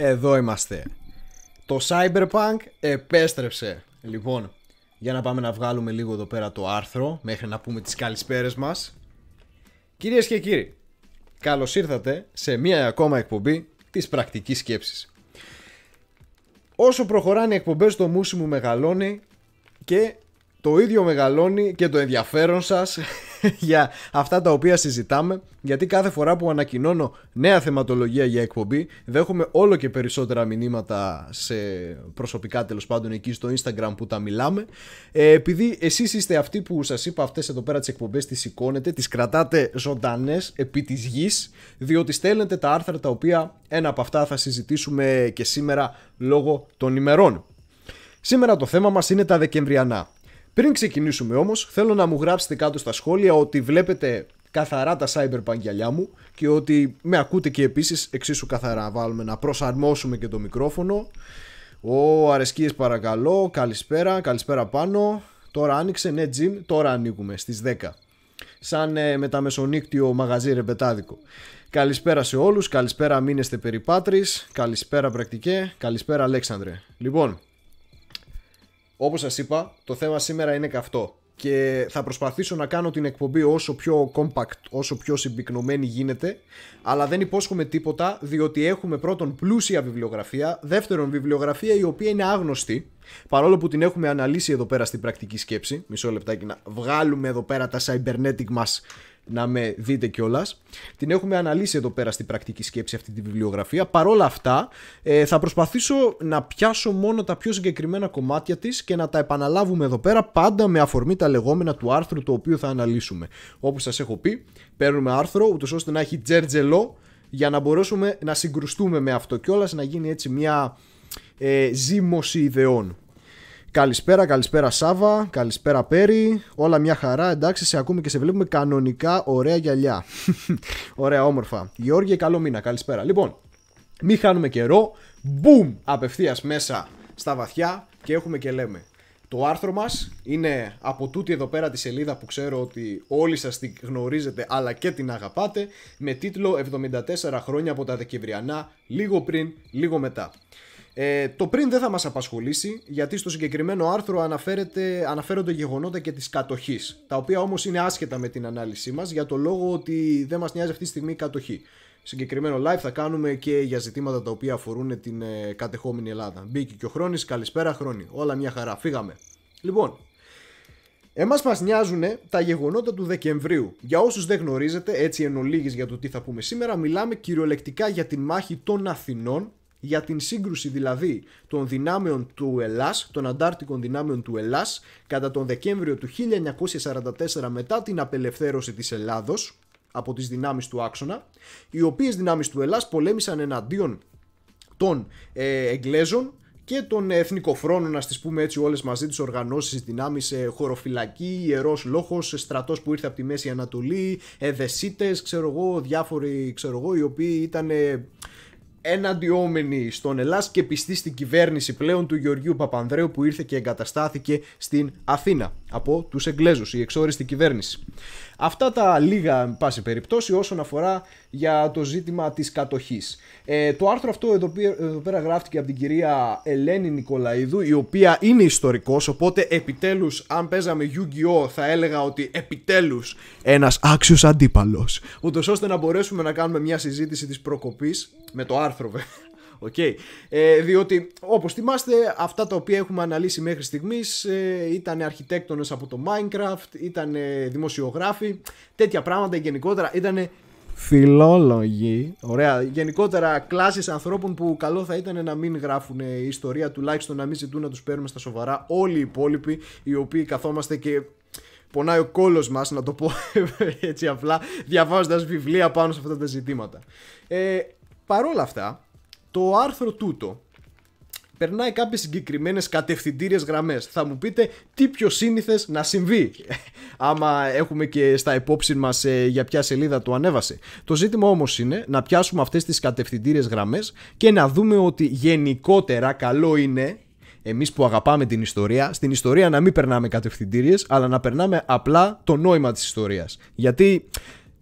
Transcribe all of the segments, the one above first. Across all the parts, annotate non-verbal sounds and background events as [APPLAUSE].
Εδώ είμαστε. Το Cyberpunk επέστρεψε. Λοιπόν, για να πάμε να βγάλουμε λίγο εδώ πέρα το άρθρο, μέχρι να πούμε τις καλησπέρες μας. Κυρίες και κύριοι, καλώς ήρθατε σε μία ακόμα εκπομπή της πρακτικής σκέψης. Όσο προχωράνε οι εκπομπές, το μουσι μου μεγαλώνει και το ίδιο μεγαλώνει και το ενδιαφέρον σας [LAUGHS] για αυτά τα οποία συζητάμε, γιατί κάθε φορά που ανακοινώνω νέα θεματολογία για εκπομπή, δέχομαι όλο και περισσότερα μηνύματα σε προσωπικά τέλος πάντων εκεί στο Instagram που τα μιλάμε. Ε, επειδή εσείς είστε αυτοί που σας είπα αυτές εδώ πέρα τις εκπομπές, τις σηκώνετε, τις κρατάτε ζωντανές επί της γης, διότι στέλνετε τα άρθρα τα οποία ένα από αυτά θα συζητήσουμε και σήμερα λόγω των ημερών. Σήμερα το θέμα μας είναι τα Δεκεμβριανά. Πριν ξεκινήσουμε όμως, θέλω να μου γράψετε κάτω στα σχόλια ότι βλέπετε καθαρά τα cyberpunk γυαλιά μου και ότι με ακούτε και επίσης εξίσου καθαρά. Βάλουμε να προσαρμόσουμε και το μικρόφωνο. Ω, αρεσκίες παρακαλώ, καλησπέρα, καλησπέρα πάνω. Τώρα άνοιξε, ναι Jim, τώρα ανοίγουμε στις 10. Σαν ε, με τα μεσονύκτιο μαγαζί ρεμπετάδικο. Καλησπέρα σε όλους, καλησπέρα μείνεστε περιπάτρεις, καλησπέρα πρακτικέ, καλησπέρα Αλέξανδρε. Λοιπόν, όπως σας είπα, το θέμα σήμερα είναι καυτό και θα προσπαθήσω να κάνω την εκπομπή όσο πιο compact, όσο πιο συμπυκνωμένη γίνεται, αλλά δεν υπόσχομαι τίποτα, διότι έχουμε πρώτον πλούσια βιβλιογραφία, δεύτερον βιβλιογραφία η οποία είναι άγνωστη, παρόλο που την έχουμε αναλύσει εδώ πέρα στην πρακτική σκέψη, μισό λεπτάκι να βγάλουμε εδώ πέρα τα cybernetic μας να με δείτε κιόλας. Την έχουμε αναλύσει εδώ πέρα στην πρακτική σκέψη αυτή τη βιβλιογραφία. Παρ' όλα αυτά, ε, θα προσπαθήσω να πιάσω μόνο τα πιο συγκεκριμένα κομμάτια της και να τα επαναλάβουμε εδώ πέρα πάντα με αφορμή τα λεγόμενα του άρθρου το οποίο θα αναλύσουμε. Όπως σας έχω πει, παίρνουμε άρθρο ούτως ώστε να έχει τζέρτζελό για να μπορέσουμε να συγκρουστούμε με αυτό κιόλας να γίνει έτσι μια ε, ιδεών. Καλησπέρα, καλησπέρα Σάβα, καλησπέρα Πέρι. Όλα μια χαρά, εντάξει, σε ακούμε και σε βλέπουμε κανονικά ωραία γυαλιά. [LAUGHS] ωραία, όμορφα. Γεώργιε, καλό μήνα, καλησπέρα. Λοιπόν, μην χάνουμε καιρό. Μπούμ! Απευθείας μέσα στα βαθιά και έχουμε και λέμε. Το άρθρο μας είναι από τούτη εδώ πέρα τη σελίδα που ξέρω ότι όλοι σας την γνωρίζετε αλλά και την αγαπάτε με τίτλο «74 χρόνια από τα Δεκεμβριανά, λίγο πριν, λίγο μετά». Ε, το πριν δεν θα μας απασχολήσει γιατί στο συγκεκριμένο άρθρο αναφέρονται γεγονότα και της κατοχής τα οποία όμως είναι άσχετα με την ανάλυση μας για το λόγο ότι δεν μας νοιάζει αυτή τη στιγμή η κατοχή. Συγκεκριμένο live θα κάνουμε και για ζητήματα τα οποία αφορούν την ε, κατεχόμενη Ελλάδα. Μπήκε και ο Χρόνης, καλησπέρα Χρόνη, όλα μια χαρά, φύγαμε. Λοιπόν, Εμάς μας νοιάζουν τα γεγονότα του Δεκεμβρίου. Για όσους δεν γνωρίζετε, έτσι εν για το τι θα πούμε σήμερα, μιλάμε κυριολεκτικά για τη μάχη των Αθηνών για την σύγκρουση δηλαδή των δυνάμεων του Ελλάς, των αντάρτικων δυνάμεων του Ελλάς κατά τον Δεκέμβριο του 1944 μετά την απελευθέρωση της Ελλάδος από τις δυνάμεις του άξονα, οι οποίες δυνάμεις του Ελλάς πολέμησαν εναντίον των ε, Εγγλέζων και των εθνικοφρόνων, να τις πούμε έτσι, όλες μαζί τις οργανώσεις δυνάμεις ε, χωροφυλακή, ιερός λόγο, στρατός που ήρθε από τη Μέση Ανατολή, εδεσίτες, ξέρω εγώ, διάφοροι, ξέρω εγώ, οι οποίοι ήταν ε, εναντιόμενη στον Ελλάς και πιστή στην κυβέρνηση πλέον του Γεωργίου Παπανδρέου που ήρθε και εγκαταστάθηκε στην Αθήνα από τους Εγγλέζους, η εξόριστη κυβέρνηση. Αυτά τα λίγα, πάση περιπτώσει, όσον αφορά για το ζήτημα της κατοχής. Ε, το άρθρο αυτό εδώ, εδώ πέρα γράφτηκε από την κυρία Ελένη Νικολαίδου, η οποία είναι ιστορικός, οπότε επιτέλους, αν παίζαμε Yu-Gi-Oh! θα έλεγα ότι επιτέλους ένας άξιος αντίπαλος, ούτως ώστε να μπορέσουμε να κάνουμε μια συζήτηση της προκοπής, με το άρθρο βέβαια, Okay. Ε, διότι όπως θυμάστε αυτά τα οποία έχουμε αναλύσει μέχρι στιγμής ε, ήταν αρχιτέκτονες από το Minecraft, ήταν δημοσιογράφοι, τέτοια πράγματα γενικότερα ήταν φιλόλογοι. Ωραία. Γενικότερα, κλάσεις ανθρώπων που καλό θα ήταν να μην γράφουν ιστορία, τουλάχιστον να μην ζητούν να τους παίρνουμε στα σοβαρά. Όλοι οι υπόλοιποι, οι οποίοι καθόμαστε και πονάει ο κόλος μας, να το πω [LAUGHS] έτσι απλά, διαβάζοντας βιβλία πάνω σε αυτά τα ζητήματα. Ε, Παρ' αυτά, το άρθρο τούτο περνάει κάποιες συγκεκριμένες κατευθυντήριες γραμμές. Θα μου πείτε τι πιο σύνηθες να συμβεί, [LAUGHS] άμα έχουμε και στα υπόψη μας ε, για ποια σελίδα το ανέβασε. Το ζήτημα όμως είναι να πιάσουμε αυτές τις κατευθυντήριες γραμμές και να δούμε ότι γενικότερα καλό είναι... εμείς που αγαπάμε την ιστορία, στην ιστορία να μην περνάμε κατευθυντήριες αλλά να περνάμε απλά το νόημα της ιστορίας. Γιατί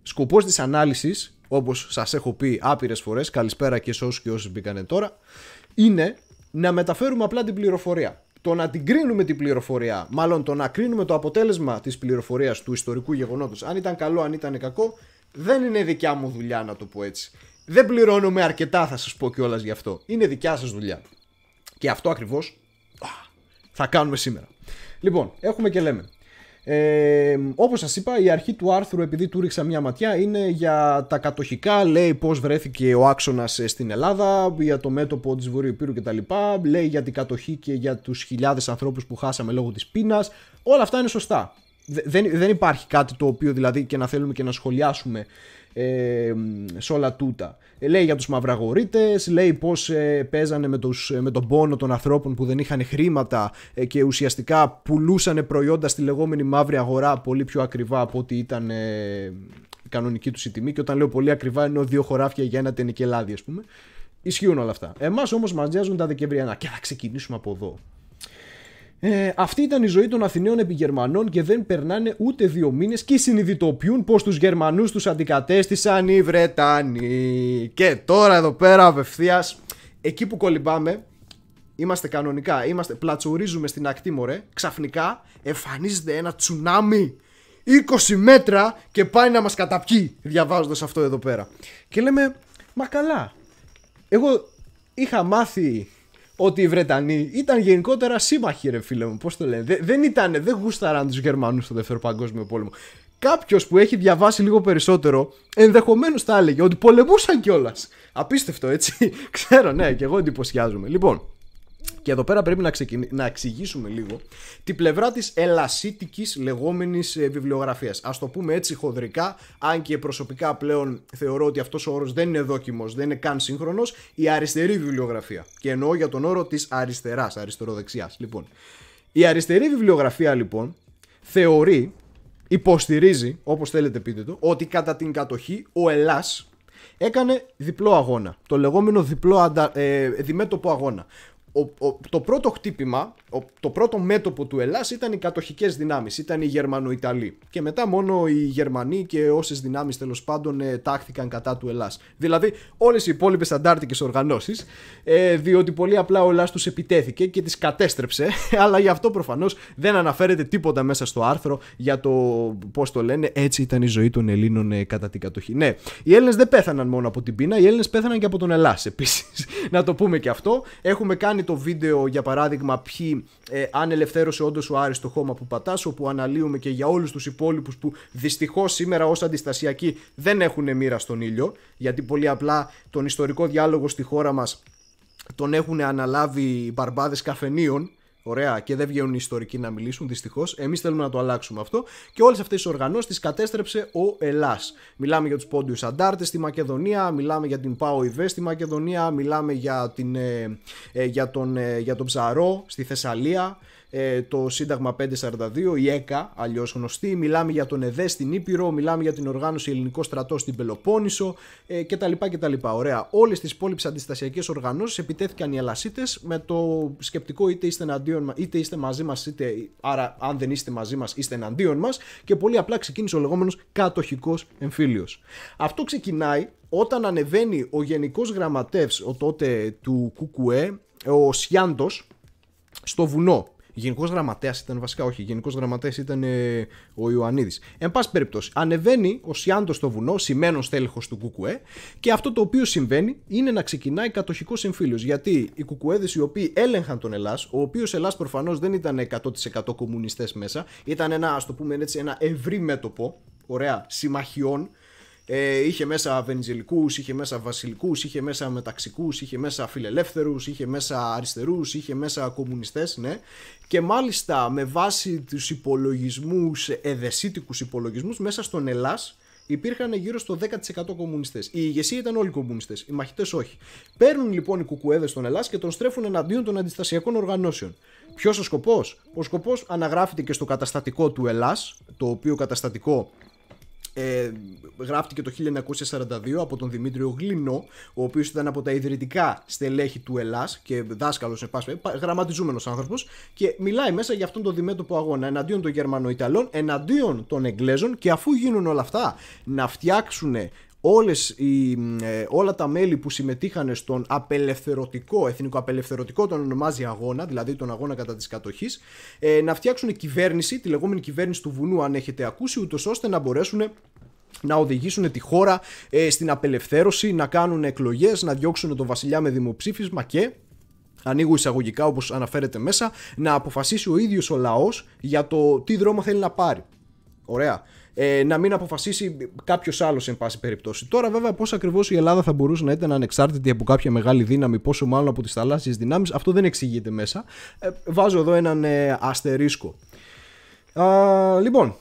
σκοπός της ανάλυσης όπως σας έχω πει άπειρες φορές, καλησπέρα και σε όσους και όσου μπήκανε τώρα, είναι να μεταφέρουμε απλά την πληροφορία. Το να την κρίνουμε την πληροφορία, μάλλον το να κρίνουμε το αποτέλεσμα της πληροφορίας του ιστορικού γεγονότος, αν ήταν καλό, αν ήταν κακό, δεν είναι δικιά μου δουλειά να το πω έτσι. Δεν πληρώνουμε αρκετά, θα σας πω κιόλας γι' αυτό. Είναι δικιά σας δουλειά. Και αυτό ακριβώς θα κάνουμε σήμερα. Λοιπόν, έχουμε και λέμε. Ε, όπως σας είπα η αρχή του άρθρου επειδή του ρίξα μια ματιά είναι για τα κατοχικά λέει πως βρέθηκε ο άξονας ε, στην Ελλάδα για το μέτωπο της και τα λοιπά, λέει για την κατοχή και για τους χιλιάδες ανθρώπους που χάσαμε λόγω της πείνας όλα αυτά είναι σωστά δεν, δεν υπάρχει κάτι το οποίο δηλαδή και να θέλουμε και να σχολιάσουμε ε, όλα τούτα. Ε, λέει για τους μαυραγορείτες λέει πως ε, παίζανε ε, με, τον πόνο των ανθρώπων που δεν είχαν χρήματα ε, και ουσιαστικά πουλούσαν προϊόντα στη λεγόμενη μαύρη αγορά πολύ πιο ακριβά από ό,τι ήταν η κανονική τους η τιμή και όταν λέω πολύ ακριβά εννοώ δύο χωράφια για ένα τενικελάδι ας πούμε. Ισχύουν όλα αυτά. Εμάς όμως μας τα Δεκεμβριανά και θα ξεκινήσουμε από εδώ. Ε, αυτή ήταν η ζωή των Αθηναίων επιγερμανών και δεν περνάνε ούτε δύο μήνες και συνειδητοποιούν πως τους Γερμανούς τους αντικατέστησαν οι Βρετανοί. Και τώρα εδώ πέρα απευθείας, εκεί που κολυμπάμε, είμαστε κανονικά, είμαστε, πλατσουρίζουμε στην ακτή μωρέ, ξαφνικά εμφανίζεται ένα τσουνάμι 20 μέτρα και πάει να μας καταπιεί διαβάζοντας αυτό εδώ πέρα. Και λέμε, μα καλά, εγώ είχα μάθει ότι οι Βρετανοί ήταν γενικότερα σύμμαχοι, ρε φίλε μου. Πώς το λένε. δεν ήταν, δεν γούσταραν τους Γερμανούς στο δεύτερο παγκόσμιο πόλεμο. Κάποιος που έχει διαβάσει λίγο περισσότερο, ενδεχομένως θα έλεγε ότι πολεμούσαν κιόλας. Απίστευτο, έτσι. [LAUGHS] Ξέρω, ναι, και εγώ εντυπωσιάζομαι. Λοιπόν, και εδώ πέρα πρέπει να, να εξηγήσουμε λίγο τη πλευρά της ελασίτικης λεγόμενης ε, βιβλιογραφίας. Ας το πούμε έτσι χοντρικά, αν και προσωπικά πλέον θεωρώ ότι αυτός ο όρος δεν είναι δόκιμος, δεν είναι καν σύγχρονος, η αριστερή βιβλιογραφία. Και εννοώ για τον όρο της αριστεράς, αριστεροδεξιάς. Λοιπόν, η αριστερή βιβλιογραφία λοιπόν θεωρεί, υποστηρίζει, όπως θέλετε πείτε το, ότι κατά την κατοχή ο Ελλάς έκανε διπλό αγώνα. Το λεγόμενο διπλό αντα... ε, ε αγώνα ο, το πρώτο χτύπημα, το πρώτο μέτωπο του Ελλάς ήταν οι κατοχικές δυνάμεις, ήταν οι Γερμανοϊταλοί. Και μετά μόνο οι Γερμανοί και όσες δυνάμεις τέλος πάντων ε, τάχθηκαν κατά του Ελλάς. Δηλαδή όλες οι υπόλοιπες αντάρτικες οργανώσεις, ε, διότι πολύ απλά ο Ελλάς τους επιτέθηκε και τις κατέστρεψε, [LAUGHS] αλλά γι' αυτό προφανώς δεν αναφέρεται τίποτα μέσα στο άρθρο για το πώς το λένε, έτσι ήταν η ζωή των Ελλήνων ε, κατά την κατοχή. Ναι, οι Έλληνες δεν πέθαναν μόνο από την πείνα, οι Έλληνες πέθαναν και από τον Ελλάς [LAUGHS] επίσης. Να το πούμε και αυτό, έχουμε κάνει το βίντεο για παράδειγμα ποιοι ε, αν ελευθέρωσε όντως ο Άρης το χώμα που πατάς όπου αναλύουμε και για όλους τους υπόλοιπους που δυστυχώς σήμερα ως αντιστασιακοί δεν έχουν μοίρα στον ήλιο γιατί πολύ απλά τον ιστορικό διάλογο στη χώρα μας τον έχουν αναλάβει οι μπαρμπάδες καφενείων Ωραία, και δεν βγαίνουν οι ιστορικοί να μιλήσουν, δυστυχώς. Εμείς θέλουμε να το αλλάξουμε αυτό. Και όλες αυτές οι οργανώσεις τις κατέστρεψε ο Ελλάς. Μιλάμε για τους πόντιους αντάρτες στη Μακεδονία, μιλάμε για την Πάο Ιβέ στη Μακεδονία, μιλάμε για, την, ε, ε, για, τον, ε, για τον Ψαρό στη Θεσσαλία ε, το Σύνταγμα 542, η ΕΚΑ αλλιώς γνωστή, μιλάμε για τον ΕΔΕ στην Ήπειρο, μιλάμε για την οργάνωση Ελληνικό Στρατός στην Πελοπόννησο ε, κτλ. κτλ. Ωραία. Όλες τις υπόλοιπε αντιστασιακές οργανώσεις επιτέθηκαν οι Ελασίτε με το σκεπτικό είτε είστε, εναντίον, είτε είστε μαζί μας είτε, άρα αν δεν είστε μαζί μας είστε εναντίον μας και πολύ απλά ξεκίνησε ο λεγόμενος κατοχικός εμφύλιος. Αυτό ξεκινάει όταν ανεβαίνει ο γενικός Γραμματεύς, ο τότε του Κουκουέ ο σιάντος. στο βουνό Γενικός γραμματέας ήταν βασικά, όχι. Γενικός γραμματέας ήταν ε, ο Ιωαννίδης. Εν πάση περιπτώσει, ανεβαίνει ο Σιάντος στο βουνό, σημαίνω στέλεχο του Κουκουέ, και αυτό το οποίο συμβαίνει είναι να ξεκινάει κατοχικός συμφίλιο. Γιατί οι Κουκουέδες οι οποίοι έλεγχαν τον Ελλάς, ο οποίος Ελλάς προφανώς δεν ήταν 100% κομμουνιστές μέσα, ήταν ένα, ας το πούμε έτσι, ένα ευρύ μέτωπο ωραία, συμμαχιών ε, είχε μέσα Βενιζελικού, είχε μέσα Βασιλικούς, είχε μέσα Μεταξικούς, είχε μέσα Φιλελεύθερους, είχε μέσα Αριστερούς, είχε μέσα Κομμουνιστές, ναι. Και μάλιστα με βάση τους υπολογισμούς, εδεσίτικους υπολογισμούς, μέσα στον Ελλάς υπήρχαν γύρω στο 10% κομμουνιστέ. Η ηγεσία ήταν όλοι κομμουνιστές, οι μαχητές όχι. Παίρνουν λοιπόν οι κουκουέδες στον Ελλάς και τον στρέφουν εναντίον των αντιστασιακών οργανώσεων. Ποιος ο σκοπός? Ο σκοπός αναγράφεται και στο καταστατικό του Ελλάς, το οποίο καταστατικό ε, γράφτηκε το 1942 από τον Δημήτριο Γλινό, ο οποίος ήταν από τα ιδρυτικά στελέχη του Ελλάς και δάσκαλος, εν γραμματιζούμενος άνθρωπος, και μιλάει μέσα για αυτόν τον διμέτωπο αγώνα εναντίον των Γερμανοϊταλών, εναντίον των Εγγλέζων, και αφού γίνουν όλα αυτά, να φτιάξουν όλες οι, ε, όλα τα μέλη που συμμετείχαν στον απελευθερωτικό, εθνικό απελευθερωτικό τον ονομάζει αγώνα, δηλαδή τον αγώνα κατά της κατοχής, ε, να φτιάξουν κυβέρνηση, τη λεγόμενη κυβέρνηση του βουνού αν έχετε ακούσει, ούτως ώστε να μπορέσουν να οδηγήσουν τη χώρα ε, στην απελευθέρωση, να κάνουν εκλογές, να διώξουν τον βασιλιά με δημοψήφισμα και ανοίγω εισαγωγικά όπως αναφέρεται μέσα, να αποφασίσει ο ίδιος ο λαός για το τι δρόμο θέλει να πάρει. Ωραία ε, να μην αποφασίσει κάποιος άλλος, σε πάση περιπτώσει. Τώρα, βέβαια, πώς ακριβώς η Ελλάδα θα μπορούσε να ήταν ανεξάρτητη από κάποια μεγάλη δύναμη, πόσο μάλλον από τις θαλάσσιες δυνάμεις, αυτό δεν εξηγείται μέσα. Ε, βάζω εδώ έναν ε, αστερίσκο. Α, λοιπόν,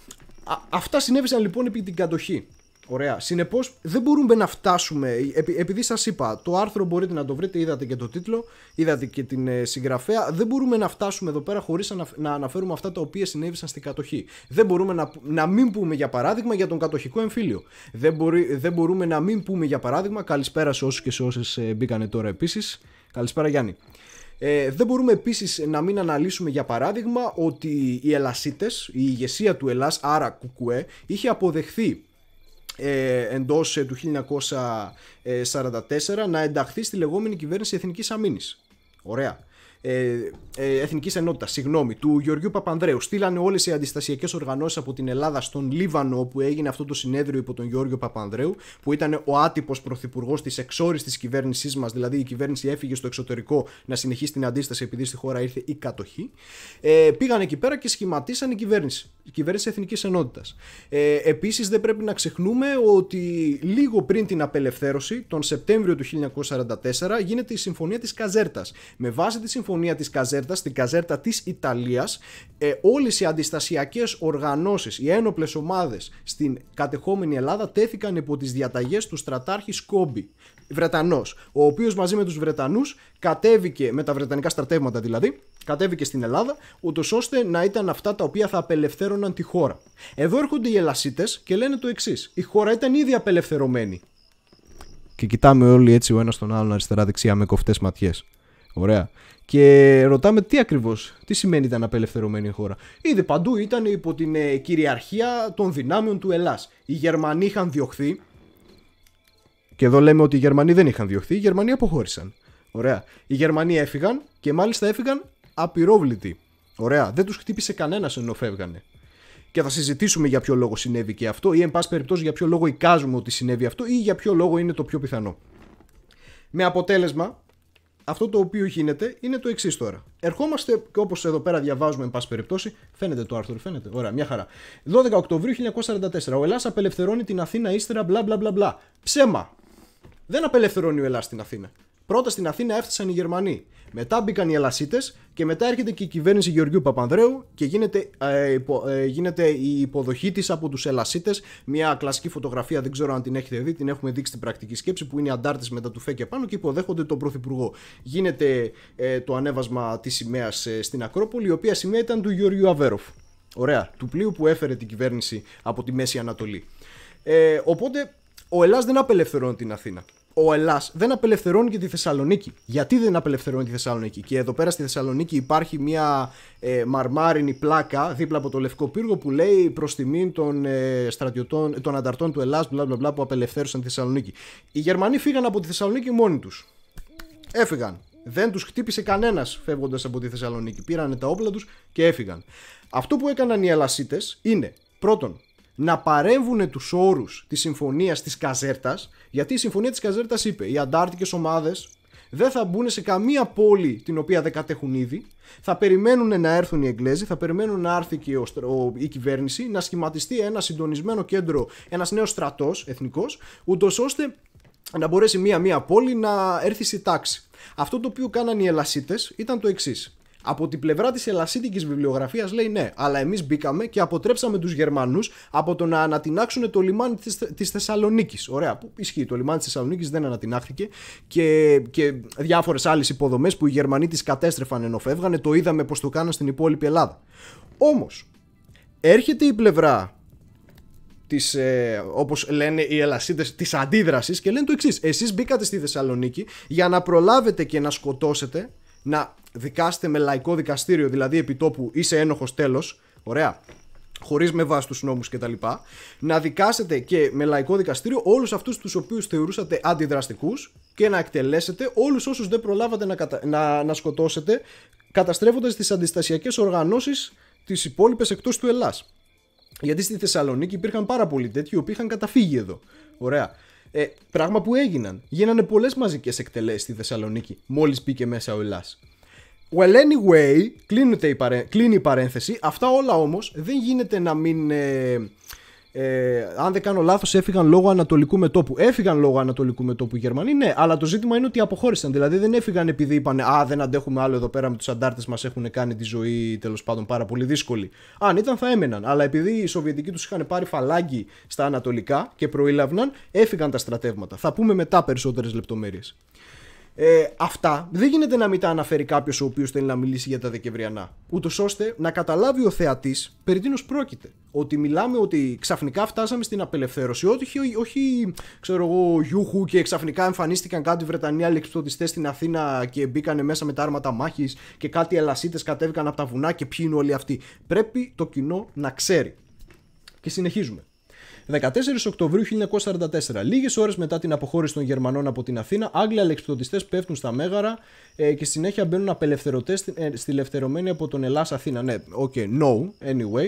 αυτά συνέβησαν λοιπόν επί την κατοχή. Ωραία. Συνεπώς, δεν μπορούμε να φτάσουμε. επειδή σας είπα, το άρθρο μπορείτε να το βρείτε, είδατε και το τίτλο, είδατε και την ε, συγγραφέα. Δεν μπορούμε να φτάσουμε εδώ πέρα χωρίς να αναφέρουμε αυτά τα οποία συνέβησαν στην κατοχή. Δεν μπορούμε να, να μην πούμε, για παράδειγμα, για τον κατοχικό εμφύλιο. Δεν, δεν μπορούμε να μην πούμε, για παράδειγμα, καλησπέρα σε όσους και σε όσες ε, μπήκανε τώρα επίσης. Καλησπέρα, Γιάννη. Ε, δεν μπορούμε επίσης να μην αναλύσουμε για παράδειγμα ότι οι Ελασίτες, η ηγεσία του Ελλάς, άρα Κουκουέ, είχε αποδεχθεί ε, εντός ε, του 1944 να ενταχθεί στη λεγόμενη κυβέρνηση Εθνικής Αμήνης. Ωραία. Ε, ε, Εθνικής Ενότητας, συγγνώμη, του Γεωργίου Παπανδρέου. Στείλανε όλες οι αντιστασιακές οργανώσεις από την Ελλάδα στον Λίβανο, όπου έγινε αυτό το συνέδριο υπό τον Γεώργιο Παπανδρέου, που ήταν ο άτυπος πρωθυπουργός της εξόριστης κυβέρνησής μας, δηλαδή η κυβέρνηση έφυγε στο εξωτερικό να συνεχίσει την αντίσταση επειδή στη χώρα ήρθε η κατοχή. Ε, πήγαν εκεί πέρα και σχηματίσαν η κυβέρνηση η κυβέρνηση Εθνικής Ενότητας. Ε, Επίσης, δεν πρέπει να ξεχνούμε ότι λίγο πριν την απελευθέρωση, τον Σεπτέμβριο του 1944, γίνεται η Συμφωνία της Καζέρτας. Με βάση τη Συμφωνία της Καζέρτας, την Καζέρτα της Ιταλίας, ε, όλες οι αντιστασιακές οργανώσεις, οι ένοπλες ομάδες στην κατεχόμενη Ελλάδα τέθηκαν υπό τις διαταγές του στρατάρχη Σκόμπι, Βρετανός, ο οποίος μαζί με τους Βρετανούς κατέβηκε, με τα βρετανικά στρατεύματα δηλαδή, κατέβηκε στην Ελλάδα, ούτως ώστε να ήταν αυτά τα οποία θα απελευθέρωναν απελευθέρωναν τη χώρα. Εδώ έρχονται οι Ελασίτε και λένε το εξής: Η χώρα ήταν ήδη απελευθερωμένη. Και κοιτάμε όλοι έτσι ο ένας τον άλλον αριστερά-δεξιά με κοφτές ματιές. Ωραία. Και ρωτάμε τι ακριβώς, τι σημαίνει ήταν απελευθερωμένη η χώρα. Ήδη παντού ήταν υπό την ε, κυριαρχία των δυνάμεων του Ελλάς. Οι Γερμανοί είχαν διωχθεί. Και εδώ λέμε ότι οι Γερμανοί δεν είχαν διωχθεί, οι Γερμανοί αποχώρησαν. Ωραία. Οι Γερμανοί έφυγαν και μάλιστα έφυγαν απειρόβλητοι. Ωραία. Δεν τους χτύπησε κανένας ενώ φεύγανε και θα συζητήσουμε για ποιο λόγο συνέβη και αυτό ή εν πάση περιπτώσει για ποιο λόγο εικάζουμε ότι συνέβη αυτό ή για ποιο λόγο είναι το πιο πιθανό. Με αποτέλεσμα, αυτό το οποίο γίνεται είναι το εξής τώρα. Ερχόμαστε και όπως εδώ πέρα διαβάζουμε, εν πάση περιπτώσει, φαίνεται το άρθρο, φαίνεται. Ωραία, μια χαρά. 12 Οκτωβρίου 1944. Ο Ελλάς απελευθερώνει την Αθήνα ύστερα, μπλα μπλα μπλα μπλα. Ψέμα. Δεν απελευθερώνει ο Ελλάς την Αθήνα. Πρώτα στην Αθήνα έφτασαν οι Γερμανοί. Μετά μπήκαν οι Ελασίτε και μετά έρχεται και η κυβέρνηση Γεωργίου Παπανδρέου και γίνεται, ε, ε η υποδοχή της από τους Ελασίτε. Μια κλασική φωτογραφία, δεν ξέρω αν την έχετε δει, την έχουμε δείξει στην πρακτική σκέψη, που είναι οι αντάρτες μετά του ΦΕΚΕ πάνω και υποδέχονται τον Πρωθυπουργό. Γίνεται ε, το ανέβασμα της σημαίας ε, στην Ακρόπολη, η οποία σημαία ήταν του Γεωργίου Αβέροφ. Ωραία, του πλοίου που έφερε την κυβέρνηση από τη Μέση Ανατολή. Ε, οπότε ο Ελλάς δεν απελευθερώνει την Αθήνα ο Ελλάς δεν απελευθερώνει και τη Θεσσαλονίκη. Γιατί δεν απελευθερώνει τη Θεσσαλονίκη, και εδώ πέρα στη Θεσσαλονίκη υπάρχει μια ε, μαρμάρινη πλάκα δίπλα από το Λευκό Πύργο που λέει προς τιμή των ε, στρατιωτών, ε, των ανταρτών του Ελλάς, μπλα που απελευθέρωσαν τη Θεσσαλονίκη. Οι Γερμανοί φύγαν από τη Θεσσαλονίκη μόνοι τους. Έφυγαν. Δεν τους χτύπησε κανένας φεύγοντας από τη Θεσσαλονίκη. Πήραν τα όπλα τους και έφυγαν. Αυτό που έκαναν οι Ελλασίτες είναι πρώτον να παρέμβουν τους όρους της συμφωνίας της Καζέρτας, γιατί η συμφωνία της Καζέρτας είπε οι αντάρτικες ομάδες δεν θα μπουν σε καμία πόλη την οποία δεν κατέχουν ήδη. Θα περιμένουν να έρθουν οι Εγγλέζοι, θα περιμένουν να έρθει και η κυβέρνηση, να σχηματιστεί ένα συντονισμένο κέντρο, ένας νέος στρατός εθνικός, ούτως ώστε να μπορέσει μία-μία πόλη να έρθει στη τάξη. Αυτό το οποίο κάνανε οι ελασίτε ήταν το εξής. Από την πλευρά της ελασίτικη βιβλιογραφίας λέει ναι, αλλά εμείς μπήκαμε και αποτρέψαμε τους Γερμανούς από το να ανατινάξουν το λιμάνι της Θεσσαλονίκης. Ωραία, που ισχύει. Το λιμάνι της Θεσσαλονίκης δεν ανατινάχθηκε και, και διάφορες άλλες υποδομές που οι Γερμανοί τις κατέστρεφαν ενώ φεύγανε. Το είδαμε πως το κάναν στην υπόλοιπη Ελλάδα. Όμως, έρχεται η πλευρά της, ε, όπως λένε οι ελασίδες της αντίδρασης και λένε το εξής: εσείς μπήκατε στη Θεσσαλονίκη για να προλάβετε και να σκοτώσετε να δικάσετε με λαϊκό δικαστήριο, δηλαδή επιτόπου είσαι ένοχος τέλος. Ωραία χωρίς με βάση τους νόμους κτλ. Να δικάσετε και με λαϊκό δικαστήριο όλους αυτούς τους οποίους θεωρούσατε αντιδραστικούς και να εκτελέσετε όλους όσους δεν προλάβατε να, να... να σκοτώσετε, καταστρέφοντας τις αντιστασιακές οργανώσεις τις υπόλοιπες εκτός του Ελλάς. Γιατί στη Θεσσαλονίκη υπήρχαν πάρα πολλοί τέτοιοι οι οποίοι είχαν καταφύγει εδώ. Ωραία. Ε, πράγμα που έγιναν. Γίνανε πολλές μαζικές εκτελέσεις στη Θεσσαλονίκη μόλις μπήκε μέσα ο Ελλάς. Well, anyway, κλείνει η παρένθεση. Αυτά όλα όμως δεν γίνεται να μην. Ε, ε, αν δεν κάνω λάθος, έφυγαν λόγω ανατολικού μετόπου. Έφυγαν λόγω ανατολικού μετόπου οι Γερμανοί, ναι, αλλά το ζήτημα είναι ότι αποχώρησαν. Δηλαδή δεν έφυγαν επειδή είπαν Α, δεν αντέχουμε άλλο εδώ πέρα με τους αντάρτες μας, έχουν κάνει τη ζωή τέλος πάντων πάρα πολύ δύσκολη. Αν ήταν, θα έμεναν. Αλλά επειδή οι Σοβιετικοί τους είχαν πάρει φαλάγγι στα ανατολικά και προήλαβναν, έφυγαν τα στρατεύματα. Θα πούμε μετά περισσότερες λεπτομέρειες. Ε, αυτά δεν γίνεται να μην τα αναφέρει κάποιος ο οποίος θέλει να μιλήσει για τα Δεκεμβριανά. Ούτως ώστε να καταλάβει ο θεατής περί τίνος πρόκειται. Ότι μιλάμε ότι ξαφνικά φτάσαμε στην απελευθέρωση. Ότι όχι, όχι ξέρω εγώ, γιούχου και ξαφνικά εμφανίστηκαν κάτι Βρετανοί αλεξιπτωτιστές στην Αθήνα και μπήκανε μέσα με τα άρματα μάχης και κάτι ελασίτε κατέβηκαν από τα βουνά και ποιοι είναι όλοι αυτοί. Πρέπει το κοινό να ξέρει. Και συνεχίζουμε. 14 Οκτωβρίου 1944, λίγες ώρες μετά την αποχώρηση των Γερμανών από την Αθήνα, Άγγλοι αλεξιπτωτιστές πέφτουν στα Μέγαρα ε, και συνέχεια μπαίνουν απελευθερωτές ε, από τον Ελλάδα Αθήνα. Ναι, okay, no, anyway.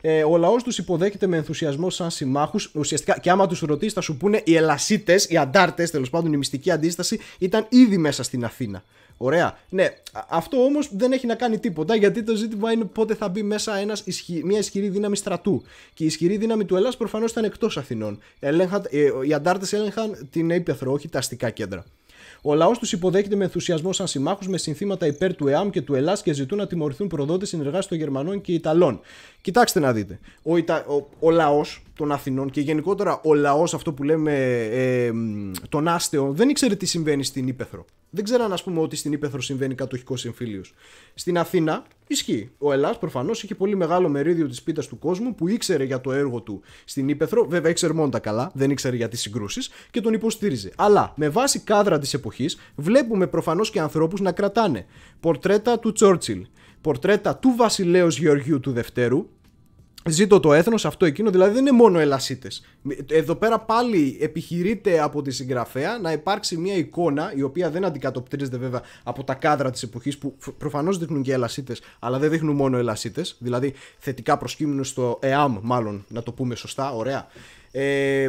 Ε, ο λαός τους υποδέχεται με ενθουσιασμό σαν συμμάχους. Ουσιαστικά, και άμα τους ρωτήσεις, θα σου πούνε οι Ελασίτε, οι Αντάρτες, τέλος πάντων η μυστική αντίσταση, ήταν ήδη μέσα στην Αθήνα. Ωραία. Ναι, αυτό όμως δεν έχει να κάνει τίποτα γιατί το ζήτημα είναι πότε θα μπει μέσα ένας ισχυ... μια ισχυρή δύναμη στρατού. Και η ισχυρή δύναμη του Ελλάδα προφανώς ήταν εκτός Αθηνών. Ελέγχαν... Ε, οι αντάρτες έλεγχαν την Ήπεθρο, όχι τα αστικά κέντρα. Ο λαός τους υποδέχεται με ενθουσιασμό σαν συμμάχους με συνθήματα υπέρ του ΕΑΜ και του Ελλάδα και ζητούν να τιμωρηθούν προδότες συνεργάσεις των Γερμανών και Ιταλών. Κοιτάξτε να δείτε. Ο, Ιτα... ο, ο λαός των Αθηνών και γενικότερα ο λαός αυτό που λέμε ε, των άστεων δεν ήξερε τι συμβαίνει στην Ήπεθρο. Δεν ξέραν, ας πούμε, ότι στην Ήπεθρο συμβαίνει κατοχικό εμφύλιο. Στην Αθήνα ισχύει. Ο Ελλάς προφανώς είχε πολύ μεγάλο μερίδιο της πίτας του κόσμου που ήξερε για το έργο του στην Ήπεθρο. Βέβαια, ήξερε μόνο τα καλά, δεν ήξερε για τις συγκρούσεις και τον υποστήριζε. Αλλά με βάση κάδρα της εποχής βλέπουμε προφανώς και ανθρώπους να κρατάνε πορτρέτα του Τσόρτσιλ, πορτρέτα του βασιλέως Γεωργίου του Δευτέρου, Ζήτω το έθνος, αυτό εκείνο, δηλαδή δεν είναι μόνο ελασίτες. Εδώ πέρα πάλι επιχειρείται από τη συγγραφέα να υπάρξει μια εικόνα, η οποία δεν αντικατοπτρίζεται βέβαια από τα κάδρα της εποχής που προφανώς δείχνουν και ελασίτες, αλλά δεν δείχνουν μόνο ελασίτες, δηλαδή θετικά προσκύμουν στο ΕΑΜ μάλλον, να το πούμε σωστά, ωραία. Ε,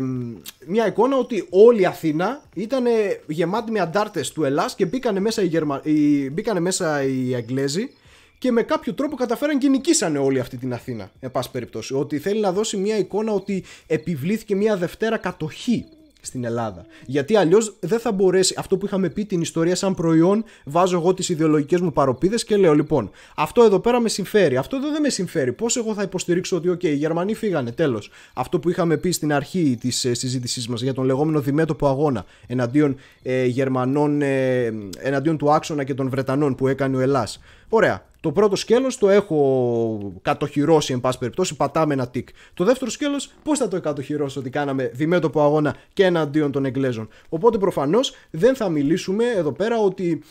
μια εικόνα ότι όλη η Αθήνα ήταν γεμάτη με αντάρτες του Ελλάς και μπήκανε μέσα οι, Γερμα... οι... μέσα οι Αγγλέζοι και με κάποιο τρόπο καταφέραν και νικήσανε όλη αυτή την Αθήνα, εν πάση περιπτώσει. Ότι θέλει να δώσει μια εικόνα ότι επιβλήθηκε μια Δευτέρα κατοχή στην Ελλάδα. Γιατί αλλιώς δεν θα μπορέσει αυτό που είχαμε πει την ιστορία σαν προϊόν. Βάζω εγώ τις ιδεολογικές μου παροπίδες και λέω λοιπόν, αυτό εδώ πέρα με συμφέρει, αυτό εδώ δεν με συμφέρει. Πώς εγώ θα υποστηρίξω ότι, OK, οι Γερμανοί φύγανε, τέλος. Αυτό που είχαμε πει στην αρχή της ε, συζήτησής μας για τον λεγόμενο διμέτωπο αγώνα εναντίον ε, Γερμανών, ε, εναντίον του άξονα και των Βρετανών που έκανε ο Ελλάς. Ωραία. Το πρώτο σκέλος το έχω κατοχυρώσει, εν πάση περιπτώσει, πατάμε ένα τικ. Το δεύτερο σκέλος πώς θα το κατοχυρώσω ότι κάναμε διμέτωπο αγώνα και εναντίον των Εγγλέζων. Οπότε προφανώς δεν θα μιλήσουμε εδώ πέρα ότι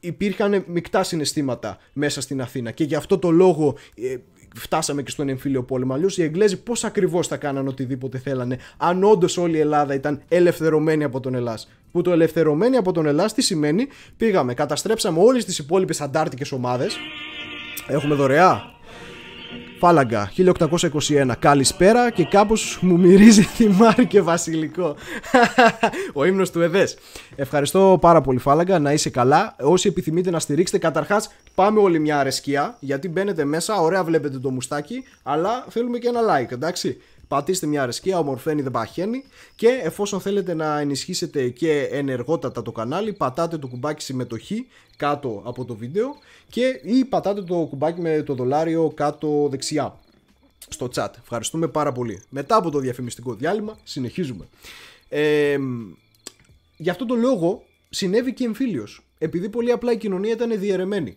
υπήρχαν μεικτά συναισθήματα μέσα στην Αθήνα και γι' αυτό το λόγο ε, φτάσαμε και στον εμφύλιο πόλεμο. Αλλιώς οι Εγγλέζοι πώς ακριβώς θα κάνανε οτιδήποτε θέλανε, αν όντως όλη η Ελλάδα ήταν ελευθερωμένη από τον Ελλάς. Που το ελευθερωμένη από τον Ελλάς τι σημαίνει, πήγαμε, καταστρέψαμε όλες τις υπόλοιπες αντάρτικες ομάδες. Έχουμε δωρεά. Φάλαγγα, 1821. Καλησπέρα και κάπως μου μυρίζει θυμάρι και βασιλικό. [LAUGHS] Ο ύμνος του ΕΔΕΣ. Ευχαριστώ πάρα πολύ Φάλαγγα, να είσαι καλά. Όσοι επιθυμείτε να στηρίξετε, καταρχάς πάμε όλοι μια αρεσκία, γιατί μπαίνετε μέσα, ωραία βλέπετε το μουστάκι, αλλά θέλουμε και ένα like, εντάξει πατήστε μια αρεσκία, ομορφαίνει δεν παχαίνει και εφόσον θέλετε να ενισχύσετε και ενεργότατα το κανάλι πατάτε το κουμπάκι συμμετοχή κάτω από το βίντεο και ή πατάτε το κουμπάκι με το δολάριο κάτω δεξιά στο chat. Ευχαριστούμε πάρα πολύ. Μετά από το διαφημιστικό διάλειμμα συνεχίζουμε. Ε, γι' αυτό το λόγο συνέβη και εμφύλιος επειδή πολύ απλά η κοινωνία ήταν διαιρεμένη.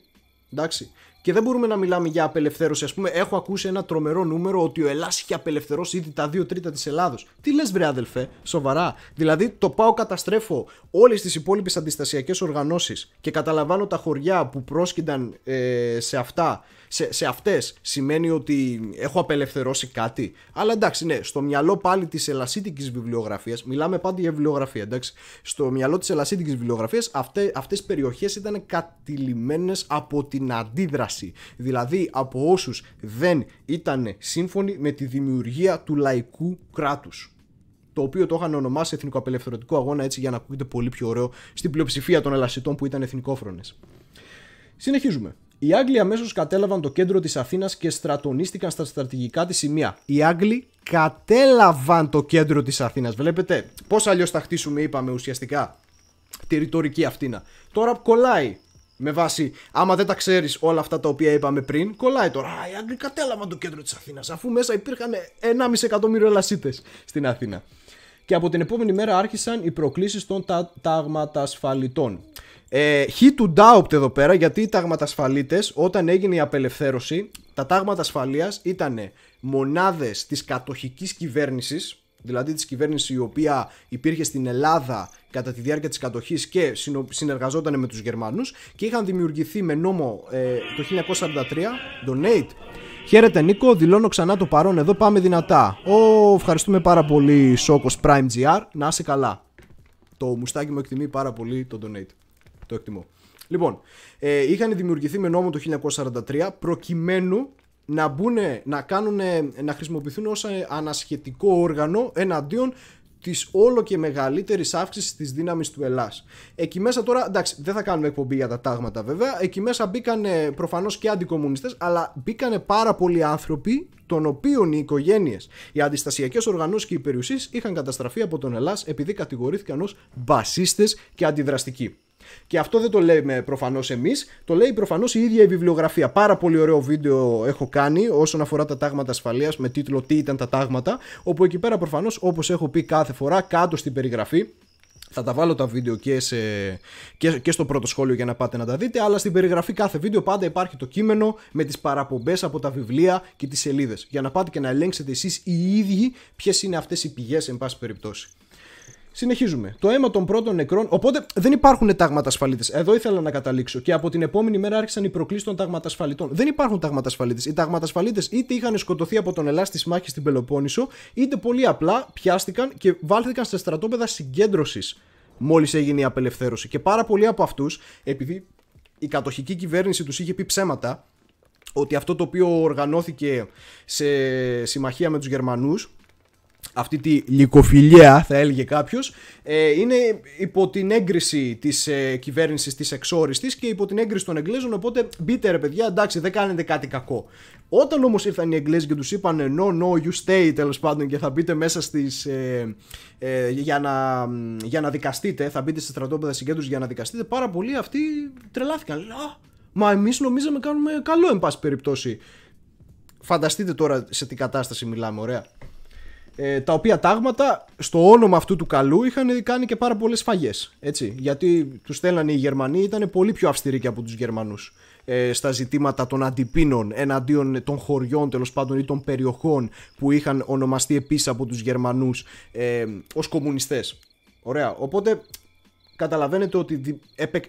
Εντάξει και δεν μπορούμε να μιλάμε για απελευθέρωση. Ας πούμε, έχω ακούσει ένα τρομερό νούμερο ότι ο Ελλάς είχε απελευθερώσει ήδη τα 2 τρίτα της Ελλάδος. Τι λες, βρε αδελφέ, σοβαρά. Δηλαδή, το πάω καταστρέφω όλες τις υπόλοιπες αντιστασιακές οργανώσεις και καταλαμβάνω τα χωριά που πρόσκυνταν ε, σε αυτά σε, σε αυτές σημαίνει ότι έχω απελευθερώσει κάτι. Αλλά εντάξει, ναι, στο μυαλό πάλι της ελασίτικης βιβλιογραφίας, μιλάμε πάντα για βιβλιογραφία, εντάξει. Στο μυαλό της ελασίτικης βιβλιογραφίας, αυτέ οι περιοχές ήταν κατηλημένες από την αντίδραση. Δηλαδή από όσους δεν ήταν σύμφωνοι με τη δημιουργία του λαϊκού κράτους. το οποίο το είχαν ονομάσει Εθνικό Απελευθερωτικό Αγώνα, έτσι για να ακούγεται πολύ πιο ωραίο στην πλειοψηφία των ελασιτών που ήταν εθνικόφρονες. Συνεχίζουμε. Οι Άγγλοι αμέσως κατέλαβαν το κέντρο της Αθήνας και στρατονίστηκαν στα στρατηγικά της σημεία. Οι Άγγλοι κατέλαβαν το κέντρο της Αθήνας. Βλέπετε πώς αλλιώς θα χτίσουμε, είπαμε ουσιαστικά, τη ρητορική Αθήνα. Τώρα κολλάει με βάση, άμα δεν τα ξέρεις όλα αυτά τα οποία είπαμε πριν, κολλάει τώρα. Α, οι Άγγλοι κατέλαβαν το κέντρο της Αθήνας, αφού μέσα υπήρχαν 1,5 εκατομμύριο Ελασίτες στην Αθήνα. Και από την επόμενη μέρα άρχισαν οι προκλήσεις των τα... ταγματασφαλιτών. Ε, he του doubt εδώ πέρα, γιατί οι ασφαλίτες όταν έγινε η απελευθέρωση, τα τάγματα ασφαλείας ήταν μονάδες της κατοχικής κυβέρνησης, δηλαδή της κυβέρνησης η οποία υπήρχε στην Ελλάδα κατά τη διάρκεια της κατοχής και συνεργαζόταν με τους Γερμανούς και είχαν δημιουργηθεί με νόμο ε, το 1943, Donate. Χαίρετε Νίκο, δηλώνω ξανά το παρόν εδώ, πάμε δυνατά. Ω, ευχαριστούμε πάρα πολύ Σόκος Prime GR, να είσαι καλά. Το μουστάκι μου εκτιμεί πάρα πολύ το Donate. Το εκτιμώ. Λοιπόν, ε, είχαν δημιουργηθεί με νόμο το 1943 προκειμένου να, μπουν, να, κάνουν, να χρησιμοποιηθούν ως ε, ανασχετικό όργανο εναντίον της όλο και μεγαλύτερης αύξησης της δύναμης του Ελλάς. Εκεί μέσα τώρα, εντάξει, δεν θα κάνουμε εκπομπή για τα τάγματα βέβαια. Εκεί μέσα μπήκαν προφανώς και αντικομουνιστές, αλλά μπήκαν πάρα πολλοί άνθρωποι, των οποίων οι οικογένειες, οι αντιστασιακές οργανώσεις και οι περιουσίες είχαν καταστραφεί από τον Ελλάς επειδή κατηγορήθηκαν ως μπασίστες και αντιδραστικοί. Και αυτό δεν το λέμε προφανώς εμείς, το λέει προφανώς η ίδια η βιβλιογραφία. Πάρα πολύ ωραίο βίντεο έχω κάνει όσον αφορά τα τάγματα ασφαλείας με τίτλο Τι ήταν τα τάγματα, όπου εκεί πέρα προφανώς όπως έχω πει κάθε φορά κάτω στην περιγραφή θα τα βάλω τα βίντεο και, σε, και, στο πρώτο σχόλιο για να πάτε να τα δείτε, αλλά στην περιγραφή κάθε βίντεο πάντα υπάρχει το κείμενο με τις παραπομπές από τα βιβλία και τις σελίδες. για να πάτε και να ελέγξετε εσείς οι ίδιοι ποιες είναι αυτές οι πηγές, εν πάση περιπτώσει. Συνεχίζουμε. Το αίμα των πρώτων νεκρών. Οπότε δεν υπάρχουν τάγματα ασφαλίτες. Εδώ ήθελα να καταλήξω. Και από την επόμενη μέρα άρχισαν οι προκλήσεις των τάγματα ασφαλιτών. Δεν υπάρχουν τάγματα ασφαλίτες. Οι τάγματα ασφαλίτες είτε είχαν σκοτωθεί από τον Ελλάδα τη μάχη στην Πελοπόννησο, είτε πολύ απλά πιάστηκαν και βάλθηκαν στα στρατόπεδα συγκέντρωσης μόλις έγινε η απελευθέρωση. Και πάρα πολλοί από αυτούς, επειδή η κατοχική κυβέρνηση τους είχε πει ψέματα ότι αυτό το οποίο οργανώθηκε σε συμμαχία με τους Γερμανούς αυτή τη λυκοφιλία θα έλεγε κάποιος, ε, είναι υπό την έγκριση της ε, κυβέρνησης της εξόριστης και υπό την έγκριση των Εγγλέζων. Οπότε μπείτε ρε παιδιά, εντάξει, δεν κάνετε κάτι κακό. Όταν όμως ήρθαν οι Εγγλέζοι και τους είπαν no, no, you stay τέλος πάντων και θα μπείτε μέσα στις Ε, ε για, να, για να δικαστείτε, θα μπείτε σε στρατόπεδα συγκέντρωσης για να δικαστείτε, πάρα πολλοί αυτοί τρελάθηκαν. μα εμείς νομίζαμε κάνουμε καλό, εν πάση περιπτώσει. Φανταστείτε τώρα σε τι κατάσταση μιλάμε, ωραία. Ε, τα οποία τάγματα στο όνομα αυτού του καλού είχαν κάνει και πάρα πολλές φαγές, έτσι, γιατί τους στέλνανε οι Γερμανοί, ήταν πολύ πιο αυστηροί και από τους Γερμανούς ε, στα ζητήματα των αντιπίνων εναντίον των χωριών τέλος πάντων ή των περιοχών που είχαν ονομαστεί επίσης από τους Γερμανούς ε, ως κομμουνιστές. Ωραία, οπότε καταλαβαίνετε ότι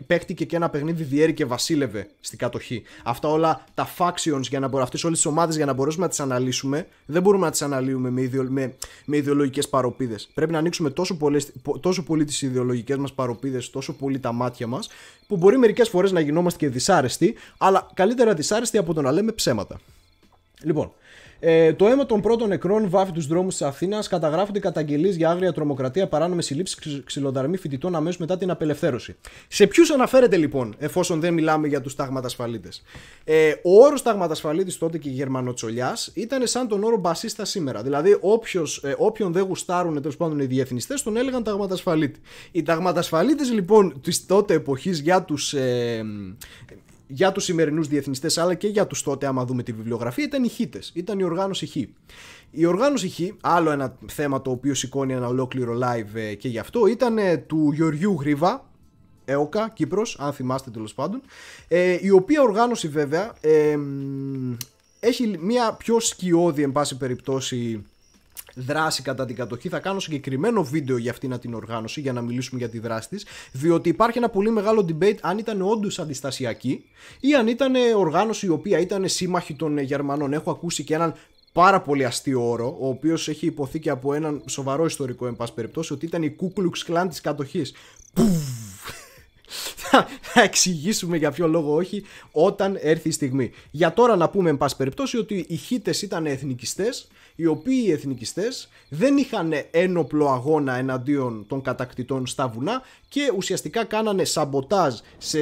παίχτηκε και ένα παιχνίδι διέρη και βασίλευε στην κατοχή. Αυτά όλα τα factions για να μπορούμε, αυτές όλες τις ομάδες για να μπορέσουμε να τις αναλύσουμε, δεν μπορούμε να τις αναλύουμε με, ιδεολο, με, με ιδεολογικές παροπίδες. Πρέπει να ανοίξουμε τόσο, πολλές, τόσο πολύ τις ιδεολογικές μας παροπίδες, τόσο πολύ τα μάτια μας, που μπορεί μερικές φορές να γινόμαστε και δυσάρεστοι, αλλά καλύτερα δυσάρεστοι από το να λέμε ψέματα. Λοιπόν, ε, το αίμα των πρώτων νεκρών βάφει τους δρόμους της Αθήνας. Καταγράφονται καταγγελίες για άγρια τρομοκρατία, παράνομες συλλήψεις, ξυλοδαρμοί φοιτητών αμέσως μετά την απελευθέρωση. Σε ποιους αναφέρεται λοιπόν, εφόσον δεν μιλάμε για τους ταγματασφαλίτε. Ε, ο όρος ταγματασφαλίτη τότε και γερμανοτσολιάς ήταν σαν τον όρο μπασίστα σήμερα. Δηλαδή, όποιος, ε, όποιον δεν γουστάρουν τέλος πάντων οι διεθνιστές, τον έλεγαν ταγματασφαλίτη. Οι ταγματασφαλίτε λοιπόν της τότε εποχής για τους. Ε, για τους σημερινούς διεθνιστές αλλά και για τους τότε, άμα δούμε τη βιβλιογραφία, ήταν οι Χίτε. Ήταν η οργάνωση Χ. Η οργάνωση Χ, άλλο ένα θέμα το οποίο σηκώνει ένα ολόκληρο live ε, και γι' αυτό, ήταν ε, του Γεωργιού Γρήβα, ΕΟΚΑ, Κύπρος, αν θυμάστε τέλος πάντων, ε, η οποία οργάνωση βέβαια έχει μια πιο σκιώδη, εν πάση περιπτώσει, δράση κατά την κατοχή. Θα κάνω συγκεκριμένο βίντεο για αυτήν την οργάνωση για να μιλήσουμε για τη δράση της, διότι υπάρχει ένα πολύ μεγάλο debate αν ήταν όντως αντιστασιακή ή αν ήταν οργάνωση η οποία ήταν σύμμαχη των Γερμανών. Έχω ακούσει και έναν πάρα πολύ αστείο όρο, ο οποίος έχει υποθεί και από έναν σοβαρό ιστορικό, εν πάση περιπτώσει, ότι ήταν η Κούκλουξ κλάν της κατοχής. θα, θα εξηγήσουμε για ποιο λόγο όχι όταν έρθει η στιγμή. Για τώρα να πούμε, εν πάση περιπτώσει, ότι οι Χίτες ήταν εθνικιστές οι οποίοι οι εθνικιστές δεν είχαν ένοπλο αγώνα εναντίον των κατακτητών στα βουνά και ουσιαστικά κάνανε σαμποτάζ σε,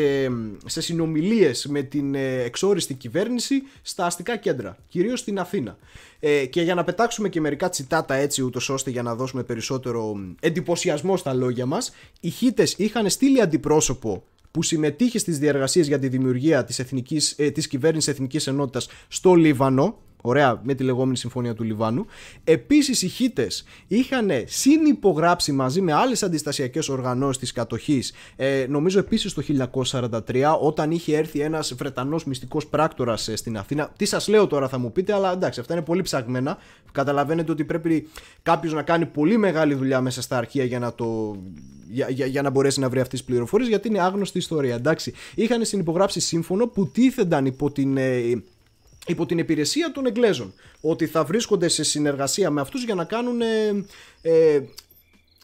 σε συνομιλίες με την ε, εξόριστη κυβέρνηση στα αστικά κέντρα, κυρίως στην Αθήνα. Ε, και για να πετάξουμε και μερικά τσιτάτα έτσι ούτως ώστε για να δώσουμε περισσότερο εντυπωσιασμό στα λόγια μας, οι χίτες είχαν στείλει αντιπρόσωπο που συμμετείχε στις διαργασίες για τη δημιουργία της, εθνικής, ε, της κυβέρνησης Εθνικής Ενότητας στο Λίβανο Ωραία, με τη λεγόμενη Συμφωνία του Λιβάνου. Επίσης, οι Χίτες είχαν συνυπογράψει μαζί με άλλες αντιστασιακές οργανώσεις της κατοχής, ε, νομίζω επίσης το 1943, όταν είχε έρθει ένας Βρετανός μυστικός πράκτορας ε, στην Αθήνα. Τι σας λέω τώρα, θα μου πείτε, αλλά εντάξει, αυτά είναι πολύ ψαγμένα. Καταλαβαίνετε ότι πρέπει κάποιος να κάνει πολύ μεγάλη δουλειά μέσα στα αρχεία για να, το, για, για, να μπορέσει να βρει αυτές τις πληροφορίες, γιατί είναι άγνωστη ιστορία. Εντάξει, είχαν συνυπογράψει σύμφωνο που τίθενταν υπό την. Ε, υπό την υπηρεσία των Εγγλέζων. Ότι θα βρίσκονται σε συνεργασία με αυτούς για να κάνουν ε, ε,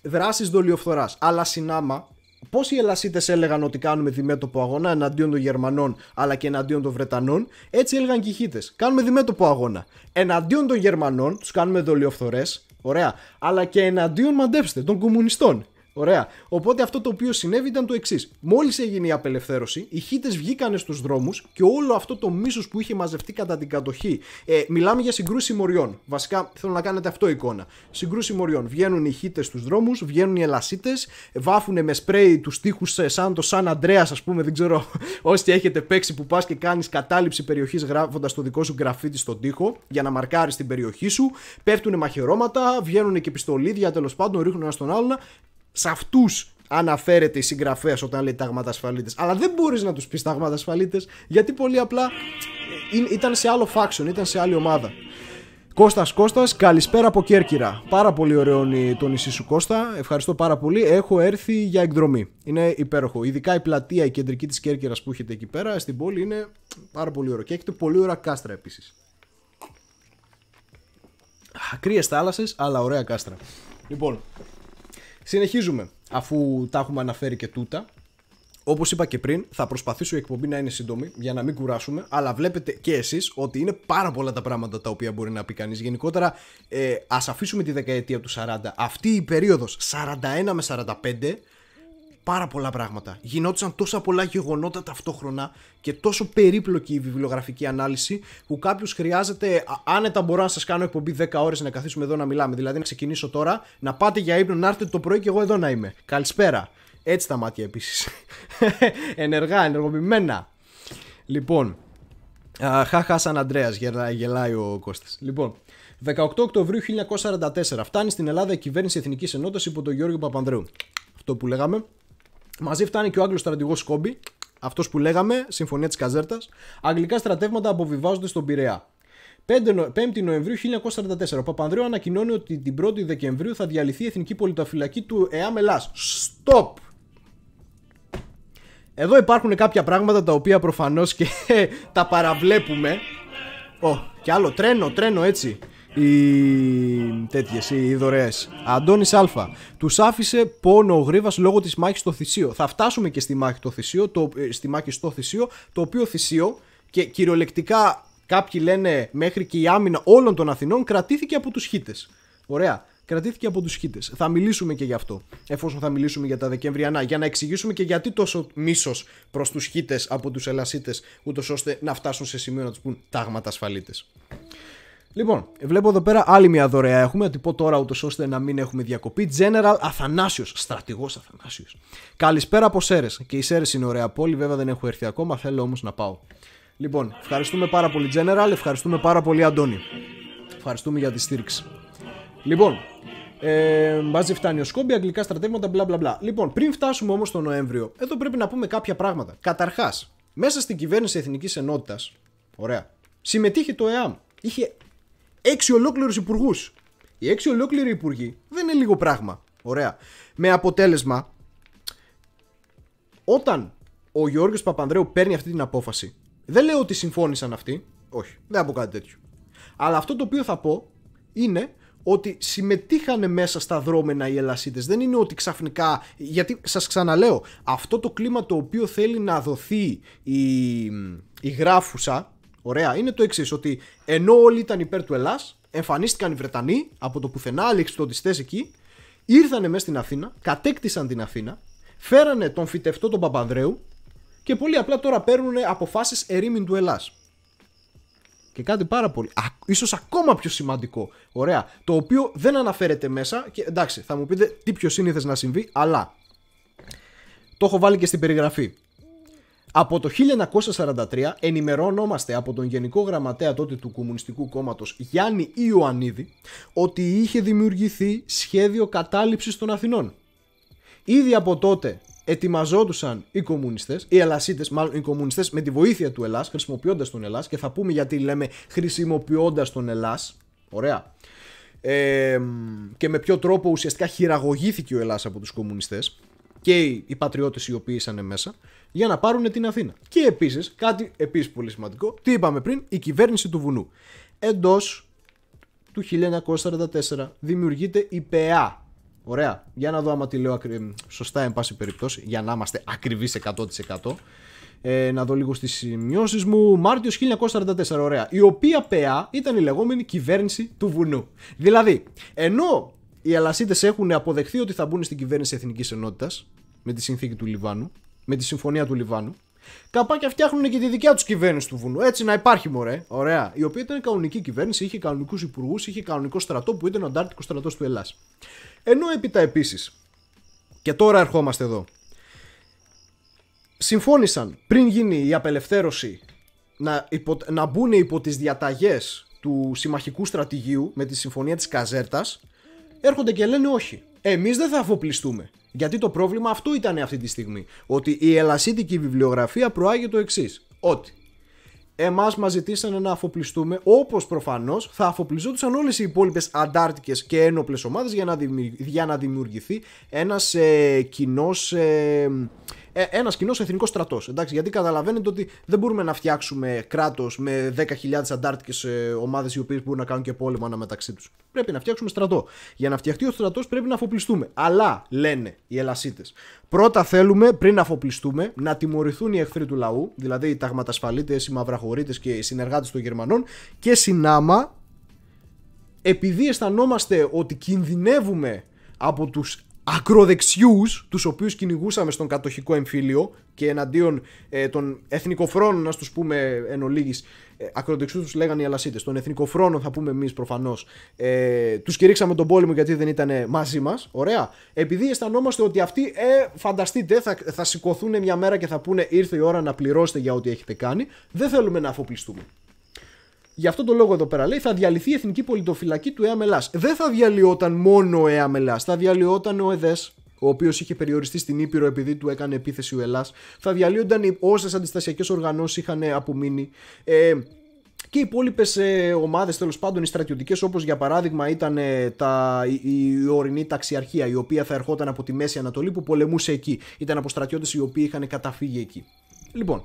δράσεις δολιοφθοράς. Αλλά συνάμα, πώς οι Ελασίτες έλεγαν ότι κάνουμε διμέτωπο αγώνα εναντίον των Γερμανών αλλά και εναντίον των Βρετανών, έτσι έλεγαν και οι Χίτες. Κάνουμε διμέτωπο αγώνα. Εναντίον των Γερμανών τους κάνουμε δολιοφθορές, ωραία, αλλά και εναντίον, μαντέψτε, των κομμουνιστών. Ωραία. Οπότε αυτό το οποίο συνέβη ήταν το εξής. Μόλις έγινε η απελευθέρωση, οι χείτε βγήκανε στους δρόμους και όλο αυτό το μίσος που είχε μαζευτεί κατά την κατοχή. Ε, μιλάμε για συγκρούση μοριών. Βασικά θέλω να κάνετε αυτό εικόνα. Συγκρούση μοριών. Βγαίνουν οι χείτε στους δρόμους, βγαίνουν οι ελασίτες, βάφουν με σπρέι τους τείχου σαν το Σαν Αντρέα, ας πούμε, δεν ξέρω [LAUGHS] όσοι έχετε παίξει που πας και κάνεις κατάληψη περιοχής γράφοντας το δικό σου γραφίτι στον τοίχο για να μαρκάρεις την περιοχή σου. Πέφτουν μαχαιρώματα, βγαίνουν και πιστολίδια τέλος πάντων, ρίχνουν ένα στον άλλο σε αυτούς αναφέρεται η συγγραφέας όταν λέει τάγματα ασφαλίτες. Αλλά δεν μπορείς να τους πεις τάγματα ασφαλίτες, γιατί πολύ απλά ήταν σε άλλο faction, ήταν σε άλλη ομάδα. Κώστας Κώστας, καλησπέρα από Κέρκυρα. Πάρα πολύ ωραίο το νησί σου, Κώστα. Ευχαριστώ πάρα πολύ. Έχω έρθει για εκδρομή. Είναι υπέροχο. Ειδικά η πλατεία, η κεντρική της Κέρκυρας που έχετε εκεί πέρα στην πόλη είναι πάρα πολύ ωραία Και έχετε πολύ ωραία κάστρα επίσης. Ακρίε θάλασσες, αλλά ωραία κάστρα. Λοιπόν, Συνεχίζουμε, αφού τα έχουμε αναφέρει και τούτα. Όπως είπα και πριν, θα προσπαθήσω η εκπομπή να είναι σύντομη για να μην κουράσουμε, αλλά βλέπετε και εσείς ότι είναι πάρα πολλά τα πράγματα τα οποία μπορεί να πει κανείς. Γενικότερα, ε, ας αφήσουμε τη δεκαετία του 40. Αυτή η περίοδος 41 με 45 πάρα πολλά πράγματα. Γινόντουσαν τόσα πολλά γεγονότα ταυτόχρονα και τόσο περίπλοκη η βιβλιογραφική ανάλυση που κάποιος χρειάζεται. Άνετα μπορώ να σας κάνω εκπομπή 10 ώρες να καθίσουμε εδώ να μιλάμε. Δηλαδή να ξεκινήσω τώρα, να πάτε για ύπνο, να έρθετε το πρωί και εγώ εδώ να είμαι. Καλησπέρα. Έτσι τα μάτια επίσης. [LAUGHS] Ενεργά, ενεργοποιημένα. Λοιπόν. Χαχά Σαν Αντρέα, γελάει ο Κώστας. Λοιπόν. 18 Οκτωβρίου 1944 φτάνει στην Ελλάδα η κυβέρνηση Εθνικής Ενότητας υπό τον Γιώργο Παπανδρέου. Αυτό που λέγαμε. Μαζί φτάνει και ο Άγγλος στρατηγός Σκόμπι, αυτός που λέγαμε, Συμφωνία της Καζέρτας. Αγγλικά στρατεύματα αποβιβάζονται στον Πειραιά. 5η Νοεμβρίου 1944, ο Παπανδρέου ανακοινώνει ότι την 1η Δεκεμβρίου θα διαλυθεί η Εθνική Πολιτοφυλακή του ΕΑΜ Στοπ! Εδώ υπάρχουν κάποια πράγματα τα οποία προφανώς και [LAUGHS] τα παραβλέπουμε. Ω, oh, και άλλο τρένο, τρένο έτσι οι τέτοιες, οι δωρεές. Αντώνης Α. Τους άφησε πόνο ο Γρίβας λόγω της μάχης στο θυσίο. Θα φτάσουμε και στη μάχη, το θυσίο, ε, το, στη μάχη στο θυσίο, το οποίο θυσίο και κυριολεκτικά κάποιοι λένε μέχρι και η άμυνα όλων των Αθηνών κρατήθηκε από τους Χίτες. Ωραία. Κρατήθηκε από τους Χίτες. Θα μιλήσουμε και γι' αυτό, εφόσον θα μιλήσουμε για τα Δεκεμβριανά, για να εξηγήσουμε και γιατί τόσο μίσος προς τους Χίτες από τους Ελασίτες, ούτως ώστε να φτάσουν σε σημείο να τους πούν τάγματα ασφαλίτες. Λοιπόν, βλέπω εδώ πέρα άλλη μια δωρεά έχουμε. Να τώρα ούτως ώστε να μην έχουμε διακοπή. General Αθανάσιος, στρατηγός Αθανάσιος. Καλησπέρα από Σέρες. Και οι Σέρες είναι ωραία πόλη, βέβαια δεν έχω έρθει ακόμα. Θέλω όμως να πάω. Λοιπόν, ευχαριστούμε πάρα πολύ General, ευχαριστούμε πάρα πολύ Αντώνη. Ευχαριστούμε για τη στήριξη. Λοιπόν, ε, μπάζει φτάνει ο Σκόμπι, αγγλικά στρατεύματα, μπλα μπλα μπλα. Λοιπόν, πριν φτάσουμε όμως τον Νοέμβριο, εδώ πρέπει να πούμε κάποια πράγματα. Καταρχάς, μέσα στην κυβέρνηση Εθνικής Ενότητας, ωραία, συμμετείχε το ΕΑΜ. Είχε έξι ολόκληρους υπουργούς. Οι έξι ολόκληροι υπουργοί δεν είναι λίγο πράγμα. Ωραία. Με αποτέλεσμα, όταν ο Γιώργος Παπανδρέου παίρνει αυτή την απόφαση, δεν λέω ότι συμφώνησαν αυτοί. Όχι, δεν θα κάτι τέτοιο. Αλλά αυτό το οποίο θα πω είναι ότι συμμετείχαν μέσα στα δρόμενα οι Ελλασίτες. Δεν είναι ότι ξαφνικά... Γιατί σας ξαναλέω, αυτό το κλίμα το οποίο θέλει να δοθεί η, η γράφουσα ωραία, είναι το εξής: Ότι ενώ όλοι ήταν υπέρ του Ελλάς, εμφανίστηκαν οι Βρετανοί από το πουθενά, αλεξιτοντιστέ εκεί, ήρθανε μέσα στην Αθήνα, κατέκτησαν την Αθήνα, φέρανε τον φυτευτό τον Παπανδρέου και πολύ απλά τώρα παίρνουν αποφάσεις ερήμην του Ελλάς. Και κάτι πάρα πολύ, ίσως ακόμα πιο σημαντικό, ωραία, το οποίο δεν αναφέρεται μέσα και εντάξει θα μου πείτε τι πιο σύνηθες να συμβεί, αλλά το έχω βάλει και στην περιγραφή. Από το 1943 ενημερώνομαστε από τον Γενικό Γραμματέα τότε του Κομμουνιστικού Κόμματος Γιάννη Ιωαννίδη ότι είχε δημιουργηθεί σχέδιο κατάληψης των Αθηνών. Ήδη από τότε ετοιμαζόντουσαν οι Κομμουνιστές, οι ελασίτες μάλλον οι Κομμουνιστές με τη βοήθεια του Ελλάς, χρησιμοποιώντας τον Ελλάς και θα πούμε γιατί λέμε χρησιμοποιώντας τον Ελλάς, Ωραία. Ε, και με ποιο τρόπο ουσιαστικά χειραγωγήθηκε ο Ελλάς από τους κομμουνιστές και οι πατριώτες οι οποίοι ήσαν μέσα για να πάρουν την Αθήνα. Και επίσης, κάτι επίσης πολύ σημαντικό, τι είπαμε πριν, η κυβέρνηση του βουνού. Εντός του 1944 δημιουργείται η ΠΕΑ. Ωραία. Για να δω άμα τη λέω σωστά, εν πάση περιπτώσει, για να είμαστε ακριβείς 100%. Ε, να δω λίγο στις σημειώσεις μου Μάρτιος 1944, ωραία Η οποία ΠΑ ήταν η λεγόμενη κυβέρνηση του βουνού Δηλαδή, ενώ οι αλασίτες έχουν αποδεχθεί ότι θα μπουν στην κυβέρνηση Εθνικής Ενότητας Με τη συνθήκη του Λιβάνου με τη συμφωνία του Λιβάνου. Καπάκια φτιάχνουν και τη δικιά τους κυβέρνηση του βουνού. Έτσι να υπάρχει, μωρέ. Ωραία. Η οποία ήταν κανονική κυβέρνηση, είχε κανονικούς υπουργούς, είχε κανονικό στρατό που ήταν ο Αντάρτικος στρατός του Ελλάς. Ενώ έπειτα επίσης, και τώρα ερχόμαστε εδώ, συμφώνησαν πριν γίνει η απελευθέρωση να, να μπουν υπό τις διαταγές του συμμαχικού στρατηγίου με τη συμφωνία της Καζέρτας έρχονται και λένε όχι, εμείς δεν θα αφοπλιστούμε γιατί το πρόβλημα αυτό ήταν αυτή τη στιγμή. Ότι η ελασίτικη βιβλιογραφία προάγει το εξής. Ότι εμάς μας ζητήσανε να αφοπλιστούμε, όπως προφανώς θα αφοπλιζόντουσαν όλες οι υπόλοιπες αντάρτικες και ένοπλες ομάδες για, να δημιουργηθεί ένας ε, κοινός. Ε, ε, ένας κοινός εθνικός στρατός. Γιατί καταλαβαίνετε ότι δεν μπορούμε να φτιάξουμε κράτος με 10.000 αντάρτικες ε, ομάδες οι οποίες μπορούν να κάνουν και πόλεμο ανάμεταξύ τους. Πρέπει να φτιάξουμε στρατό. Για να φτιαχτεί ο στρατός πρέπει να αφοπλιστούμε. Αλλά, λένε οι Ελασίτε, πρώτα θέλουμε πριν αφοπλιστούμε να τιμωρηθούν οι εχθροί του λαού, δηλαδή οι ταγματασφαλίτες, οι μαυραχωρίτες και οι συνεργάτες των Γερμανών και συνάμα επειδή αισθανόμαστε ότι κινδυνεύουμε από τους ακροδεξιούς, τους οποίους κυνηγούσαμε στον κατοχικό εμφύλιο και εναντίον ε, των εθνικοφρόνων, να τους πούμε εν ολίγης, ε, ακροδεξιούς τους λέγανε οι αλασίτες, των εθνικοφρόνων θα πούμε εμείς προφανώς, ε, τους κηρύξαμε τον πόλεμο γιατί δεν ήταν μαζί μας, ωραία, επειδή αισθανόμαστε ότι αυτοί, ε, φανταστείτε, θα, θα σηκωθούν μια μέρα και θα πούνε ήρθε η ώρα να πληρώσετε για ό,τι έχετε κάνει, δεν θέλουμε να αφοπλιστούμε. Γι' αυτό τον λόγο εδώ πέρα λέει θα διαλυθεί η εθνική πολιτοφυλακή του ΕΑΜΕΛΑ. Δεν θα διαλυόταν μόνο ο ΕΑΜΕΛΑ, θα διαλυόταν ο ΕΔΕΣ, ο οποίος είχε περιοριστεί στην Ήπειρο επειδή του έκανε επίθεση ο ΕΛΑΣ. Θα διαλύονταν όσες αντιστασιακές οργανώσεις είχαν ε, απομείνει. Ε, και οι υπόλοιπες ε, ομάδες, τέλος πάντων, οι στρατιωτικές, όπως για παράδειγμα ήταν ε, τα, η, η, η, ορεινή ταξιαρχία, η οποία θα ερχόταν από τη Μέση Ανατολή που πολεμούσε εκεί. Ήταν από στρατιώτες οι οποίοι είχαν καταφύγει εκεί. Λοιπόν,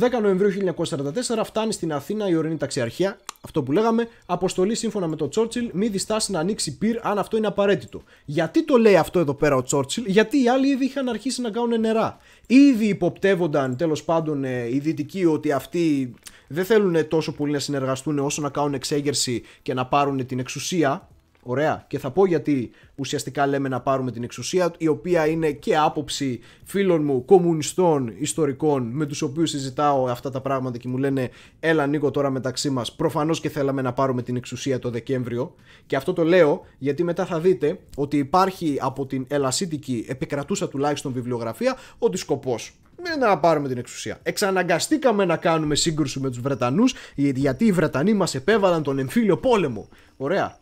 10 Νοεμβρίου 1944 φτάνει στην Αθήνα η ορεινή ταξιαρχία, αυτό που λέγαμε, αποστολή σύμφωνα με τον Τσόρτσιλ, μη διστάσει να ανοίξει πυρ αν αυτό είναι απαραίτητο. Γιατί το λέει αυτό εδώ πέρα ο Τσόρτσιλ, γιατί οι άλλοι ήδη είχαν αρχίσει να κάνουν νερά. Ήδη υποπτεύονταν τέλος πάντων ε, οι δυτικοί ότι αυτοί δεν θέλουν τόσο πολύ να συνεργαστούν όσο να κάνουν εξέγερση και να πάρουν την εξουσία Ωραία. Και θα πω γιατί ουσιαστικά λέμε να πάρουμε την εξουσία, η οποία είναι και άποψη φίλων μου, κομμουνιστών, ιστορικών, με τους οποίους συζητάω αυτά τα πράγματα και μου λένε Έλα, Νίκο, τώρα μεταξύ μας. Προφανώς και θέλαμε να πάρουμε την εξουσία το Δεκέμβριο. Και αυτό το λέω γιατί μετά θα δείτε ότι υπάρχει από την ελασίτικη επικρατούσα τουλάχιστον βιβλιογραφία ότι σκοπό είναι να πάρουμε την εξουσία. Εξαναγκαστήκαμε να κάνουμε σύγκρουση με τους Βρετανούς γιατί οι Βρετανοί μας επέβαλαν τον εμφύλιο πόλεμο. Ωραία.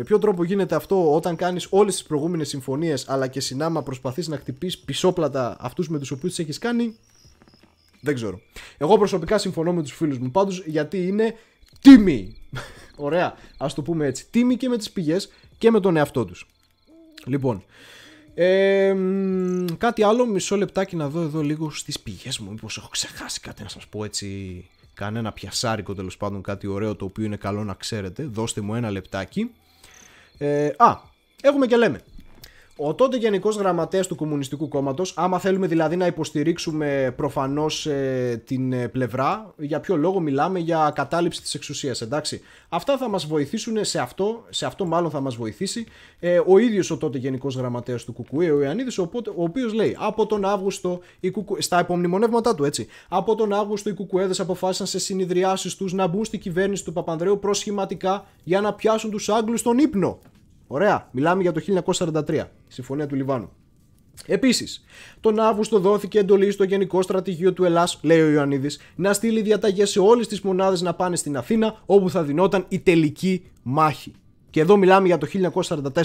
Με ποιο τρόπο γίνεται αυτό όταν κάνεις όλες τις προηγούμενες συμφωνίες, αλλά και συνάμα προσπαθείς να χτυπήσεις πισόπλατα αυτούς με τους οποίους τις έχεις κάνει. Δεν ξέρω. Εγώ προσωπικά συμφωνώ με τους φίλους μου πάντως γιατί είναι τίμη. [LAUGHS] Ωραία, ας το πούμε έτσι. Τίμη και με τις πηγές και με τον εαυτό τους. Λοιπόν, ε, κάτι άλλο, μισό λεπτάκι να δω εδώ λίγο στις πηγές μου Μήπως έχω ξεχάσει κάτι να σας πω έτσι Κανένα πιασάρικο τέλος πάντων κάτι ωραίο το οποίο είναι καλό να ξέρετε Δώστε μου ένα λεπτάκι ε, α, έχουμε και λέμε. Ο τότε Γενικός Γραμματέας του Κομμουνιστικού Κόμματος, άμα θέλουμε δηλαδή να υποστηρίξουμε προφανώς ε, την ε, πλευρά, για ποιο λόγο μιλάμε για κατάληψη της εξουσίας, εντάξει. Αυτά θα μας βοηθήσουν σε αυτό, σε αυτό μάλλον θα μας βοηθήσει ε, ο ίδιος ο τότε Γενικός Γραμματέας του Κουκουέ, ο Ιωαννίδης, ο, ο οποίος λέει από τον Αύγουστο, η Κουκου... στα υπομνημονεύματά του έτσι, από τον Αύγουστο οι Κουκουέδες αποφάσισαν σε συνειδριάσεις τους να μπουν στην κυβέρνηση του Παπανδρέου προσχηματικά για να πιάσουν τους Άγγλους στον ύπνο. Ωραία, μιλάμε για το 1943, Συμφωνία του Λιβάνου. Επίσης, τον Αύγουστο δόθηκε εντολή στο Γενικό Στρατηγείο του Ελλάς, λέει ο Ιωαννίδης, να στείλει διαταγές σε όλες τις μονάδες να πάνε στην Αθήνα, όπου θα δινόταν η τελική μάχη. Και εδώ μιλάμε για το 1944.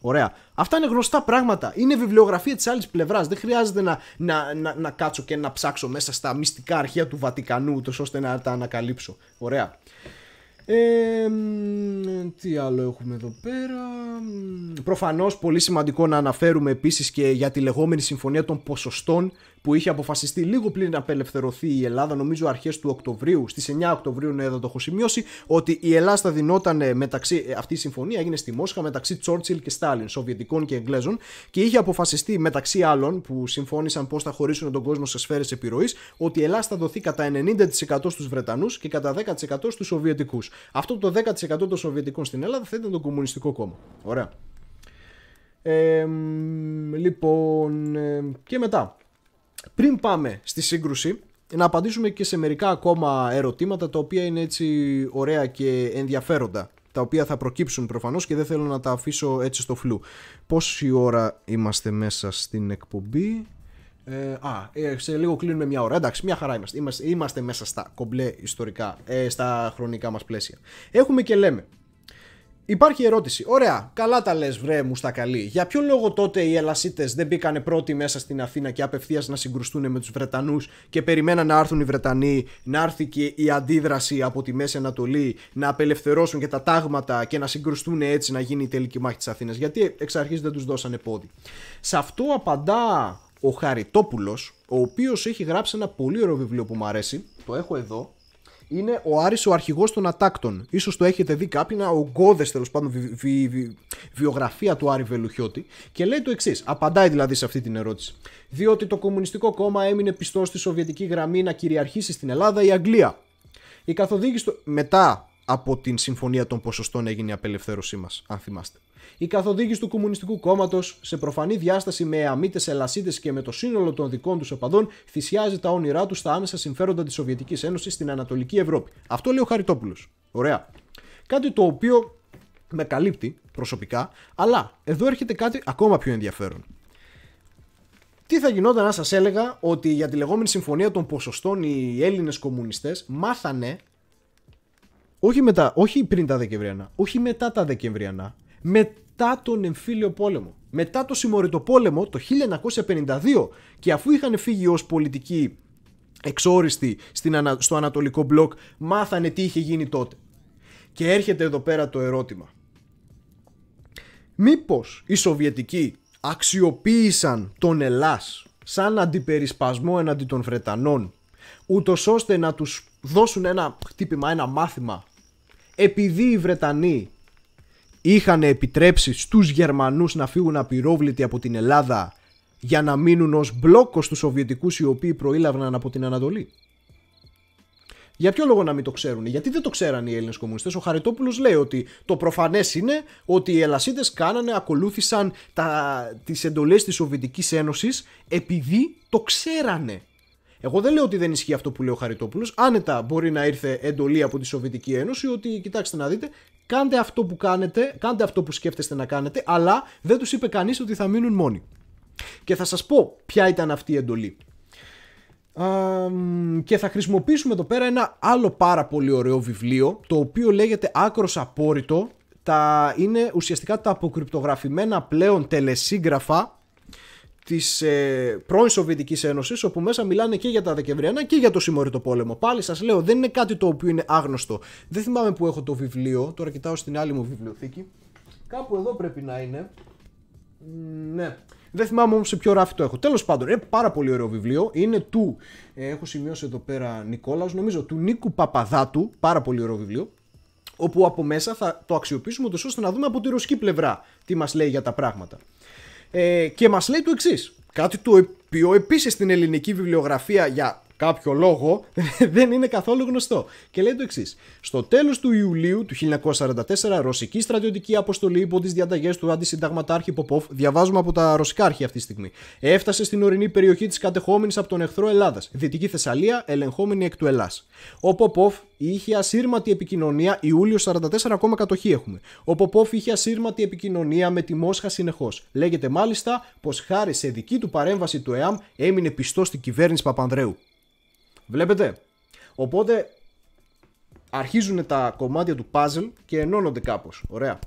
Ωραία. Αυτά είναι γνωστά πράγματα. Είναι βιβλιογραφία της άλλης πλευράς. Δεν χρειάζεται να, να, να, κάτσω και να ψάξω μέσα στα μυστικά αρχεία του Βατικανού, ώστε να τα ανακαλύψω. Ωραία. Ε, τι άλλο έχουμε εδώ πέρα. Προφανώς πολύ σημαντικό να αναφέρουμε επίσης και για τη λεγόμενη συμφωνία των ποσοστών που είχε αποφασιστεί λίγο πριν να απελευθερωθεί η Ελλάδα, νομίζω αρχές του Οκτωβρίου, στις 9 Οκτωβρίου, ναι, εδώ το έχω σημειώσει, ότι η Ελλάδα θα δινόταν ε, μεταξύ, ε, αυτή η συμφωνία έγινε στη Μόσχα μεταξύ Τσόρτσιλ και Στάλιν, Σοβιετικών και Εγγλέζων, και είχε αποφασιστεί μεταξύ άλλων που συμφώνησαν πώς θα χωρίσουν τον κόσμο σε σφαίρες επιρροής, ότι η Ελλάδα θα δοθεί κατά 90% στους Βρετανούς και κατά 10% στους Σοβιετικούς. Αυτό το 10% των Σοβιετικών στην Ελλάδα θα ήταν το Κομμουνιστικό Κόμμα. Ωραία. Ε, λοιπόν, και μετά. Πριν πάμε στη σύγκρουση, να απαντήσουμε και σε μερικά ακόμα ερωτήματα τα οποία είναι έτσι ωραία και ενδιαφέροντα τα οποία θα προκύψουν προφανώς και δεν θέλω να τα αφήσω έτσι στο φλού. Πόση ώρα είμαστε μέσα στην εκπομπή... Ε, α, ε, σε λίγο κλείνουμε μια ώρα. Εντάξει, μια χαρά είμαστε. Είμαστε, μέσα στα κομπλέ ιστορικά, ε, στα χρονικά μας πλαίσια. Έχουμε και λέμε Υπάρχει ερώτηση. Ωραία, καλά τα λες, βρέ μου στα καλή. Για ποιο λόγο τότε οι Ελασίτε δεν μπήκανε πρώτοι μέσα στην Αθήνα και απευθείας να συγκρουστούν με τους Βρετανούς και περιμέναν να έρθουν οι Βρετανοί, να έρθει και η αντίδραση από τη Μέση Ανατολή, να απελευθερώσουν και τα τάγματα και να συγκρουστούν έτσι να γίνει η τελική μάχη της Αθήνας. Γιατί εξ αρχής δεν τους δώσανε πόδι. Σε αυτό απαντά ο Χαριτόπουλος, ο οποίος έχει γράψει ένα πολύ ωραίο βιβλίο που μου αρέσει. Το έχω εδώ, είναι ο Άρης ο αρχηγός των ατάκτων. Ίσως το έχετε δει κάποιοι, ο ογκώδες τέλος πάντων βι, βιογραφία του Άρη Βελουχιώτη και λέει το εξής. απαντάει δηλαδή σε αυτή την ερώτηση. Διότι το Κομμουνιστικό Κόμμα έμεινε πιστός στη Σοβιετική γραμμή να κυριαρχήσει στην Ελλάδα η Αγγλία. Η καθοδήγηση μετά από την Συμφωνία των Ποσοστών έγινε η απελευθέρωσή μας, αν θυμάστε. Η καθοδήγηση του Κομμουνιστικού Κόμματος σε προφανή διάσταση με αμύτες ελασίτες και με το σύνολο των δικών τους οπαδών θυσιάζει τα όνειρά τους στα άμεσα συμφέροντα της Σοβιετικής Ένωσης στην Ανατολική Ευρώπη. Αυτό λέει ο Χαριτόπουλος. Ωραία. Κάτι το οποίο με καλύπτει προσωπικά, αλλά εδώ έρχεται κάτι ακόμα πιο ενδιαφέρον. Τι θα γινόταν αν σας έλεγα ότι για τη λεγόμενη συμφωνία των ποσοστών οι Έλληνες κομμουνιστές μάθανε όχι, μετά, όχι πριν τα Δεκεμβριανά, όχι μετά τα Δεκεμβριανά, μετά τον εμφύλιο πόλεμο. Μετά το συμμορητό πόλεμο το 1952 και αφού είχαν φύγει ως πολιτικοί εξόριστοι στο Ανατολικό Μπλοκ μάθανε τι είχε γίνει τότε. Και έρχεται εδώ πέρα το ερώτημα. Μήπως οι Σοβιετικοί αξιοποίησαν τον Ελλάς σαν αντιπερισπασμό εναντί των Βρετανών ούτως ώστε να τους δώσουν ένα χτύπημα, ένα μάθημα επειδή οι Βρετανοί είχαν επιτρέψει στους Γερμανούς να φύγουν απειρόβλητοι από την Ελλάδα για να μείνουν ως μπλόκο στους Σοβιετικούς οι οποίοι προήλαβαν από την Ανατολή. Για ποιο λόγο να μην το ξέρουν, γιατί δεν το ξέραν οι Έλληνες κομμουνιστές. Ο Χαριτόπουλος λέει ότι το προφανές είναι ότι οι Ελασίτες κάνανε, ακολούθησαν τις εντολές της Σοβιετικής Ένωσης επειδή το ξέρανε. Εγώ δεν λέω ότι δεν ισχύει αυτό που λέει ο Χαριτόπουλος. Άνετα μπορεί να ήρθε εντολή από τη Σοβιετική Ένωση ότι, κοιτάξτε να δείτε, κάντε αυτό που κάνετε, κάντε αυτό που σκέφτεστε να κάνετε, αλλά δεν τους είπε κανείς ότι θα μείνουν μόνοι. Και θα σας πω ποια ήταν αυτή η εντολή. Και θα χρησιμοποιήσουμε εδώ πέρα ένα άλλο πάρα πολύ ωραίο βιβλίο, το οποίο λέγεται «Άκρος απόρριτο». Τα, είναι ουσιαστικά τα αποκρυπτογραφημένα πλέον τελεσίγγραφα της ε, πρώην Σοβιετικής Ένωσης, όπου μέσα μιλάνε και για τα Δεκεμβριανά και για το συμμορήτο πόλεμο. Πάλι σας λέω, δεν είναι κάτι το οποίο είναι άγνωστο. Δεν θυμάμαι που έχω το βιβλίο, τώρα κοιτάω στην άλλη μου βιβλιοθήκη. Κάπου εδώ πρέπει να είναι. Ναι. Δεν θυμάμαι όμως σε ποιο ράφι το έχω. Τέλος πάντων, είναι πάρα πολύ ωραίο βιβλίο. Είναι του, ε, έχω σημειώσει εδώ πέρα Νικόλαος, νομίζω του Νίκου Παπαδάτου. Πάρα πολύ ωραίο βιβλίο όπου από μέσα θα το αξιοποιήσουμε ώστε να δούμε από τη ρωσική πλευρά τι μας λέει για τα πράγματα. Ε, και μας λέει το εξής. κάτι το οποίο επίσης στην ελληνική βιβλιογραφία για κάποιο λόγο [LAUGHS] δεν είναι καθόλου γνωστό. Και λέει το εξής. Στο τέλος του Ιουλίου του 1944, ρωσική στρατιωτική αποστολή υπό τις διαταγές του αντισυνταγματάρχη Ποπόφ, διαβάζουμε από τα ρωσικά αρχή αυτή τη στιγμή, έφτασε στην ορεινή περιοχή της κατεχόμενης από τον εχθρό Ελλάδας, Δυτική Θεσσαλία, ελεγχόμενη εκ του Ελλάς. Ο Ποπόφ είχε ασύρματη επικοινωνία, Ιούλιο 44 ακόμα κατοχή έχουμε. Ο Ποπόφ είχε ασύρματη επικοινωνία με τη Μόσχα συνεχώς. Λέγεται μάλιστα πως χάρη σε δική του παρέμβαση του ΕΑΜ έμεινε πιστός στην κυβέρνηση Παπανδρέου. Βλέπετε. Οπότε αρχίζουν τα κομμάτια του puzzle και ενώνονται κάπως. Ωραία.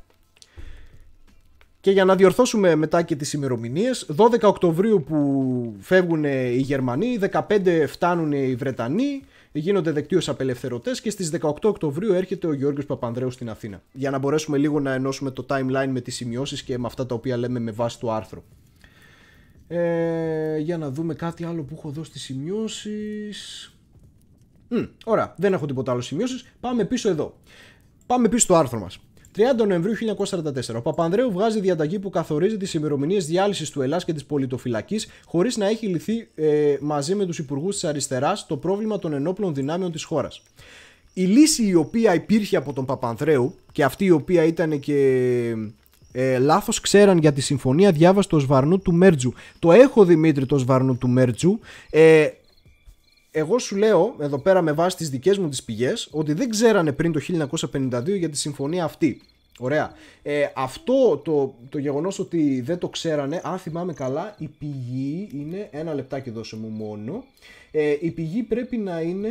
Και για να διορθώσουμε μετά και τις ημερομηνίες, 12 Οκτωβρίου που φεύγουν οι Γερμανοί, 15 φτάνουν οι Βρετανοί, γίνονται δεκτοί ως απελευθερωτές και στις 18 Οκτωβρίου έρχεται ο Γιώργος Παπανδρέου στην Αθήνα. Για να μπορέσουμε λίγο να ενώσουμε το timeline με τις σημειώσεις και με αυτά τα οποία λέμε με βάση το άρθρο. Ε, για να δούμε κάτι άλλο που έχω εδώ στις σημειώσεις. ωραία, δεν έχω τίποτα άλλο σημειώσεις. Πάμε πίσω εδώ. Πάμε πίσω στο άρθρο μας. 30 Νοεμβρίου 1944. Ο Παπανδρέου βγάζει διαταγή που καθορίζει τις ημερομηνίες διάλυσης του Ελλάς και της πολιτοφυλακής, χωρίς να έχει λυθεί ε, μαζί με τους υπουργούς της αριστεράς το πρόβλημα των ενόπλων δυνάμεων της χώρας. Η λύση η οποία υπήρχε από τον Παπανδρέου και αυτή η οποία ήταν και ε, λάθος ξέραν για τη συμφωνία διάβασης του Σβαρνού του Μέρτζου. Το έχω Δημήτρη το Σβαρνού του Μέρτζου. Ε, εγώ σου λέω εδώ πέρα με βάση τις δικές μου τις πηγές ότι δεν ξέρανε πριν το 1952 για τη συμφωνία αυτή. Ωραία. Ε, αυτό το, το γεγονός ότι δεν το ξέρανε, αν θυμάμαι καλά, η πηγή είναι, ένα λεπτάκι δώσε μου μόνο, ε, η πηγή πρέπει να είναι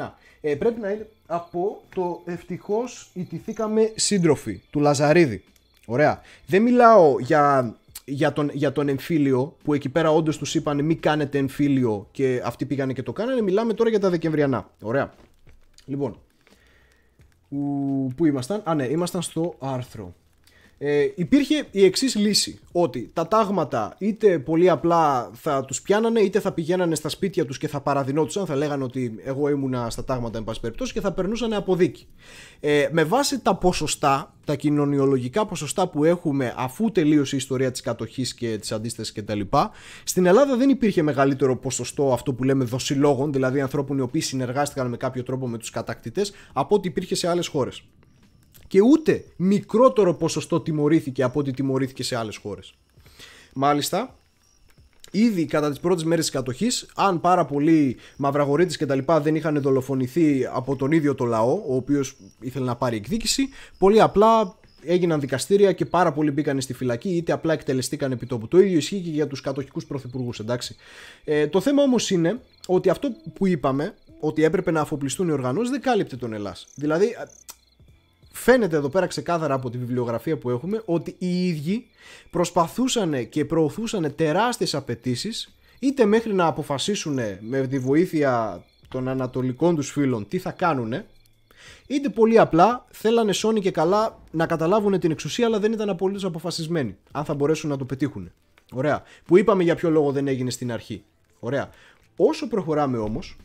29. Ε, πρέπει να είναι από το ευτυχώς ιτηθήκαμε σύντροφοι του Λαζαρίδη. Ωραία. Δεν μιλάω για, για, τον, για τον εμφύλιο που εκεί πέρα όντως τους είπαν μη κάνετε εμφύλιο και αυτοί πήγανε και το κάνανε. Μιλάμε τώρα για τα Δεκεμβριανά. Ωραία. Λοιπόν. πού ήμασταν. Α, ναι, ήμασταν στο άρθρο. Ε, υπήρχε η εξής λύση, ότι τα τάγματα είτε πολύ απλά θα τους πιάνανε, είτε θα πηγαίνανε στα σπίτια τους και θα παραδεινόντουσαν, θα λέγανε ότι εγώ ήμουνα στα τάγματα, εν πάση περιπτώσει, και θα περνούσαν από δίκη. Ε, με βάση τα ποσοστά, τα κοινωνιολογικά ποσοστά που έχουμε αφού τελείωσε η ιστορία της κατοχής και της αντίστασης κτλ., στην Ελλάδα δεν υπήρχε μεγαλύτερο ποσοστό αυτό που λέμε δοσιλόγων, δηλαδή ανθρώπων οι οποίοι συνεργάστηκαν με κάποιο τρόπο με τους κατακτητές, από ό,τι υπήρχε σε άλλες χώρες και ούτε μικρότερο ποσοστό τιμωρήθηκε από ό,τι τιμωρήθηκε σε άλλες χώρες. Μάλιστα, ήδη κατά τις πρώτες μέρες της κατοχής, αν πάρα πολλοί μαυραγορίτες και τα λοιπά δεν είχαν δολοφονηθεί από τον ίδιο το λαό, ο οποίος ήθελε να πάρει εκδίκηση, πολύ απλά έγιναν δικαστήρια και πάρα πολλοί μπήκαν στη φυλακή, είτε απλά εκτελεστήκαν επί τόπου. Το ίδιο ισχύει και για τους κατοχικούς πρωθυπουργούς, εντάξει. Ε, το θέμα όμως είναι ότι αυτό που είπαμε, ότι έπρεπε να αφοπλιστούν οι οργανώσεις δεν κάλυπτε τον Ελλάς. Δηλαδή, φαίνεται εδώ πέρα ξεκάθαρα από τη βιβλιογραφία που έχουμε ότι οι ίδιοι προσπαθούσαν και προωθούσαν τεράστιες απαιτήσεις, είτε μέχρι να αποφασίσουν με τη βοήθεια των ανατολικών τους φίλων τι θα κάνουν είτε πολύ απλά θέλανε Sony και καλά να καταλάβουν την εξουσία αλλά δεν ήταν απολύτως αποφασισμένοι αν θα μπορέσουν να το πετύχουν. Ωραία. Που είπαμε για ποιο λόγο δεν έγινε στην αρχή. Ωραία. Όσο προχωράμε όμως,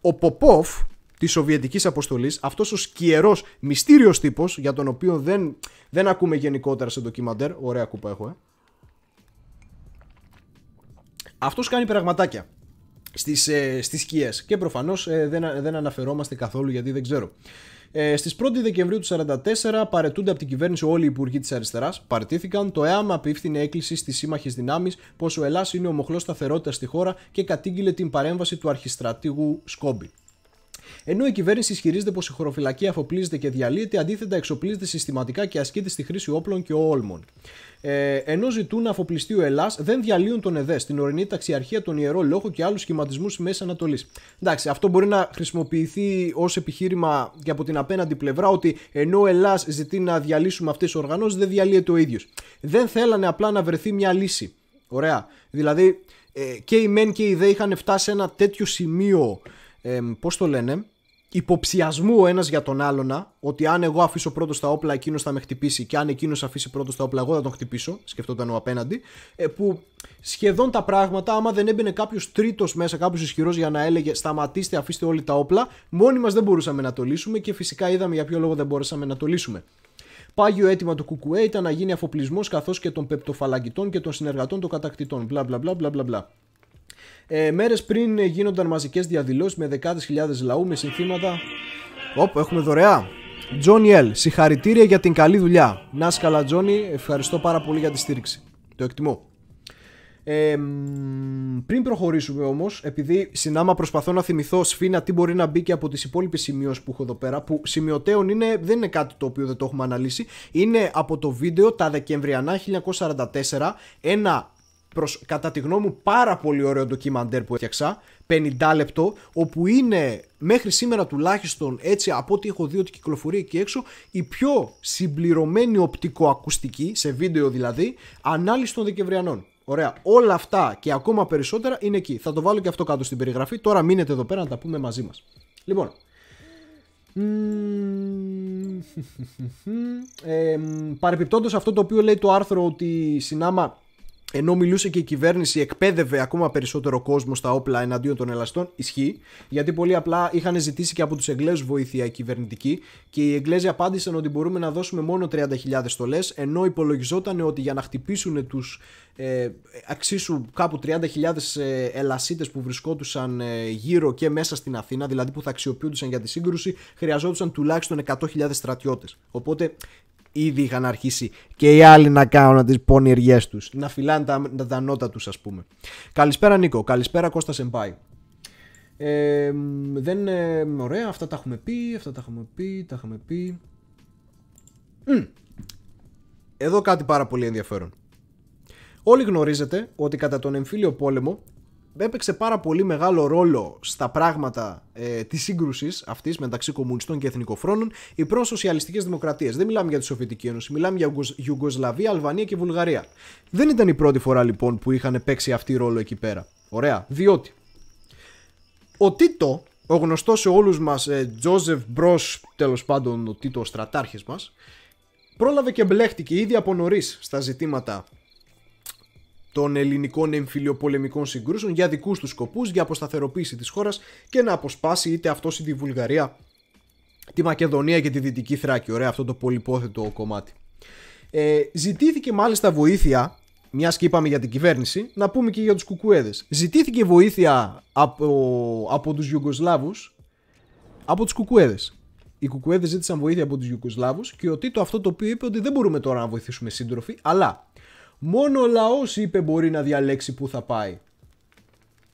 ο Ποπόφ τη Σοβιετικής αποστολής, αυτός ο σκιερός, μυστήριος τύπος, για τον οποίο δεν, δεν ακούμε γενικότερα σε ντοκιμαντέρ. Ωραία κούπα έχω, ε. Αυτός κάνει πραγματάκια στις ε, στις σκιές και προφανώς ε, δεν, δεν αναφερόμαστε καθόλου γιατί δεν ξέρω. Ε, στις 1 Δεκεμβρίου του 1944 παρετούνται από την κυβέρνηση όλοι οι υπουργοί της αριστεράς, παρετήθηκαν, το ΕΑΜ απίφθινε έκκληση στις σύμμαχες δυνάμεις πως ο Ελλάς είναι ο μοχλός σταθερότητας στη χώρα και κατήγγειλε την παρέμβαση του αρχιστρατηγού Σκόμπι. Ενώ η κυβέρνηση ισχυρίζεται πως η χωροφυλακή αφοπλίζεται και διαλύεται, αντίθετα εξοπλίζεται συστηματικά και ασκείται στη χρήση όπλων και όλμων. Ε, ενώ ζητούν να αφοπλιστεί ο Ελλάς, δεν διαλύουν τον ΕΔΕ, την ορεινή ταξιαρχία, τον ιερό λόγο και άλλους σχηματισμούς της Μέσης Ανατολής. Εντάξει, αυτό μπορεί να χρησιμοποιηθεί ως επιχείρημα και από την απέναντι πλευρά ότι ενώ ο Ελλάς ζητεί να διαλύσουμε αυτές τις οργανώσεις, δεν διαλύεται ο ίδιος. Δεν θέλανε απλά να βρεθεί μια λύση. Ωραία. Δηλαδή, ε, και οι μεν και οι δε είχαν φτάσει σε ένα τέτοιο σημείο, ε, το λένε, υποψιασμού ο ένας για τον άλλον ότι αν εγώ αφήσω πρώτος τα όπλα, εκείνος θα με χτυπήσει και αν εκείνος αφήσει πρώτος τα όπλα, εγώ θα τον χτυπήσω. Σκεφτόταν ο απέναντι. Ε, που σχεδόν τα πράγματα, άμα δεν έμπαινε κάποιος τρίτος μέσα, κάποιος ισχυρός για να έλεγε Σταματήστε, αφήστε όλοι τα όπλα, μόνοι μας δεν μπορούσαμε να το λύσουμε και φυσικά είδαμε για ποιο λόγο δεν μπορούσαμε να το λύσουμε. Πάγιο αίτημα του Κουκουέ ήταν να γίνει αφοπλισμός καθώς και των πεπτοφαλαγκητών και των συνεργατών των κατακτητών. μπλα μπλα μπλα μπλα. Ε, Μέρες πριν γίνονταν μαζικές διαδηλώσεις με δεκάδες χιλιάδες λαού με συνθήματα. Όπω, έχουμε δωρεά. Τζόνι Ελ, συγχαρητήρια για την καλή δουλειά. Να σκαλά, Τζόνι. Ευχαριστώ πάρα πολύ για τη στήριξη. Το εκτιμώ. Ε, πριν προχωρήσουμε όμως, επειδή συνάμα προσπαθώ να θυμηθώ σφίνα τι μπορεί να μπει και από τις υπόλοιπες σημειώσεις που έχω εδώ πέρα, που σημειωτέων είναι, δεν είναι κάτι το οποίο δεν το έχουμε αναλύσει, είναι από το βίντεο τα Δεκεμβριανά 1944 ένα προς, κατά τη γνώμη μου πάρα πολύ ωραίο ντοκιμαντέρ που έφτιαξα 50 λεπτό όπου είναι μέχρι σήμερα τουλάχιστον έτσι από ό,τι έχω δει ότι κυκλοφορεί εκεί έξω η πιο συμπληρωμένη οπτικοακουστική σε βίντεο δηλαδή ανάλυση των Δεκεμβριανών Ωραία, όλα αυτά και ακόμα περισσότερα είναι εκεί. Θα το βάλω και αυτό κάτω στην περιγραφή. Τώρα μείνετε εδώ πέρα να τα πούμε μαζί μας. Λοιπόν, ε, παρεπιπτόντως αυτό το οποίο λέει το άρθρο ότι συνάμα ενώ μιλούσε και η κυβέρνηση, εκπαίδευε ακόμα περισσότερο κόσμο στα όπλα εναντίον των Ελαστών. Ισχύει, γιατί πολύ απλά είχαν ζητήσει και από τους Εγγλέζους βοήθεια η κυβερνητική και οι Εγγλέζοι απάντησαν ότι μπορούμε να δώσουμε μόνο 30.000 στολές, ενώ υπολογιζόταν ότι για να χτυπήσουν τους ε, αξίσου κάπου 30.000 Ελασίτε που βρισκόντουσαν ε, γύρω και μέσα στην Αθήνα, δηλαδή που θα αξιοποιούντουσαν για τη σύγκρουση, χρειαζόντουσαν τουλάχιστον 100.000 στρατιώτες. Οπότε ήδη είχαν αρχίσει και οι άλλοι να κάνουν τις πονηριές τους, να φυλάνε τα, τα, τα νότα τους, ας πούμε. Καλησπέρα Νίκο, καλησπέρα Κώστα Σεμπάη. Ε, δεν, είναι ωραία, αυτά τα έχουμε πει, αυτά τα έχουμε πει, τα έχουμε πει. Εδώ κάτι πάρα πολύ ενδιαφέρον. Όλοι γνωρίζετε ότι κατά τον εμφύλιο πόλεμο έπαιξε πάρα πολύ μεγάλο ρόλο στα πράγματα ε, της σύγκρουσης αυτής μεταξύ κομμουνιστών και εθνικοφρόνων οι προσοσιαλιστικές δημοκρατίες. Δεν μιλάμε για τη Σοβιετική Ένωση, μιλάμε για Ιουγκοσλαβία, Αλβανία και Βουλγαρία. Δεν ήταν η πρώτη φορά λοιπόν που είχαν παίξει αυτή ρόλο εκεί πέρα. Ωραία, διότι ο Τίτο, ο γνωστός σε όλους μας ε, Τζόζεφ Μπρό, τέλος πάντων ο Τίτο, ο στρατάρχης μας, πρόλαβε και μπλέχτηκε ήδη από νωρίς στα ζητήματα των ελληνικών εμφυλιοπολεμικών συγκρούσεων για δικούς τους σκοπούς, για αποσταθεροποίηση της χώρας και να αποσπάσει είτε αυτός είτε η Βουλγαρία τη Μακεδονία και τη Δυτική Θράκη. Ωραία αυτό το πολυπόθετο κομμάτι. Ε, ζητήθηκε μάλιστα βοήθεια, μιας και είπαμε για την κυβέρνηση, να πούμε και για τους κουκουέδες. Ζητήθηκε βοήθεια από, από τους Ιουγκοσλάβους, από τους κουκουέδες. Οι κουκουέδες ζήτησαν βοήθεια από τους Ιουγκοσλάβους και ο Τίτο αυτό το οποίο είπε ότι δεν μπορούμε τώρα να βοηθήσουμε σύντροφοι, αλλά Μόνο ο λαός είπε μπορεί να διαλέξει που θα πάει.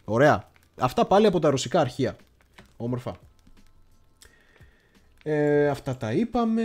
Ωραία. Αυτά πάλι από τα ρωσικά αρχεία. Όμορφα. Ε, αυτά τα είπαμε.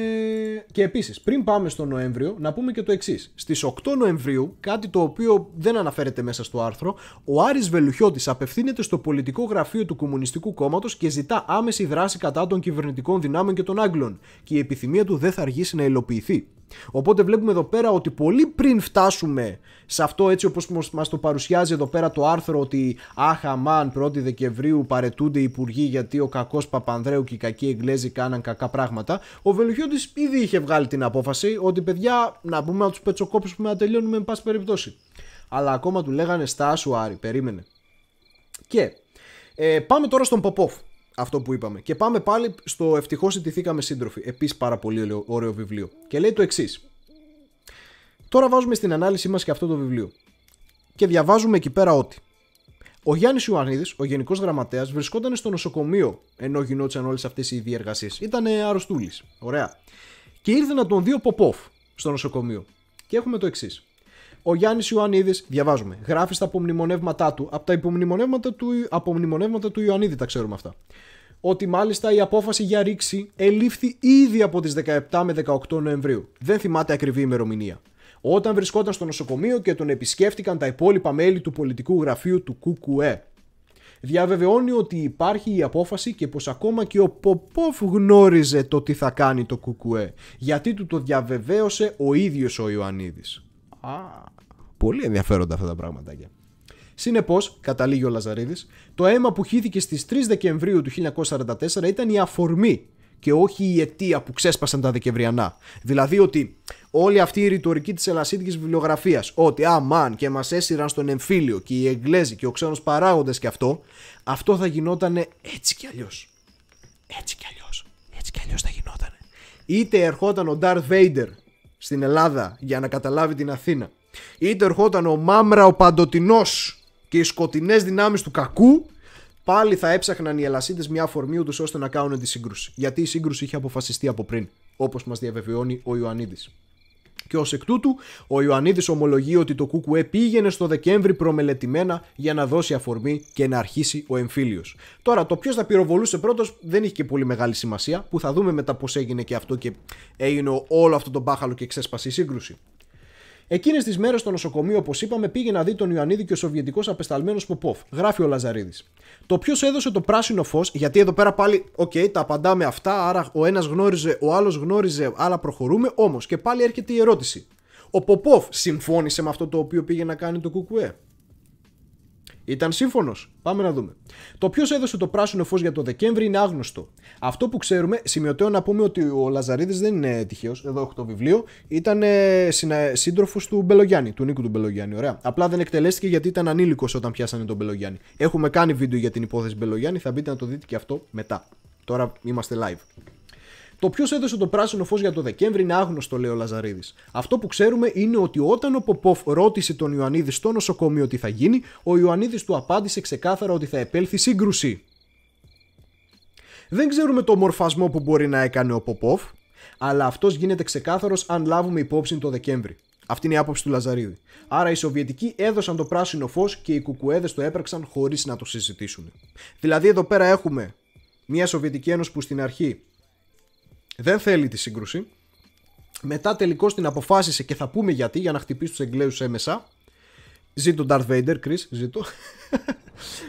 Και επίσης, πριν πάμε στο Νοέμβριο, να πούμε και το εξής. Στις 8 Νοεμβρίου, κάτι το οποίο δεν αναφέρεται μέσα στο άρθρο, ο Άρης Βελουχιώτης απευθύνεται στο πολιτικό γραφείο του Κομμουνιστικού Κόμματος και ζητά άμεση δράση κατά των κυβερνητικών δυνάμεων και των Άγγλων. Και η επιθυμία του δεν θα αργήσει να υλοποιηθεί. Οπότε βλέπουμε εδώ πέρα ότι πολύ πριν φτάσουμε σε αυτό έτσι όπως μας το παρουσιάζει εδώ πέρα το άρθρο ότι αχ αμάν 1η Δεκεμβρίου παρετούνται οι υπουργοί γιατί ο κακός Παπανδρέου και οι κακοί Εγγλέζοι κάναν κακά πράγματα ο Βελουχιώτης ήδη είχε βγάλει την απόφαση ότι παιδιά να μπούμε να τους πετσοκόψουμε να τελειώνουμε με πάση περιπτώσει αλλά ακόμα του λέγανε στάσου Άρη περίμενε και ε, πάμε τώρα στον Ποπόφ αυτό που είπαμε. Και πάμε πάλι στο Ευτυχώς Συντηθήκαμε Σύντροφοι. Επίσης πάρα πολύ ωραίο βιβλίο. Και λέει το εξής. Τώρα βάζουμε στην ανάλυση μας και αυτό το βιβλίο. Και διαβάζουμε εκεί πέρα ότι. Ο Γιάννης Ιωαννίδης, ο Γενικός Γραμματέας, βρισκόταν στο νοσοκομείο ενώ γινόντουσαν όλες αυτές οι διεργασίες. Ήταν αρρωστούλης. Ωραία. Και ήρθε να τον δει ο Ποπόφ στο νοσοκομείο. Και έχουμε το εξής. Ο Γιάννης Ιωαννίδης, διαβάζουμε, γράφει στα απομνημονεύματά του, από τα υπομνημονεύματα του, απομνημονεύματα του Ιωαννίδη τα ξέρουμε αυτά ότι μάλιστα η απόφαση για ρήξη ελήφθη ήδη από τις 17 με 18 Νοεμβρίου. Δεν θυμάται ακριβή ημερομηνία. Όταν βρισκόταν στο νοσοκομείο και τον επισκέφτηκαν τα υπόλοιπα μέλη του πολιτικού γραφείου του ΚΚΕ. Διαβεβαιώνει ότι υπάρχει η απόφαση και πως ακόμα και ο Ποπόφ γνώριζε το τι θα κάνει το ΚΚΕ, γιατί του το διαβεβαίωσε ο ίδιος ο Ιωαννίδης. Α, πολύ ενδιαφέροντα αυτά τα πράγματα. Συνεπώς, καταλήγει ο Λαζαρίδης, το αίμα που χύθηκε στις 3 Δεκεμβρίου του 1944 ήταν η αφορμή και όχι η αιτία που ξέσπασαν τα Δεκεμβριανά. Δηλαδή ότι όλη αυτή η ρητορική της ελασίδικης βιβλιογραφίας, ότι αμάν και μας έσυραν στον εμφύλιο και οι Εγγλέζοι και ο ξένος παράγοντας και αυτό, αυτό θα γινόταν έτσι κι αλλιώς. Έτσι κι αλλιώς. Έτσι κι αλλιώς θα γινόταν. Είτε ερχόταν ο Ντάρ Βέιντερ στην Ελλάδα για να καταλάβει την Αθήνα, είτε ερχόταν ο Μάμρα ο Παντοτινός και οι σκοτεινές δυνάμεις του κακού πάλι θα έψαχναν οι Ελασίτε μια αφορμή ούτως ώστε να κάνουν τη σύγκρουση. Γιατί η σύγκρουση είχε αποφασιστεί από πριν, όπως μας διαβεβαιώνει ο Ιωαννίδης. Και ως εκ τούτου, ο Ιωαννίδης ομολογεί ότι το Κουκουέ πήγαινε στο Δεκέμβρη προμελετημένα για να δώσει αφορμή και να αρχίσει ο εμφύλιος. Τώρα, το ποιος θα πυροβολούσε πρώτος δεν είχε και πολύ μεγάλη σημασία, που θα δούμε μετά πώς έγινε και αυτό και έγινε όλο αυτό το μπάχαλο και ξέσπασε η σύγκρουση. Εκείνες τις μέρες στο νοσοκομείο, όπως είπαμε, πήγε να δει τον Ιωαννίδη και ο Σοβιετικός απεσταλμένος Ποπόφ. Γράφει ο Λαζαρίδης. Το ποιος έδωσε το πράσινο φως, γιατί εδώ πέρα πάλι, οκ, okay, τα απαντάμε αυτά, άρα ο ένας γνώριζε, ο άλλος γνώριζε, αλλά προχωρούμε. Όμως και πάλι έρχεται η ερώτηση. Ο Ποπόφ συμφώνησε με αυτό το οποίο πήγε να κάνει το Κουκουέ. Ήταν σύμφωνος. Πάμε να δούμε. Το ποιος έδωσε το πράσινο φως για το Δεκέμβρη είναι άγνωστο. Αυτό που ξέρουμε, σημειωτέω να πούμε ότι ο Λαζαρίδης δεν είναι τυχαίος. Εδώ έχω το βιβλίο. Ήταν ε, σύντροφος του Μπελογιάννη, του Νίκου του Μπελογιάννη. Ωραία. Απλά δεν εκτελέστηκε γιατί ήταν ανήλικος όταν πιάσανε τον Μπελογιάννη. Έχουμε κάνει βίντεο για την υπόθεση Μπελογιάννη. Θα μπείτε να το δείτε και αυτό μετά. Τώρα είμαστε live. Το ποιος έδωσε το πράσινο φως για το Δεκέμβρη είναι άγνωστο, λέει ο Λαζαρίδης. Αυτό που ξέρουμε είναι ότι όταν ο Ποπόφ ρώτησε τον Ιωαννίδη στο νοσοκομείο τι θα γίνει, ο Ιωαννίδης του απάντησε ξεκάθαρα ότι θα επέλθει σύγκρουση. Δεν ξέρουμε το μορφασμό που μπορεί να έκανε ο Ποπόφ, αλλά αυτός γίνεται ξεκάθαρος αν λάβουμε υπόψη το Δεκέμβρη. Αυτή είναι η άποψη του Λαζαρίδη. Άρα οι Σοβιετικοί έδωσαν το πράσινο φως και οι Κουκουέδες το έπραξαν χωρίς να το συζητήσουν. Δηλαδή εδώ πέρα έχουμε μια Σοβιετική Ένωση που στην αρχή δεν θέλει τη σύγκρουση. Μετά τελικώς την αποφάσισε και θα πούμε γιατί, για να χτυπήσει τους Εγγλέου έμεσα. Ζήτω Darth Vader, Chris, ζήτω. [LAUGHS]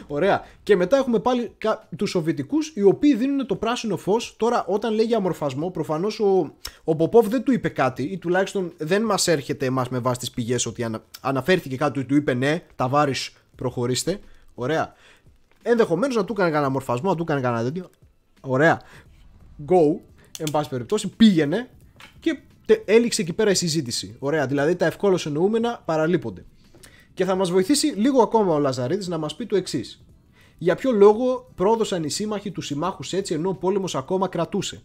Ωραία. Και μετά έχουμε πάλι τους Σοβιετικούς, οι οποίοι δίνουν το πράσινο φως. Τώρα, όταν λέει αμορφασμό, προφανώς ο, ο Ποπόβ δεν του είπε κάτι, ή τουλάχιστον δεν μας έρχεται εμάς με βάση τις πηγές ότι αναφέρθηκε κάτι ή του είπε ναι, βάρη, προχωρήστε. Ωραία. Ενδεχομένως να του έκανε κανένα αμορφασμό, να του έκανε κανένα τέτοιο. Ωραία. Go. Εν πάση περιπτώσει, πήγαινε και έληξε εκεί πέρα η συζήτηση. Ωραία, δηλαδή τα ευκόλω εννοούμενα παραλείπονται. Και θα μας βοηθήσει λίγο ακόμα ο Λαζαρίδης να μας πει το εξής. Για ποιο λόγο πρόδωσαν οι σύμμαχοι τους συμμάχους έτσι ενώ ο πόλεμος ακόμα κρατούσε.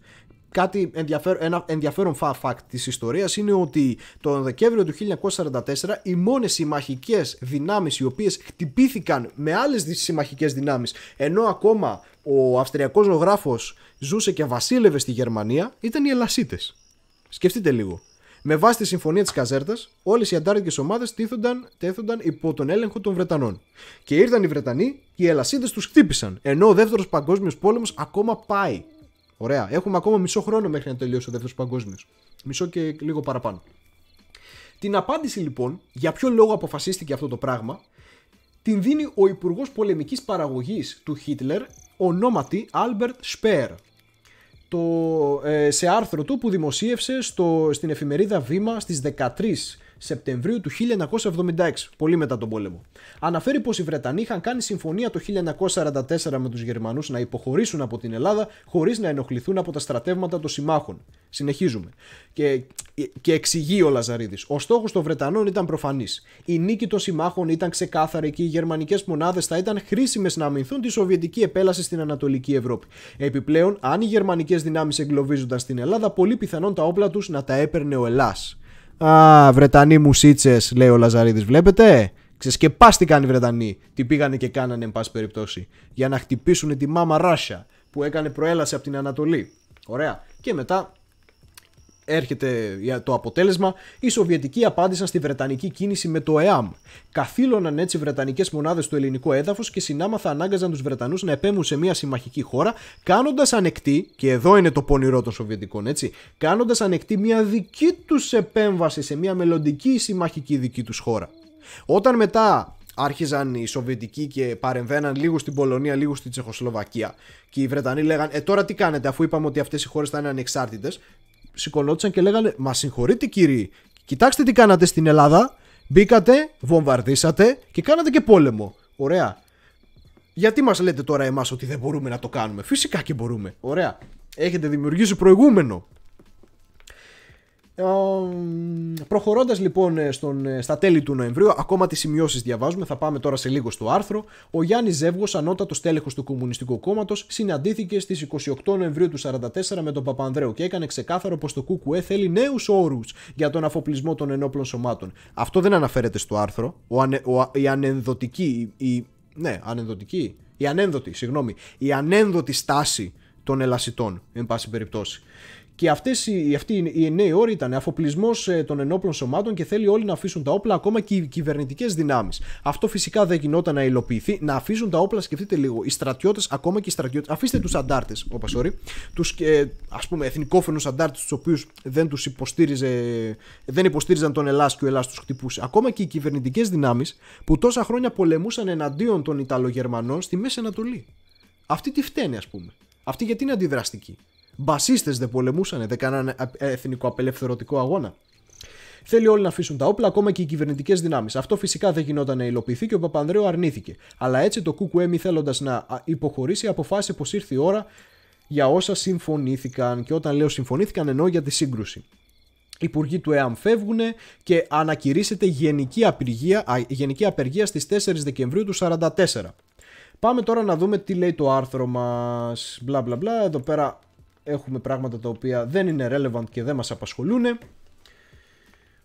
Κάτι ενδιαφέρον, ένα ενδιαφέρον fact της ιστορίας είναι ότι τον Δεκέμβριο του 1944 οι μόνες συμμαχικές δυνάμεις, οι οποίες χτυπήθηκαν με άλλες συμμαχικές δυνάμεις, ενώ ακόμα ο αυστριακός ζωγράφος ζούσε και βασίλευε στη Γερμανία ήταν οι Ελασίτε. Σκεφτείτε λίγο. Με βάση τη συμφωνία της Καζέρτας, όλες οι αντάρτικε ομάδε τέθονταν υπό τον έλεγχο των Βρετανών. Και ήρθαν οι Βρετανοί και οι Ελασίτε τους χτύπησαν. Ενώ ο δεύτερος παγκόσμιος πόλεμος ακόμα πάει. Ωραία. Έχουμε ακόμα μισό χρόνο μέχρι να τελειώσει ο δεύτερος παγκόσμιος. Μισό και λίγο παραπάνω. Την απάντηση λοιπόν, για ποιο λόγο αποφασίστηκε αυτό το πράγμα, την δίνει ο υπουργός πολεμικής παραγωγής του Χίτλερ, ονόματι Albert Σπέρ το, ε, σε άρθρο του που δημοσίευσε στο, στην εφημερίδα Βήμα στις 13 Σεπτεμβρίου του 1976, πολύ μετά τον πόλεμο. Αναφέρει πως οι Βρετανοί είχαν κάνει συμφωνία το 1944 με τους Γερμανούς να υποχωρήσουν από την Ελλάδα χωρίς να ενοχληθούν από τα στρατεύματα των συμμάχων. Συνεχίζουμε. Και, και εξηγεί ο Λαζαρίδης. Ο στόχος των Βρετανών ήταν προφανής. Η νίκη των συμμάχων ήταν ξεκάθαρη και οι γερμανικές μονάδες θα ήταν χρήσιμες να αμυνθούν τη Σοβιετική επέλαση στην Ανατολική Ευρώπη. Επιπλέον, αν οι γερμανικές δυνάμεις εγκλωβίζονταν στην Ελλάδα, πολύ πιθανόν τα όπλα τους να τα έπαιρνε ο Ελλάς. Α, Βρετανοί μουσίτσες, λέει ο Λαζαρίδης, βλέπετε. Ξεσκεπάστηκαν οι Βρετανοί. Τι πήγανε και κάνανε, εν πάση περιπτώσει. Για να χτυπήσουν τη μάμα Ράσια που έκανε προέλαση από την Ανατολή. Ωραία. Και μετά έρχεται το αποτέλεσμα, οι Σοβιετικοί απάντησαν στη Βρετανική κίνηση με το ΕΑΜ. Καθήλωναν έτσι οι Βρετανικές μονάδες στο ελληνικό έδαφος και συνάμαθα ανάγκαζαν τους Βρετανούς να επέμβουν σε μια συμμαχική χώρα, κάνοντας ανεκτή, και εδώ είναι το πονηρό των Σοβιετικών, έτσι, κάνοντας ανεκτή μια δική τους επέμβαση σε μια μελλοντική συμμαχική δική τους χώρα. Όταν μετά άρχιζαν οι Σοβιετικοί και παρεμβαίναν λίγο στην Πολωνία, λίγο στη Τσεχοσλοβακία. Και οι Βρετανοί λέγανε: Ε, τώρα τι κάνετε, αφού είπαμε ότι αυτές οι χώρες θα είναι ανεξάρτητες σηκωνόντουσαν και λέγανε Μα συγχωρείτε κύριοι, κοιτάξτε τι κάνατε στην Ελλάδα. Μπήκατε, βομβαρδίσατε και κάνατε και πόλεμο. Ωραία. Γιατί μας λέτε τώρα εμας ότι δεν μπορούμε να το κάνουμε. Φυσικά και μπορούμε. Ωραία. Έχετε δημιουργήσει προηγούμενο. Προχωρώντας λοιπόν ε, στον, ε, στα τέλη του Νοεμβρίου, ακόμα τις σημειώσεις διαβάζουμε, θα πάμε τώρα σε λίγο στο άρθρο. Ο Γιάννης Ζεύγος, ανώτατος τέλεχος του Κομμουνιστικού Κόμματος, συναντήθηκε στις 28 Νοεμβρίου του 1944 με τον Παπανδρέο και έκανε ξεκάθαρο πως το ΚΚΕ θέλει νέους όρους για τον αφοπλισμό των ενόπλων σωμάτων. Αυτό δεν αναφέρεται στο άρθρο. Ο η ανενδοτική. Η, ναι, ανενδοτική. Η ανένδοτη, Η ανένδοτη στάση των ελασιτών, εν πάση περιπτώσει. Και αυτές, οι, αυτοί οι νέοι όροι ήταν αφοπλισμός ε, των ενόπλων σωμάτων και θέλει όλοι να αφήσουν τα όπλα, ακόμα και οι κυβερνητικές δυνάμεις. Αυτό φυσικά δεν γινόταν να υλοποιηθεί. Να αφήσουν τα όπλα, σκεφτείτε λίγο. Οι στρατιώτες, ακόμα και οι στρατιώτες, αφήστε τους αντάρτες, όπα, sorry, τους ε, ας πούμε εθνικόφωνου αντάρτες, τους οποίους δεν τους υποστήριζε, δεν υποστήριζαν τον Ελλάς και ο Ελλάς τους χτυπούσε. Ακόμα και οι κυβερνητικές δυνάμεις που τόσα χρόνια πολεμούσαν εναντίον των Ιταλογερμανών στη Μέση Ανατολή. Αυτή τι φταίνε, ας πούμε. Αυτή γιατί είναι αντιδραστική. Μπασίστες δεν πολεμούσαν, δεν κάνανε εθνικό απελευθερωτικό αγώνα. Θέλει όλοι να αφήσουν τα όπλα, ακόμα και οι κυβερνητικές δυνάμεις. Αυτό φυσικά δεν γινόταν να υλοποιηθεί και ο Παπανδρέου αρνήθηκε. Αλλά έτσι το Κουκουέ, μη θέλοντας να υποχωρήσει, αποφάσισε πως ήρθε η ώρα για όσα συμφωνήθηκαν. Και όταν λέω συμφωνήθηκαν, εννοώ για τη σύγκρουση. Οι υπουργοί του ΕΑΜ φεύγουν και ανακηρύσσεται γενική, απεργία, α, γενική απεργία στις 4 Δεκεμβρίου του 44. Πάμε τώρα να δούμε τι λέει το άρθρο μας. Μπλα μπλα μπλα. Εδώ πέρα έχουμε πράγματα τα οποία δεν είναι relevant και δεν μας απασχολούν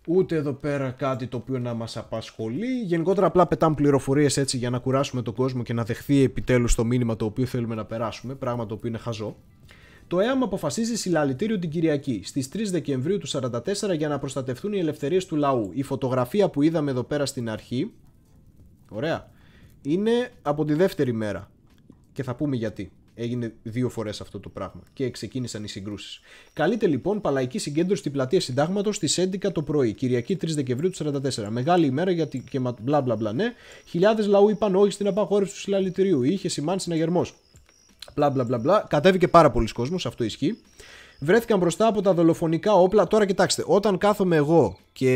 ούτε εδώ πέρα κάτι το οποίο να μας απασχολεί. Γενικότερα απλά πετάμε πληροφορίες έτσι για να κουράσουμε τον κόσμο και να δεχθεί επιτέλους το μήνυμα το οποίο θέλουμε να περάσουμε, πράγμα το οποίο είναι χαζό. Το ΕΑΜ αποφασίζει συλλαλητήριο την Κυριακή στις 3 Δεκεμβρίου του 1944 για να προστατευτούν οι ελευθερίες του λαού. Η φωτογραφία που είδαμε εδώ πέρα στην αρχή, ωραία, είναι από τη δεύτερη μέρα. Και θα πούμε γιατί. Έγινε δύο φορές αυτό το πράγμα και ξεκίνησαν οι συγκρούσεις. Καλείται λοιπόν παλαϊκή συγκέντρωση στην πλατεία Συντάγματος στις 11 το πρωί, Κυριακή 3 Δεκεμβρίου του 1944. Μεγάλη ημέρα γιατί και μπλα μπλα μπλα ναι. Χιλιάδες λαού είπαν όχι στην απαγόρευση του συλλαλητηρίου. Είχε σημάνει συναγερμό. Μπλα μπλα μπλα μπλα. Κατέβηκε πάρα πολλοί κόσμος, αυτό ισχύει. Βρέθηκαν μπροστά από τα δολοφονικά όπλα. Τώρα κοιτάξτε, όταν κάθομαι εγώ και.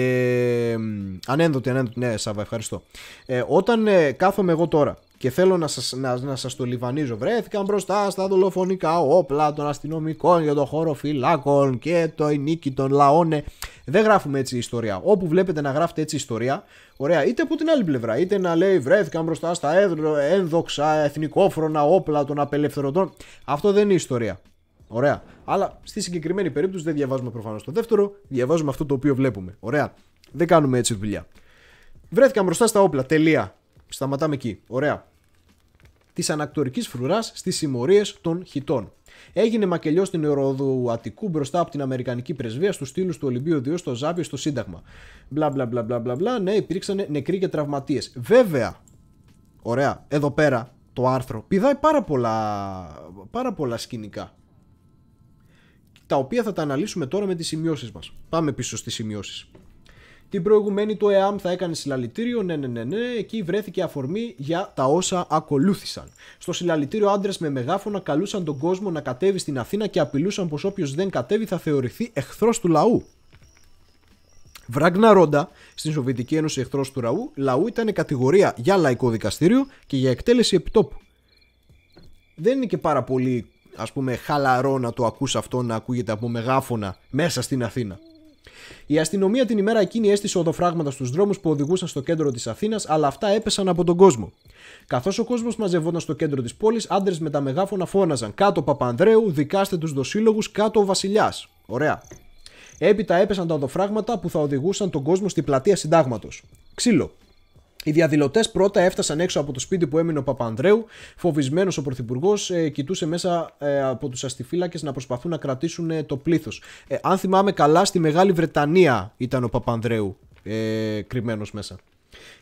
Ανένδοτη, ανένδοτη, ναι, Σάβα, ευχαριστώ. Ε, όταν ε, κάθομαι εγώ τώρα και θέλω να σας, να, να σας το λιβανίζω. Βρέθηκαν μπροστά στα δολοφονικά όπλα των αστυνομικών για το χώρο φυλάκων και το νίκη των λαών. Δεν γράφουμε έτσι ιστορία. Όπου βλέπετε να γράφετε έτσι ιστορία, ωραία, είτε από την άλλη πλευρά, είτε να λέει βρέθηκαν μπροστά στα ένδοξα εθνικόφρονα όπλα των απελευθερωτών. Αυτό δεν είναι ιστορία. Ωραία. Αλλά στη συγκεκριμένη περίπτωση δεν διαβάζουμε προφανώς το δεύτερο, διαβάζουμε αυτό το οποίο βλέπουμε. Ωραία. Δεν κάνουμε έτσι δουλειά. Βρέθηκαν μπροστά στα όπλα. Τελεία. Σταματάμε εκεί. Ωραία της ανακτορικής φρουράς στις συμμορίες των χιτών. Έγινε μακελιός στην Ευρωδουατικού μπροστά από την Αμερικανική πρεσβεία στους στήλους του Ολυμπίου 2 στο Ζάβιο στο Σύνταγμα. Μπλα μπλα μπλα μπλα μπλα. Ναι, υπήρξαν νεκροί και τραυματίες. Βέβαια, ωραία, εδώ πέρα το άρθρο πηδάει πάρα πολλά, πάρα πολλά σκηνικά. Τα οποία θα τα αναλύσουμε τώρα με τις σημειώσεις μας. Πάμε πίσω στις σημειώσεις. Την προηγουμένη το ΕΑΜ θα έκανε συλλαλητήριο, ναι, ναι, ναι, ναι, εκεί βρέθηκε αφορμή για τα όσα ακολούθησαν. Στο συλλαλητήριο άντρες με μεγάφωνα καλούσαν τον κόσμο να κατέβει στην Αθήνα και απειλούσαν πως όποιος δεν κατέβει θα θεωρηθεί εχθρός του λαού. Βράγνα Ρόντα, στην Σοβιετική Ένωση εχθρός του λαού, λαού ήταν κατηγορία για λαϊκό δικαστήριο και για εκτέλεση επιτόπου. Δεν είναι και πάρα πολύ ας πούμε χαλαρό να το ακούς αυτό να ακούγεται από μεγάφωνα μέσα στην Αθήνα. Η αστυνομία την ημέρα εκείνη έστεισε οδοφράγματα στους δρόμους που οδηγούσαν στο κέντρο της Αθήνας, αλλά αυτά έπεσαν από τον κόσμο. Καθώς ο κόσμος μαζευόταν στο κέντρο της πόλης, άντρες με τα μεγάφωνα φώναζαν Κάτω Παπανδρέου, δικάστε τους δοσύλλογους, κάτω ο Βασιλιάς. Ωραία. Έπειτα έπεσαν τα οδοφράγματα που θα οδηγούσαν τον κόσμο στην πλατεία Συντάγματος. Ξύλο. Οι διαδηλωτές πρώτα έφτασαν έξω από το σπίτι που έμεινε ο Παπανδρέου. Φοβισμένος ο Πρωθυπουργός ε, κοιτούσε μέσα ε, από τους αστιφύλακες να προσπαθούν να κρατήσουν ε, το πλήθος. αν θυμάμαι καλά, στη Μεγάλη Βρετανία ήταν ο Παπανδρέου ε, κρυμμένος μέσα.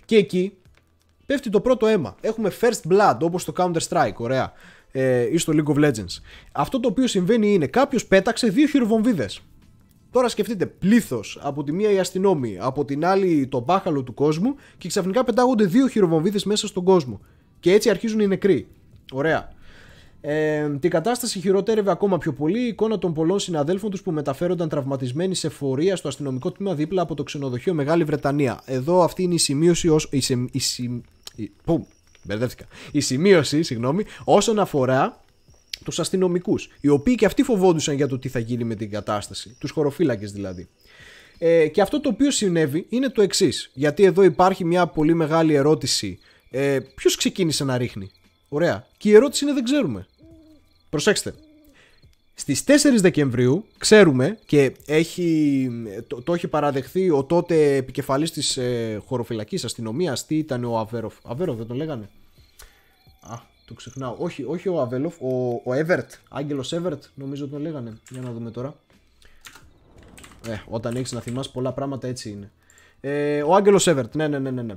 Και εκεί πέφτει το πρώτο αίμα. Έχουμε first blood όπως το Counter Strike, ωραία, ή στο League of Legends. Αυτό το οποίο συμβαίνει είναι κάποιος πέταξε δύο χειροβομβίδες. Τώρα σκεφτείτε πλήθος από τη μία οι αστυνόμοι, από την άλλη το μπάχαλο του κόσμου και ξαφνικά πετάγονται δύο χειροβομβίδες μέσα στον κόσμο. Και έτσι αρχίζουν οι νεκροί. Ωραία. Ε, την κατάσταση χειροτέρευε ακόμα πιο πολύ η εικόνα των πολλών συναδέλφων τους που μεταφέρονταν τραυματισμένοι σε φορεία στο αστυνομικό τμήμα δίπλα από το ξενοδοχείο Μεγάλη Βρετανία. Εδώ αυτή είναι η σημείωση Η σημείωση, συγγνώμη, όσον αφορά τους αστυνομικούς, οι οποίοι και αυτοί φοβόντουσαν για το τι θα γίνει με την κατάσταση, τους χωροφύλακες δηλαδή. Ε, και αυτό το οποίο συνέβη είναι το εξής, γιατί εδώ υπάρχει μια πολύ μεγάλη ερώτηση. Ε, Ποιος ξεκίνησε να ρίχνει, Ωραία. Και η ερώτηση είναι δεν ξέρουμε. Προσέξτε. Στις 4 Δεκεμβρίου ξέρουμε και έχει, το, έχει παραδεχθεί ο τότε επικεφαλής της ε, χωροφυλακής τι ήταν ο Αβέροφ. Αβέροφ δεν τον λέγανε. Το ξεχνάω. Όχι, όχι ο Αβέλοφ, ο, ο Εβερτ. Άγγελο Εβερτ, νομίζω τον λέγανε. Για να δούμε τώρα. Ε, όταν έχεις να θυμάσαι πολλά πράγματα έτσι είναι. Ε, ο Άγγελος Εβερτ, ναι, ναι, ναι, ναι. ναι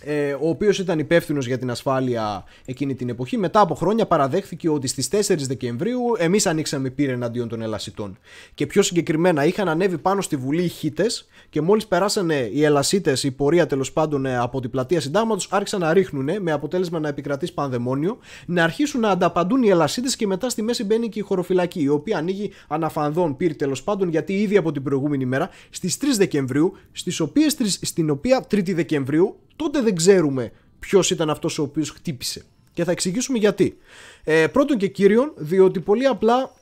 ε, ο οποίος ήταν υπεύθυνος για την ασφάλεια εκείνη την εποχή, μετά από χρόνια παραδέχθηκε ότι στις 4 Δεκεμβρίου εμείς ανοίξαμε πύρα εναντίον των Ελασιτών. Και πιο συγκεκριμένα, είχαν ανέβει πάνω στη Βουλή οι Χίτες και μόλις περάσανε οι Ελασίτε, η πορεία τέλος πάντων ε, από την πλατεία Συντάγματος, άρχισαν να ρίχνουν με αποτέλεσμα να επικρατεί πανδαιμόνιο, να αρχίσουν να ανταπαντούν οι Ελασίτε και μετά στη μέση μπαίνει και η χωροφυλακή, η οποία ανοίγει αναφανδόν πύρη τέλος πάντων γιατί ήδη από την προηγούμενη μέρα στις 3 Δεκεμβρίου, στις οποίες, στην οποία Δεκεμβρίου τότε δεν ξέρουμε ποιος ήταν αυτός ο οποίος χτύπησε. Και θα εξηγήσουμε γιατί. Ε, πρώτον και κύριον, διότι πολύ απλά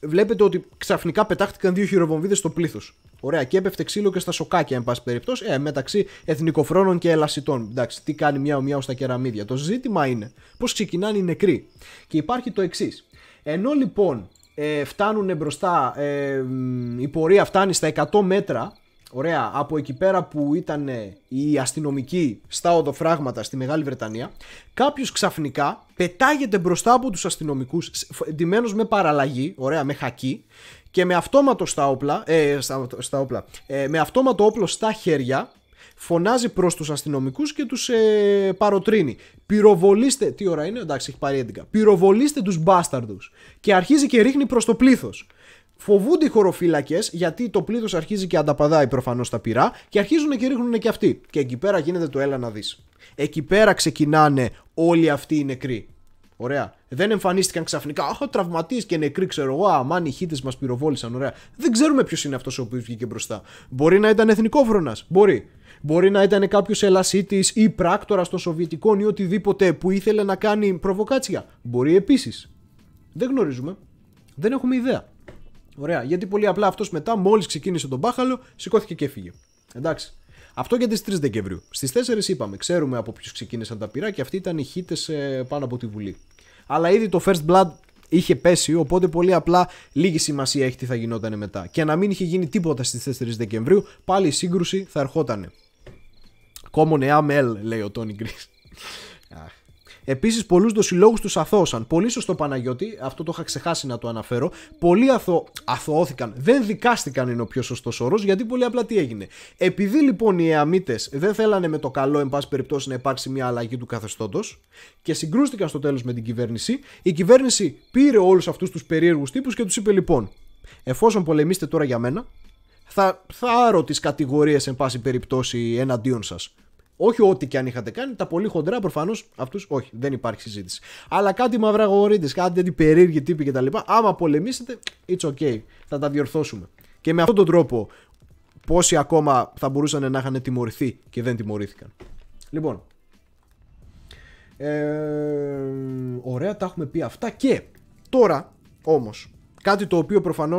βλέπετε ότι ξαφνικά πετάχτηκαν δύο χειροβομβίδες στο πλήθος. Ωραία, και έπεφτε ξύλο και στα σοκάκια, εν πάση περιπτώσει, ε, μεταξύ εθνικοφρόνων και ελασιτών. Εντάξει, τι κάνει μια ομοιά στα κεραμίδια. Το ζήτημα είναι πώς ξεκινάνε οι νεκροί. Και υπάρχει το εξής. Ενώ λοιπόν ε, φτάνουν μπροστά, ε, η πορεία φτάνει στα 100 μέτρα Ωραία, από εκεί πέρα που ήταν οι αστυνομικοί στα οδοφράγματα στη Μεγάλη Βρετανία, κάποιος ξαφνικά πετάγεται μπροστά από τους αστυνομικούς, εντυμένο με παραλλαγή, ωραία, με χακί, και με αυτόματο στα όπλα, ε, στα, ε, με αυτόματο όπλο στα χέρια, φωνάζει προς τους αστυνομικούς και τους ε, παροτρύνει. Πυροβολήστε. Τι ώρα είναι, εντάξει, έχει πάρει 11. Πυροβολήστε τους μπάσταρδους. Και αρχίζει και ρίχνει προς το πλήθος. Φοβούνται οι χωροφύλακες γιατί το πλήθος αρχίζει και ανταπαδάει προφανώς τα πυρά και αρχίζουν και ρίχνουν και αυτοί. Και εκεί πέρα γίνεται το έλα να δεις. Εκεί πέρα ξεκινάνε όλοι αυτοί οι νεκροί. Ωραία. Δεν εμφανίστηκαν ξαφνικά. Αχ, τραυματίες και νεκροί, ξέρω εγώ. Αμάν οι χείτε μας πυροβόλησαν. Ωραία. Δεν ξέρουμε ποιος είναι αυτός ο οποίος βγήκε μπροστά. Μπορεί να ήταν εθνικόφρονας. Μπορεί. Μπορεί να ήταν κάποιος ελασίτης ή πράκτορας των Σοβιετικών ή οτιδήποτε που ήθελε να κάνει προβοκάτσια. Μπορεί επίσης. Δεν γνωρίζουμε. Δεν έχουμε ιδέα. Ωραία. Γιατί πολύ απλά αυτός μετά, μόλις ξεκίνησε τον μπάχαλο, σηκώθηκε και έφυγε. Εντάξει. Αυτό για τις 3 Δεκεμβρίου. Στις 4 είπαμε, ξέρουμε από ποιους ξεκίνησαν τα πυρά και αυτοί ήταν οι χείτε ε, πάνω από τη Βουλή. Αλλά ήδη το First Blood είχε πέσει, οπότε πολύ απλά λίγη σημασία έχει τι θα γινόταν μετά. Και να μην είχε γίνει τίποτα στις 4 Δεκεμβρίου, πάλι η σύγκρουση θα ερχόταν. Common AML, λέει ο Τόνι Γκρι. [LAUGHS] Επίσης, πολλούς δοσυλλόγους τους αθώωσαν. Πολύ σωστό Παναγιώτη, αυτό το είχα ξεχάσει να το αναφέρω. Πολλοί αθω... αθωώθηκαν. Δεν δικάστηκαν είναι ο πιο σωστός όρος, γιατί πολύ απλά τι έγινε. Επειδή λοιπόν οι Αιαμίτε δεν θέλανε με το καλό, εν πάση περιπτώσει, να υπάρξει μια αλλαγή του καθεστώτος και συγκρούστηκαν στο τέλος με την κυβέρνηση, η κυβέρνηση πήρε όλους αυτούς τους περίεργους τύπους και τους είπε λοιπόν. Εφόσον πολεμήσετε τώρα για μένα, θα, θα άρω τις κατηγορίες εν πάση περιπτώσει εναντίον σας. Όχι ό,τι και αν είχατε κάνει, τα πολύ χοντρά προφανώς αυτούς όχι, δεν υπάρχει συζήτηση. Αλλά κάτι μαυραγορείτε, κάτι τέτοιοι περίεργοι τύποι κτλ. Άμα πολεμήσετε, it's ok Θα τα διορθώσουμε. Και με αυτόν τον τρόπο, πόσοι ακόμα θα μπορούσαν να είχαν τιμωρηθεί και δεν τιμωρήθηκαν. Λοιπόν. Ε, ωραία, τα έχουμε πει αυτά. Και τώρα όμως, κάτι το οποίο προφανώς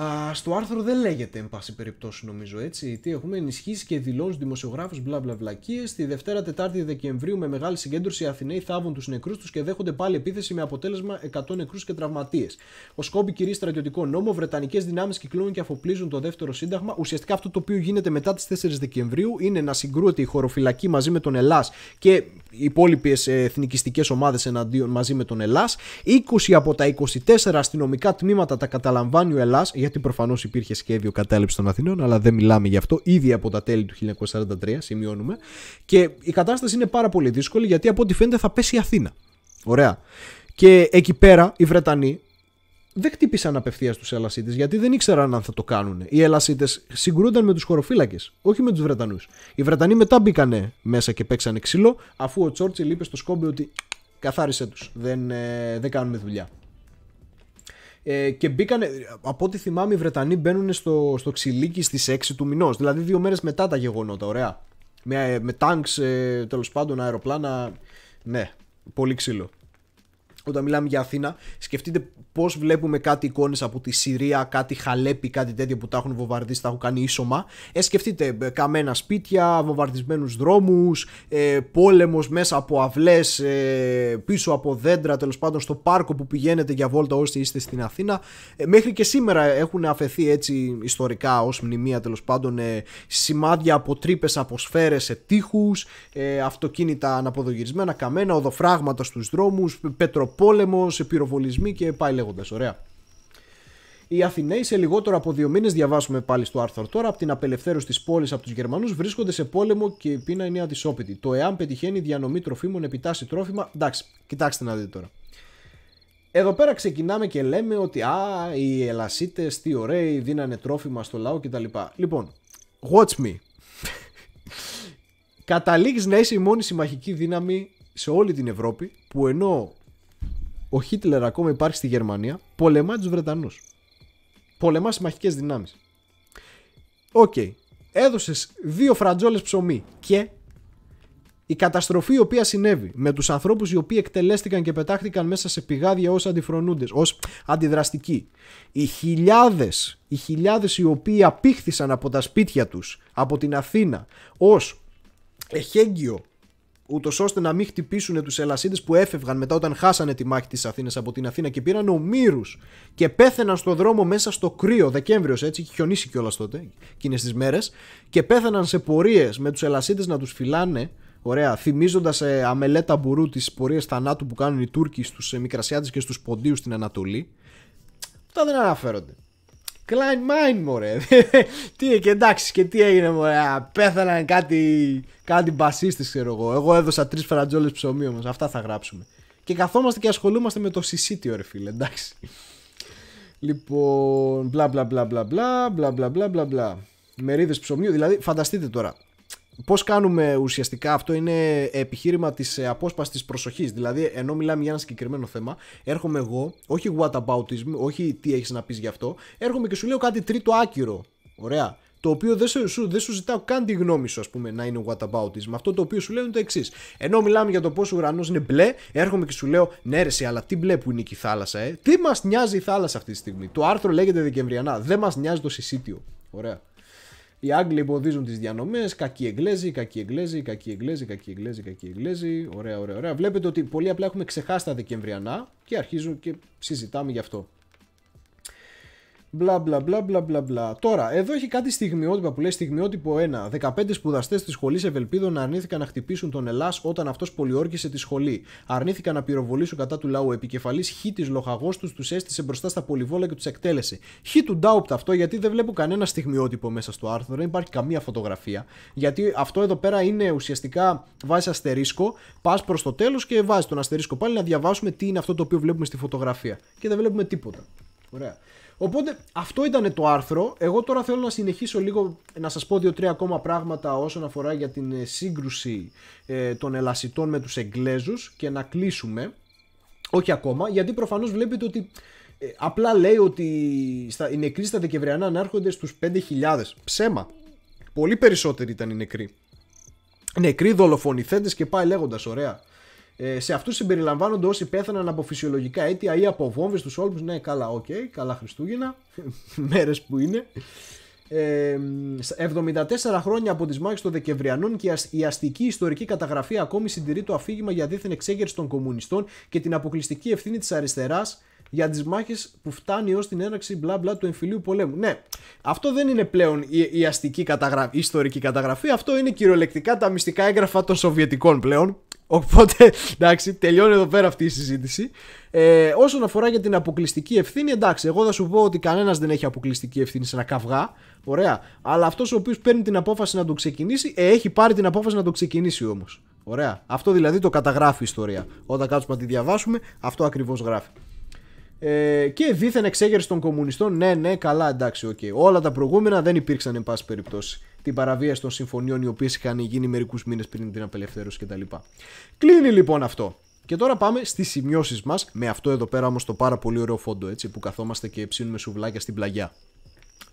Α, στο άρθρο δεν λέγεται, εν πάση περιπτώσει, νομίζω έτσι. Τι έχουμε ενισχύσει και δηλώσει δημοσιογράφους, μπλα μπλα βλακίε. Τη Δευτέρα, Τετάρτη Δεκεμβρίου, με μεγάλη συγκέντρωση, οι Αθηναίοι θάβουν τους νεκρούς τους και δέχονται πάλι επίθεση με αποτέλεσμα 100 νεκρούς και τραυματίες. Ο Σκόμπι κυρίει στρατιωτικό νόμο, Βρετανικές δυνάμεις κυκλώνουν και αφοπλίζουν το δεύτερο σύνταγμα. Ουσιαστικά αυτό το οποίο γίνεται μετά τις 4 Δεκεμβρίου είναι να συγκρούεται η χωροφυλακή μαζί με τον Ελλάς και οι υπόλοιπες εθνικιστικές ομάδες εναντίον μαζί με τον Ελλάς. 20 από τα 24 αστυνομικά τμήματα τα καταλαμβάνει ο Ελλάς γιατί προφανώς υπήρχε σχέδιο κατάληψης των Αθηνών, αλλά δεν μιλάμε γι' αυτό ήδη από τα τέλη του 1943, σημειώνουμε. Και η κατάσταση είναι πάρα πολύ δύσκολη γιατί από ό,τι φαίνεται θα πέσει η Αθήνα. Ωραία. Και εκεί πέρα οι Βρετανοί δεν χτύπησαν απευθείας τους Ελασίτε γιατί δεν ήξεραν αν θα το κάνουν. Οι Ελασίτε συγκρούνταν με τους χωροφύλακες, όχι με τους Βρετανούς. Οι Βρετανοί μετά μπήκανε μέσα και παίξανε ξύλο, αφού ο Τσόρτσιλ είπε στο σκόμπι ότι καθάρισε τους. Δεν, ε, δεν κάνουμε δουλειά. Ε, και μπήκαν, από ό,τι θυμάμαι, οι Βρετανοί μπαίνουν στο, στο ξυλίκι στις 6 του μηνός, δηλαδή δύο μέρες μετά τα γεγονότα. Ωραία. Ε, με, με τάγκ, ε, τέλος πάντων, αεροπλάνα. Ναι, πολύ ξύλο όταν μιλάμε για Αθήνα, σκεφτείτε πώς βλέπουμε κάτι εικόνες από τη Συρία, κάτι χαλέπι, κάτι τέτοιο που τα έχουν βομβαρδίσει, τα έχουν κάνει ίσωμα. Ε, σκεφτείτε ε, καμένα σπίτια, βομβαρδισμένους δρόμους, ε, πόλεμος μέσα από αυλές, ε, πίσω από δέντρα, τέλος πάντων στο πάρκο που πηγαίνετε για βόλτα όσοι είστε στην Αθήνα. Ε, μέχρι και σήμερα έχουν αφαιθεί έτσι ιστορικά ως μνημεία τέλος πάντων σημάδια από τρύπες, από σφαίρες σε τείχους, αυτοκίνητα αναποδογυρισμένα, καμένα, οδοφράγματα στους δρόμους, πετροπέ πόλεμο, σε πυροβολισμοί και πάει λέγοντας. Ωραία. Οι Αθηναίοι σε λιγότερο από δύο μήνες, διαβάσουμε πάλι στο άρθρο τώρα, από την απελευθέρωση της πόλης από τους Γερμανούς, βρίσκονται σε πόλεμο και η πείνα είναι αντισόπιτη. Το εάν πετυχαίνει διανομή τροφίμων, επιτάσσει τρόφιμα. Εντάξει, κοιτάξτε να δείτε τώρα. Εδώ πέρα ξεκινάμε και λέμε ότι α, οι Ελασίτε, τι ωραίοι, δίνανε τρόφιμα στο λαό κτλ. Λοιπόν, watch me. [LAUGHS] Καταλήγεις να είσαι η μόνη συμμαχική δύναμη σε όλη την Ευρώπη που ενώ ο Χίτλερ ακόμα υπάρχει στη Γερμανία, πολεμά τους Βρετανούς. Πολεμά συμμαχικέ δυνάμεις. Οκ. Okay. Έδωσες δύο φρατζόλε ψωμί και η καταστροφή η οποία συνέβη με τους ανθρώπους οι οποίοι εκτελέστηκαν και πετάχτηκαν μέσα σε πηγάδια ως αντιφρονούντες, ως αντιδραστικοί. Οι χιλιάδες οι, χιλιάδες οι οποίοι απήχθησαν από τα σπίτια τους, από την Αθήνα, ως εχέγγυο ούτως ώστε να μην χτυπήσουν του Ελασίδε που έφευγαν μετά όταν χάσανε τη μάχη της Αθήνας από την Αθήνα και πήραν ομήρου και πέθαιναν στο δρόμο μέσα στο κρύο, Δεκέμβριος έτσι, είχε χιονίσει κιόλας τότε, εκείνες τις μέρες, και πέθαναν σε πορείες με τους Ελασίδε να τους φυλάνε. Ωραία, θυμίζοντας ε, αμελέτα μπουρού τις πορείες θανάτου που κάνουν οι Τούρκοι στους ε, Μικρασιάτες και στους Ποντίου στην Ανατολή. Αυτά δεν αναφέρονται. Klein Mind, μωρέ. [LAUGHS] τι, και εντάξει, και τι έγινε, μωρέ. Πέθαναν κάτι, κάτι μπασίστες, ξέρω εγώ. Εγώ έδωσα τρεις φραντζόλες ψωμί όμως. Αυτά θα γράψουμε. Και καθόμαστε και ασχολούμαστε με το συσίτιο, ρε φίλε, εντάξει. Λοιπόν, μπλα μπλα μπλα μπλα μπλα μπλα μπλα μπλα μπλα. Μερίδες ψωμιού, δηλαδή φανταστείτε τώρα πώς κάνουμε ουσιαστικά αυτό είναι επιχείρημα της ε, απόσπασης της προσοχής δηλαδή ενώ μιλάμε για ένα συγκεκριμένο θέμα έρχομαι εγώ, όχι what aboutism όχι τι έχεις να πεις γι' αυτό έρχομαι και σου λέω κάτι τρίτο άκυρο ωραία το οποίο δεν σου, δεν σου ζητάω καν τη γνώμη σου, ας πούμε, να είναι whataboutism. Αυτό το οποίο σου λέω είναι το εξής. Ενώ μιλάμε για το πόσο ο ουρανός είναι μπλε, έρχομαι και σου λέω, ναι, ρε, αλλά τι μπλε που είναι και η θάλασσα, ε. Τι μας νοιάζει η θάλασσα αυτή τη στιγμή. Το άρθρο λέγεται Δεκεμβριανά. Δεν μας νοιάζει το συσίτιο. Ωραία. Οι Άγγλοι εμποδίζουν τις διανομές. Κακοί Εγγλέζοι, κακοί Εγγλέζοι, κακοί Εγγλέζοι, κακοί Εγγλέζοι, κακοί Εγγλέζοι. Ωραία, ωραία, ωραία. Βλέπετε ότι πολύ απλά έχουμε ξεχάσει τα Δεκεμβριανά και αρχίζουν και συζητάμε γι' αυτό. Μπλα μπλα μπλα μπλα μπλα μπλα. Τώρα, εδώ έχει κάτι στιγμιότυπα που λέει στιγμιότυπο 1. 15 σπουδαστές της σχολής Ευελπίδων αρνήθηκαν να χτυπήσουν τον Ελλάς όταν αυτός πολιόρκησε τη σχολή. Αρνήθηκαν να πυροβολήσουν κατά του λαού. Επικεφαλής χ της λοχαγός τους τους μπροστά στα πολυβόλα και τους εκτέλεσε. Χ του ντάουπτ αυτό γιατί δεν βλέπω κανένα στιγμιότυπο μέσα στο άρθρο, δεν υπάρχει καμία φωτογραφία. Γιατί αυτό εδώ πέρα είναι ουσιαστικά βάζει αστερίσκο, πας προς το τέλος και βάζει τον αστερίσκο πάλι να διαβάσουμε τι είναι αυτό το οποίο βλέπουμε στη φωτογραφία. Και δεν βλέπουμε τίποτα. Ωραία. Οπότε αυτό ήταν το άρθρο. Εγώ τώρα θέλω να συνεχίσω λίγο να σας πω δύο-τρία ακόμα πράγματα όσον αφορά για την ε, σύγκρουση ε, των Ελασιτών με τους Εγγλέζους και να κλείσουμε. Όχι ακόμα, γιατί προφανώς βλέπετε ότι ε, απλά λέει ότι στα, οι νεκροί στα Δεκεμβριανά ανάρχονται στους 5.000. Ψέμα. Πολύ περισσότεροι ήταν οι νεκροί. Νεκροί, δολοφονηθέντες και πάει λέγοντας ωραία. Ε, σε αυτούς συμπεριλαμβάνονται όσοι πέθαναν από φυσιολογικά αίτια ή από βόμβες του όλμους. Ναι, καλά, οκ, καλά Χριστούγεννα. [LAUGHS] Μέρες που είναι. Ε, 74 χρόνια από τις μάχες των Δεκεμβριανών και η αστική ιστορική καταγραφή ακόμη συντηρεί το αφήγημα για δίθεν εξέγερση των κομμουνιστών και την αποκλειστική ευθύνη της αριστεράς για τις μάχες που φτάνει ως την έναρξη μπλα μπλα του εμφυλίου πολέμου. Ναι, αυτό δεν είναι πλέον η, αστική καταγραφή, η ιστορική καταγραφή, αυτό είναι κυριολεκτικά τα μυστικά έγγραφα των Σοβιετικών πλέον Οπότε, εντάξει, τελειώνει εδώ πέρα αυτή η συζήτηση. Ε, όσον αφορά για την αποκλειστική ευθύνη, εντάξει, εγώ θα σου πω ότι κανένας δεν έχει αποκλειστική ευθύνη σε ένα καυγά. Ωραία. Αλλά αυτός ο οποίος παίρνει την απόφαση να το ξεκινήσει, ε, έχει πάρει την απόφαση να το ξεκινήσει όμως. Ωραία. Αυτό δηλαδή το καταγράφει η ιστορία. Όταν κάτσουμε να τη διαβάσουμε, αυτό ακριβώς γράφει. Ε, και δίθεν εξέγερση των κομμουνιστών, ναι, ναι, καλά, εντάξει, οκ. Όλα τα προηγούμενα δεν υπήρξαν, εν πάση περιπτώσει την παραβίαση των συμφωνιών οι οποίες είχαν γίνει μερικούς μήνες πριν την απελευθέρωση κτλ. Κλείνει λοιπόν αυτό. Και τώρα πάμε στις σημειώσεις μας, με αυτό εδώ πέρα όμως το πάρα πολύ ωραίο φόντο έτσι, που καθόμαστε και ψήνουμε σουβλάκια στην πλαγιά.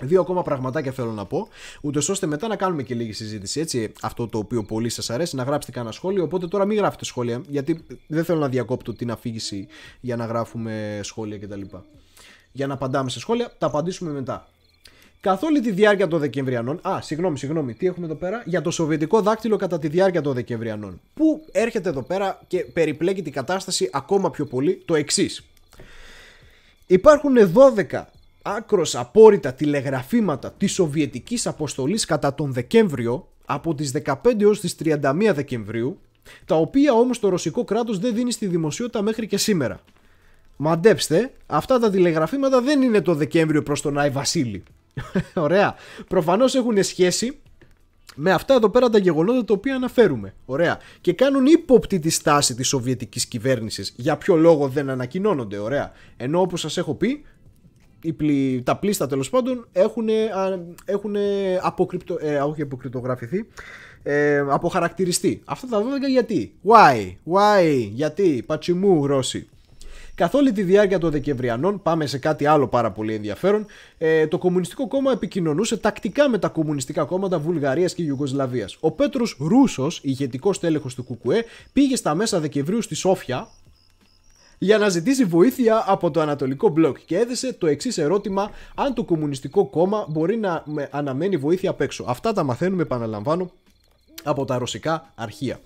Δύο ακόμα πραγματάκια θέλω να πω, ούτε ώστε μετά να κάνουμε και λίγη συζήτηση. Έτσι, αυτό το οποίο πολύ σας αρέσει, να γράψετε κανένα σχόλιο. Οπότε τώρα μην γράφετε σχόλια, γιατί δεν θέλω να διακόπτω την αφήγηση για να γράφουμε σχόλια κτλ. Για να απαντάμε σε σχόλια, τα απαντήσουμε μετά καθ' όλη τη διάρκεια των Δεκεμβριανών. Α, συγγνώμη, συγγνώμη, τι έχουμε εδώ πέρα. Για το Σοβιετικό δάκτυλο κατά τη διάρκεια των Δεκεμβριανών. Που έρχεται εδώ πέρα και περιπλέκει την κατάσταση ακόμα πιο πολύ το εξής. Υπάρχουν 12 άκρος απόρριτα τηλεγραφήματα της Σοβιετικής αποστολής κατά τον Δεκέμβριο από τις 15 έως τις 31 Δεκεμβρίου τα οποία όμως το ρωσικό κράτος δεν δίνει στη δημοσιότητα μέχρι και σήμερα. Μαντέψτε, αυτά τα τηλεγραφήματα δεν είναι το Δεκέμβριο προς τον Άι Βασίλη. [LAUGHS] Ωραία. Προφανώς έχουν σχέση με αυτά εδώ πέρα τα γεγονότα τα οποία αναφέρουμε. Ωραία. Και κάνουν ύποπτη τη στάση της Σοβιετικής κυβέρνησης. Για ποιο λόγο δεν ανακοινώνονται. Ωραία. Ενώ όπως σας έχω πει, τα πλήστα τέλος πάντων έχουν, έχουν αποκρυπτο, ε, όχι αποκρυπτογραφηθεί, ε, αποχαρακτηριστεί. Αυτά τα 12 γιατί. Why, why, γιατί, πατσιμού Ρώσοι. Καθ' όλη τη διάρκεια των Δεκεμβριανών, πάμε σε κάτι άλλο πάρα πολύ ενδιαφέρον, ε, το Κομμουνιστικό Κόμμα επικοινωνούσε τακτικά με τα κομμουνιστικά κόμματα Βουλγαρίας και Ιουγκοσλαβίας. Ο Πέτρος Ρούσος, ηγετικός τέλεχο του ΚΚΕ, πήγε στα μέσα Δεκεμβρίου στη Σόφια, για να ζητήσει βοήθεια από το Ανατολικό Μπλοκ και έδεσε το εξής ερώτημα αν το Κομμουνιστικό Κόμμα μπορεί να αναμένει βοήθεια απ' έξω. Αυτά τα μαθαίνουμε, επαναλαμβάνω, από τα ρωσικά αρχεία.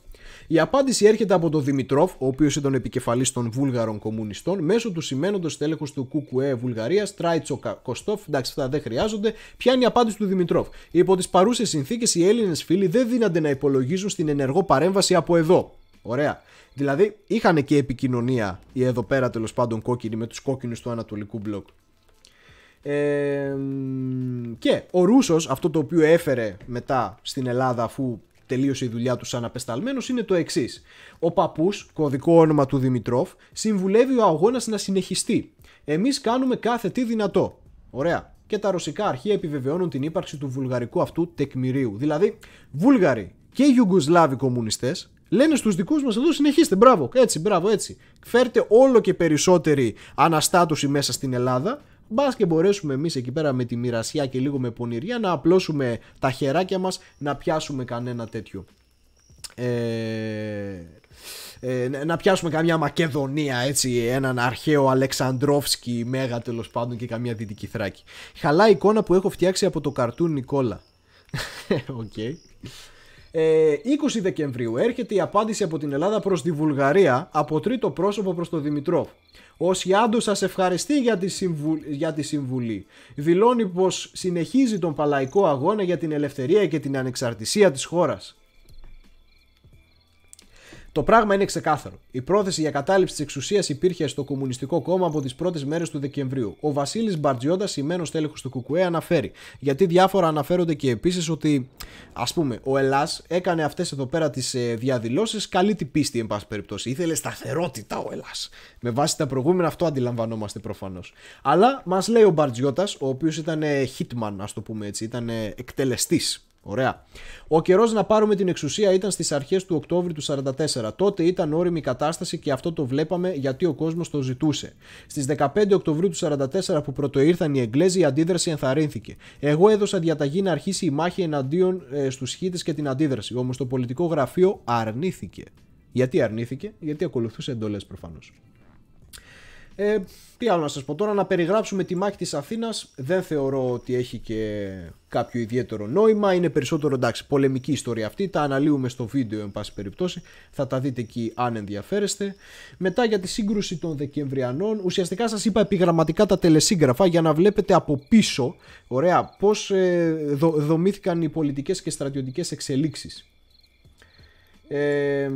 Η απάντηση έρχεται από τον Δημητρόφ, ο οποίος ήταν επικεφαλής των Βούλγαρων Κομμουνιστών, μέσω του σημαίνοντος τέλεχου του ΚΚΕ Βουλγαρία, Τράιτσο Κοστόφ, εντάξει αυτά δεν χρειάζονται, είναι η απάντηση του Δημητρόφ. Υπό τις παρούσες συνθήκες, οι Έλληνες φίλοι δεν δίνανται να υπολογίζουν στην ενεργό παρέμβαση από εδώ. Ωραία. Δηλαδή είχαν και επικοινωνία οι εδώ πέρα τέλος πάντων κόκκινοι με τους κόκκινους του Ανατολικού Μπλοκ. Ε, και ο Ρούσος, αυτό το οποίο έφερε μετά στην Ελλάδα αφού τελείωσε η δουλειά τους σαν απεσταλμένος είναι το εξής. Ο παππούς, κωδικό όνομα του Δημητρόφ, συμβουλεύει ο αγώνας να συνεχιστεί. Εμείς κάνουμε κάθε τι δυνατό. Ωραία. Και τα ρωσικά αρχεία επιβεβαιώνουν την ύπαρξη του βουλγαρικού αυτού τεκμηρίου. Δηλαδή, Βούλγαροι και οι Ιουγκοσλάβοι κομμουνιστές λένε στους δικούς μας εδώ συνεχίστε. Μπράβο, έτσι, μπράβο, έτσι. Φέρτε όλο και περισσότερη αναστάτωση μέσα στην Ελλάδα Μπας και μπορέσουμε εμείς εκεί πέρα με τη μοιρασιά και λίγο με πονηριά να απλώσουμε τα χεράκια μας να πιάσουμε κανένα τέτοιο. Ε, ε, να πιάσουμε καμιά Μακεδονία έτσι, έναν αρχαίο Αλεξανδρόφσκι μέγα τέλος πάντων και καμιά Δυτική Θράκη. Χαλά εικόνα που έχω φτιάξει από το καρτούν Νικόλα. [LAUGHS] Οκ. Ε, 20 Δεκεμβρίου έρχεται η απάντηση από την Ελλάδα προς τη Βουλγαρία από τρίτο πρόσωπο προς τον Δημητρόφ. Ο Σιάντου σας ευχαριστεί για τη, συμβου... συμβουλή. Δηλώνει πως συνεχίζει τον παλαϊκό αγώνα για την ελευθερία και την ανεξαρτησία της χώρας. Το πράγμα είναι ξεκάθαρο. Η πρόθεση για κατάληψη της εξουσίας υπήρχε στο Κομμουνιστικό Κόμμα από τις πρώτες μέρες του Δεκεμβρίου. Ο Βασίλης Μπαρτζιόντα, σημαίνος τέλεχος του Κουκουέ, αναφέρει. Γιατί διάφορα αναφέρονται και επίσης ότι, ας πούμε, ο Ελλάς έκανε αυτές εδώ πέρα τις ε, διαδηλώσεις καλή την πίστη, εν πάση περιπτώσει. Ήθελε σταθερότητα ο Ελλάς. Με βάση τα προηγούμενα, αυτό αντιλαμβανόμαστε προφανώς. Αλλά μας λέει ο Μπαρτζιόντα, ο οποίος ήταν ε, hitman, ας το πούμε έτσι, ήταν ε, εκτελεστής Ωραία. Ο καιρός να πάρουμε την εξουσία ήταν στις αρχές του Οκτώβρη του 1944. Τότε ήταν όριμη κατάσταση και αυτό το βλέπαμε γιατί ο κόσμος το ζητούσε. Στις 15 Οκτωβρίου του 1944 που πρωτοήρθαν οι Εγγλέζοι, η αντίδραση ενθαρρύνθηκε. Εγώ έδωσα διαταγή να αρχίσει η μάχη εναντίον ε, στους Χίτες και την αντίδραση. Όμως το πολιτικό γραφείο αρνήθηκε. Γιατί αρνήθηκε, γιατί ακολουθούσε εντολές προφανώς. Ε, τι άλλο να σας πω τώρα, να περιγράψουμε τη μάχη της Αθήνας δεν θεωρώ ότι έχει και κάποιο ιδιαίτερο νόημα, είναι περισσότερο εντάξει πολεμική ιστορία αυτή, τα αναλύουμε στο βίντεο εν πάση περιπτώσει, θα τα δείτε εκεί αν ενδιαφέρεστε. Μετά για τη σύγκρουση των Δεκεμβριανών, ουσιαστικά σας είπα επιγραμματικά τα τελεσύγγραφα για να βλέπετε από πίσω, ωραία, πώς ε, δομήθηκαν οι πολιτικές και στρατιωτικές εξελίξεις. Ε,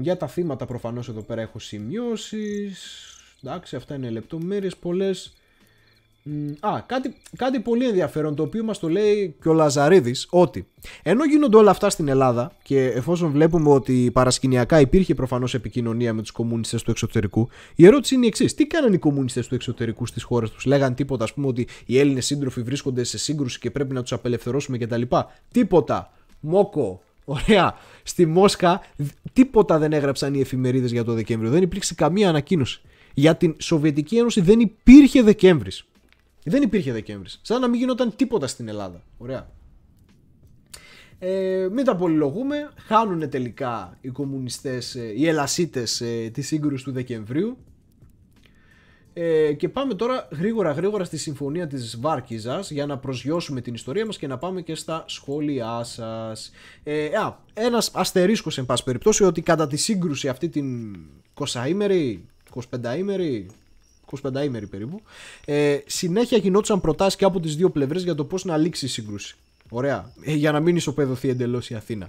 για τα θύματα προφανώς εδώ πέρα έχω σημειώσεις Εντάξει, αυτά είναι λεπτομέρειες πολλές. Α, κάτι, κάτι πολύ ενδιαφέρον το οποίο μας το λέει και ο Λαζαρίδης ότι ενώ γίνονται όλα αυτά στην Ελλάδα και εφόσον βλέπουμε ότι παρασκηνιακά υπήρχε προφανώς επικοινωνία με τους κομμουνιστές του εξωτερικού η ερώτηση είναι η εξής, τι κάνανε οι κομμουνιστές του εξωτερικού στις χώρες τους λέγαν τίποτα ας πούμε ότι οι Έλληνες σύντροφοι βρίσκονται σε σύγκρουση και πρέπει να τους απελευθερώσουμε κτλ. Τίποτα, μόκο, Ωραία. Στη Μόσχα τίποτα δεν έγραψαν οι εφημερίδες για το Δεκέμβριο. Δεν υπήρξε καμία ανακοίνωση για την Σοβιετική Ένωση δεν υπήρχε Δεκέμβρης. Δεν υπήρχε Δεκέμβρης. Σαν να μην γινόταν τίποτα στην Ελλάδα. Ωραία. Ε, μην τα πολυλογούμε. Χάνουν τελικά οι κομμουνιστές, ε, οι ελασίτες ε, τη σύγκρουση του Δεκεμβρίου. Ε, και πάμε τώρα γρήγορα γρήγορα στη συμφωνία της Βάρκιζας για να προσγειώσουμε την ιστορία μας και να πάμε και στα σχόλιά σας. Ε, α, ένας αστερίσκος εν πάση περιπτώσει ότι κατά τη σύγκρουση αυτή την 20 25 ημερη 25 ημερη περίπου, ε, συνέχεια γινόντουσαν προτάσεις και από τις δύο πλευρές για το πώς να λήξει η σύγκρουση. Ωραία. Ε, για να μην ισοπεδωθεί εντελώς η Αθήνα.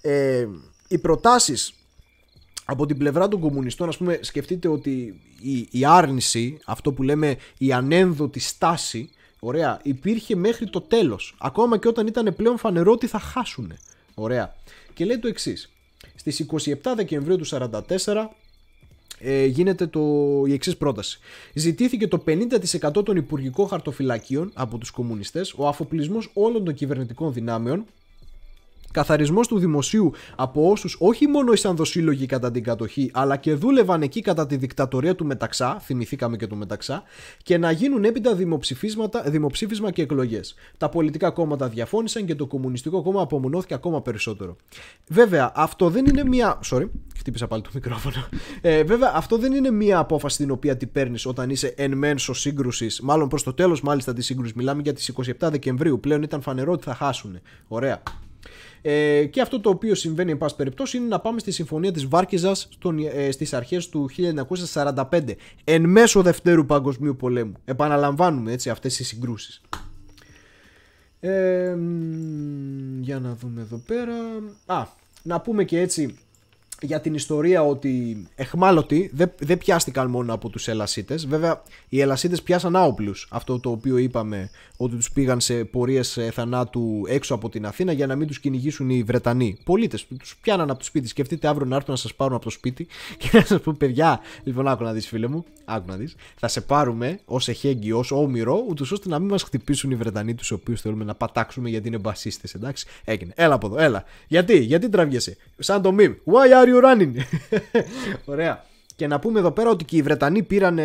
Ε, οι προτάσεις από την πλευρά των κομμουνιστών, ας πούμε, σκεφτείτε ότι η, η άρνηση, αυτό που λέμε η ανένδοτη στάση, ωραία, υπήρχε μέχρι το τέλος. Ακόμα και όταν ήταν πλέον φανερό ότι θα χάσουν. Ωραία. Και λέει το εξής: Στις 27 Δεκεμβρίου του 44 ε, γίνεται το, η εξής πρόταση. Ζητήθηκε το 50% των υπουργικών χαρτοφυλακίων από τους κομμουνιστές, ο αφοπλισμός όλων των κυβερνητικών δυνάμεων, καθαρισμός του δημοσίου από όσους όχι μόνο ήσαν δοσύλλογοι κατά την κατοχή, αλλά και δούλευαν εκεί κατά τη δικτατορία του Μεταξά, θυμηθήκαμε και του Μεταξά, και να γίνουν έπειτα δημοψήφισμα και εκλογές. Τα πολιτικά κόμματα διαφώνησαν και το Κομμουνιστικό Κόμμα απομονώθηκε ακόμα περισσότερο. Βέβαια, αυτό δεν είναι μία. Sorry, χτύπησα πάλι το μικρόφωνο. Ε, βέβαια, αυτό δεν είναι μία απόφαση την οποία την παίρνεις όταν είσαι εν μέσω σύγκρουσης, μάλλον προς το τέλος μάλιστα της σύγκρουσης. Μιλάμε για τις 27 Δεκεμβρίου. Πλέον ήταν φανερό ότι θα χάσουν. Ωραία. Ε, και αυτό το οποίο συμβαίνει, εν πάση περιπτώσει, είναι να πάμε στη συμφωνία της Βάρκηζα ε, στις αρχές του 1945, εν μέσω Δευτέρου Παγκοσμίου Πολέμου. Επαναλαμβάνουμε έτσι αυτές τι συγκρούσεις. Ε, για να δούμε εδώ πέρα. Α, να πούμε και έτσι για την ιστορία ότι εχμάλωτοι δεν, δεν πιάστηκαν μόνο από τους ελασίτες. Βέβαια οι ελασίτες πιάσαν άοπλους, αυτό το οποίο είπαμε ότι τους πήγαν σε πορείες ε, θανάτου έξω από την Αθήνα για να μην τους κυνηγήσουν οι Βρετανοί. Πολίτες τους πιάναν από το σπίτι. Σκεφτείτε αύριο να έρθουν να σας πάρουν από το σπίτι [LAUGHS] και να σας πούν παιδιά, λοιπόν άκου να δεις φίλε μου, άκου να θα σε πάρουμε ως εχέγγυο, ως όμοιρο, ούτως ώστε να μην μας χτυπήσουν οι Βρετανοί τους οποίους θέλουμε να πατάξουμε γιατί είναι μπασίστες, εντάξει, έγινε, έλα από εδώ, έλα. Γιατί, γιατί τραβιέσαι, σαν το meme, why are running. [LAUGHS] Ωραία. Και να πούμε εδώ πέρα ότι και οι Βρετανοί πήραν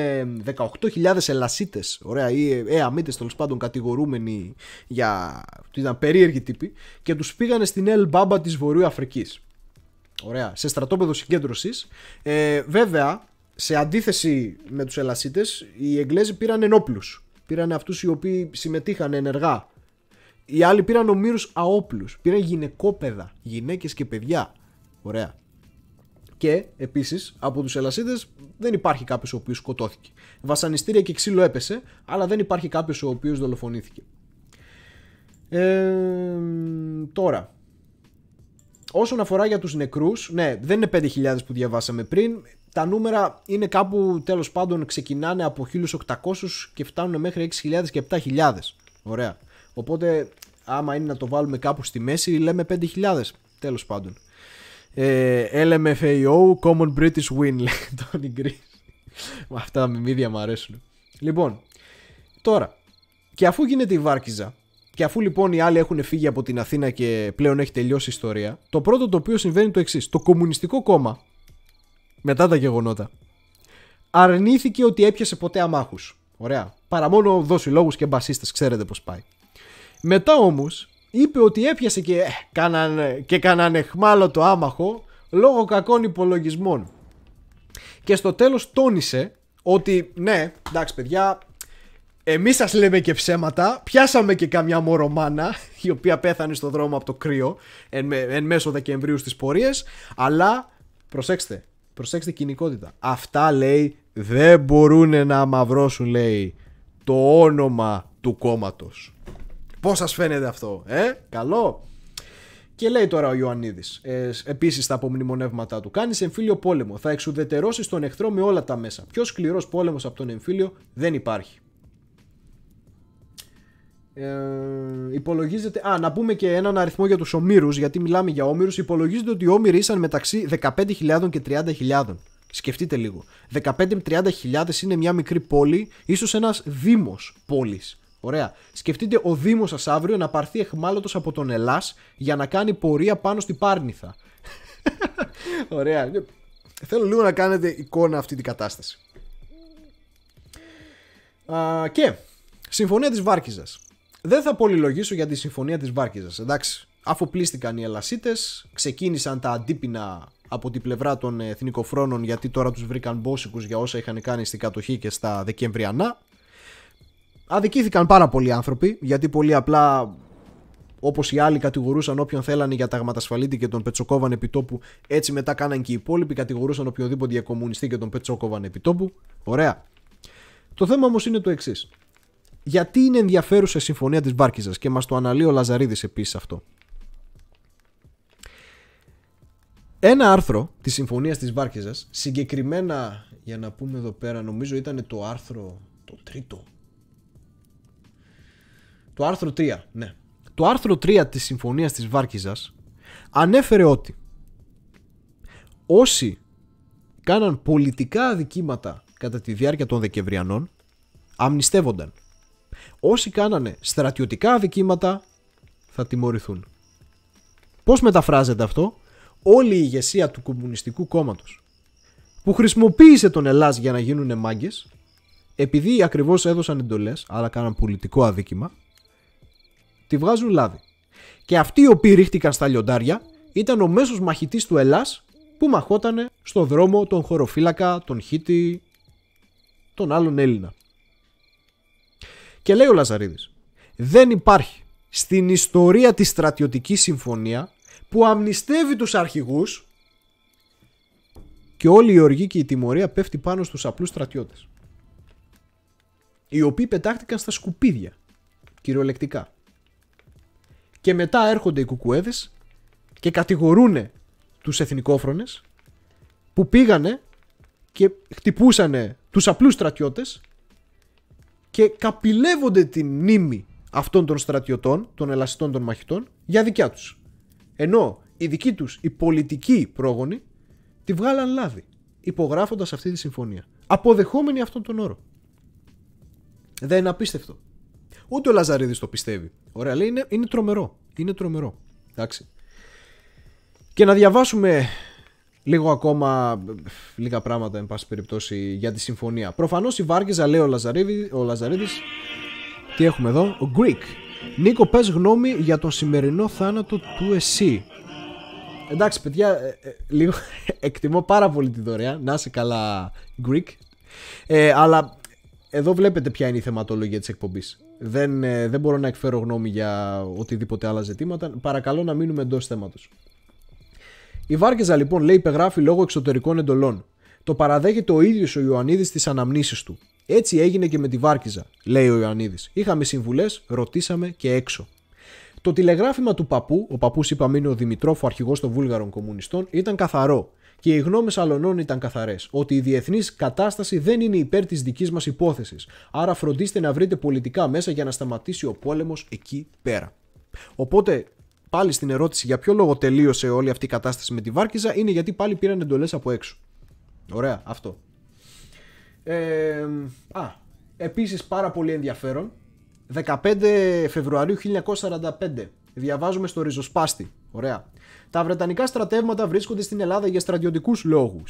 18.000 ε, ελασίτες, ωραία, ή ε, εαμίτες τέλος πάντων κατηγορούμενοι για. ότι ήταν περίεργοι τύποι, και τους πήγανε στην Ελ Μπάμπα της Βορείου Αφρικής. Ωραία, σε στρατόπεδο συγκέντρωσης. Ε, βέβαια, σε αντίθεση με τους ελασίτες, οι Εγγλέζοι πήραν ενόπλους. Πήραν αυτούς οι οποίοι συμμετείχαν ενεργά. Οι άλλοι πήραν ομήρους αόπλους. Πήραν γυναικόπαιδα, γυναίκες και παιδιά. Ωραία. Και επίσης από τους Ελασίδε δεν υπάρχει κάποιος ο οποίος σκοτώθηκε. Βασανιστήρια και ξύλο έπεσε, αλλά δεν υπάρχει κάποιος ο οποίος δολοφονήθηκε. Ε, τώρα, όσον αφορά για τους νεκρούς, ναι, δεν είναι 5.000 που διαβάσαμε πριν. Τα νούμερα είναι κάπου, τέλος πάντων, ξεκινάνε από 1.800 και φτάνουν μέχρι 6.000 και 7.000. Ωραία. Οπότε, άμα είναι να το βάλουμε κάπου στη μέση, λέμε 5.000, τέλος πάντων. Ε, LMFAO Common British Win λέει τον [LAUGHS] Αυτά τα μιμίδια μου αρέσουν. Λοιπόν, τώρα, και αφού γίνεται η Βάρκιζα, και αφού λοιπόν οι άλλοι έχουν φύγει από την Αθήνα και πλέον έχει τελειώσει η ιστορία, το πρώτο το οποίο συμβαίνει το εξής. Το Κομμουνιστικό Κόμμα, μετά τα γεγονότα, αρνήθηκε ότι έπιασε ποτέ αμάχους. Ωραία. Παρά μόνο δώσει λόγους και μπασίστες, ξέρετε πώς πάει. Μετά όμως, είπε ότι έπιασε και, ε, κάναν, και άμαχο λόγω κακών υπολογισμών. Και στο τέλος τόνισε ότι ναι, εντάξει παιδιά, εμείς σας λέμε και ψέματα, πιάσαμε και καμιά μωρομάνα η οποία πέθανε στο δρόμο από το κρύο εν, εν μέσω Δεκεμβρίου στις πορείες, αλλά προσέξτε, προσέξτε κοινικότητα. Αυτά λέει δεν μπορούν να μαυρώσουν λέει το όνομα του κόμματος. Πώς σας φαίνεται αυτό, ε, καλό. Και λέει τώρα ο Ιωαννίδης, ε, επίσης τα απομνημονεύματά του. Κάνεις εμφύλιο πόλεμο. Θα εξουδετερώσεις τον εχθρό με όλα τα μέσα. Πιο σκληρός πόλεμος από τον εμφύλιο δεν υπάρχει. Ε, υπολογίζεται. Α, να πούμε και έναν αριθμό για τους ομήρους, γιατί μιλάμε για ομήρους. Υπολογίζεται ότι οι όμοιροι ήσαν μεταξύ 15.000 και 30.000. Σκεφτείτε λίγο. 15 30.000 είναι μια μικρή πόλη, ίσως ένας δήμος πόλης. Ωραία. Σκεφτείτε ο Δήμος σας αύριο να πάρθει εχμάλωτος από τον Ελλάς για να κάνει πορεία πάνω στην Πάρνηθα. [LAUGHS] Ωραία. Θέλω λίγο να κάνετε εικόνα αυτή την κατάσταση. Α, και συμφωνία της Βάρκιζα. Δεν θα πολυλογήσω για τη συμφωνία της Βάρκηζας. Εντάξει. Αφού οι Ελασίτε. ξεκίνησαν τα αντίπεινα από την πλευρά των εθνικοφρόνων γιατί τώρα τους βρήκαν μπόσικους για όσα είχαν κάνει στην κατοχή και στα Δεκεμβριανά αδικήθηκαν πάρα πολλοί άνθρωποι, γιατί πολύ απλά Όπως οι άλλοι κατηγορούσαν όποιον θέλανε για ταγματασφαλίτη και τον πετσοκόβαν επιτόπου, έτσι μετά κάναν και οι υπόλοιποι, κατηγορούσαν οποιοδήποτε για κομμουνιστή και τον πετσοκόβαν επιτόπου. Ωραία. Το θέμα όμως είναι το εξής. Γιατί είναι ενδιαφέρουσα η συμφωνία της Μπάρκιζας και μας το αναλύει ο Λαζαρίδης επίσης αυτό. Ένα άρθρο της συμφωνίας της Μπάρκιζας, συγκεκριμένα για να πούμε εδώ πέρα, νομίζω ήταν το άρθρο το τρίτο το άρθρο 3, ναι. Το άρθρο 3 της συμφωνίας της Βάρκιζας ανέφερε ότι όσοι κάναν πολιτικά αδικήματα κατά τη διάρκεια των Δεκεμβριανών αμνηστεύονταν. Όσοι κάνανε στρατιωτικά αδικήματα θα τιμωρηθούν. Πώς μεταφράζεται αυτό? Όλη η ηγεσία του Κομμουνιστικού Κόμματος που χρησιμοποίησε τον Ελλάς για να γίνουν μάγκες επειδή ακριβώς έδωσαν εντολές αλλά κάναν πολιτικό αδίκημα τη βγάζουν λάδι. Και αυτοί οι οποίοι ρίχτηκαν στα λιοντάρια ήταν ο μέσος μαχητής του Ελλάς που μαχότανε στο δρόμο τον χωροφύλακα, τον Χίτη, τον άλλον Έλληνα. Και λέει ο Λαζαρίδης, δεν υπάρχει στην ιστορία της στρατιωτικής συμφωνία που αμνηστεύει τους αρχηγούς και όλη η οργή και η τιμωρία πέφτει πάνω στους απλούς στρατιώτες. Οι οποίοι πετάχτηκαν στα σκουπίδια, κυριολεκτικά. Και μετά έρχονται οι κουκουέδε και κατηγορούν τους εθνικόφρονες που πήγανε και χτυπούσαν τους απλούς στρατιώτες και καπηλεύονται την μνήμη αυτών των στρατιωτών, των ελαστών των μαχητών, για δικιά τους. Ενώ οι δικοί τους, οι πολιτικοί πρόγονοι, τη βγάλαν λάδι, υπογράφοντας αυτή τη συμφωνία. Αποδεχόμενοι αυτόν τον όρο. Δεν είναι απίστευτο. Ούτε ο Λαζαρίδης το πιστεύει. Ωραία, λέει είναι, είναι τρομερό. Είναι τρομερό. Εντάξει. Και να διαβάσουμε λίγο ακόμα λίγα πράγματα, εν πάση περιπτώσει, για τη συμφωνία. Προφανώς η Βάρκεζα λέει ο Λαζαρίδη. Λαζαρίδης, τι έχουμε εδώ, ο Greek. Νίκο, πες γνώμη για τον σημερινό θάνατο του ΕΣΥ. Εντάξει, παιδιά, ε, ε, λίγο [LAUGHS] εκτιμώ πάρα πολύ τη δωρεά. Να είσαι καλά, Greek. Ε, αλλά εδώ βλέπετε ποια είναι η θεματολογία της εκπομπής. Δεν, ε, δεν μπορώ να εκφέρω γνώμη για οτιδήποτε άλλα ζητήματα. Παρακαλώ να μείνουμε εντός θέματος. Η Βάρκεζα λοιπόν λέει υπεγράφει λόγω εξωτερικών εντολών. Το παραδέχεται ο ίδιος ο Ιωαννίδης στις αναμνήσεις του. Έτσι έγινε και με τη Βάρκιζα, λέει ο Ιωαννίδης. Είχαμε συμβουλές, ρωτήσαμε και έξω. Το τηλεγράφημα του παππού, ο παππούς είπαμε είναι ο Δημητρόφου, αρχηγός των Βούλγαρων Κομμουνιστών, ήταν καθαρό και οι γνώμες αλλωνών ήταν καθαρές, ότι η διεθνής κατάσταση δεν είναι υπέρ της δικής μας υπόθεσης. Άρα φροντίστε να βρείτε πολιτικά μέσα για να σταματήσει ο πόλεμος εκεί πέρα. Οπότε, πάλι στην ερώτηση για ποιο λόγο τελείωσε όλη αυτή η κατάσταση με τη Βάρκιζα, είναι γιατί πάλι πήραν εντολές από έξω. Ωραία, αυτό. Ε, α, επίσης πάρα πολύ ενδιαφέρον 15 Φεβρουαρίου 1945 διαβάζουμε στο ριζοσπάστη Ωραία. Τα Βρετανικά στρατεύματα βρίσκονται στην Ελλάδα για στρατιωτικούς λόγους.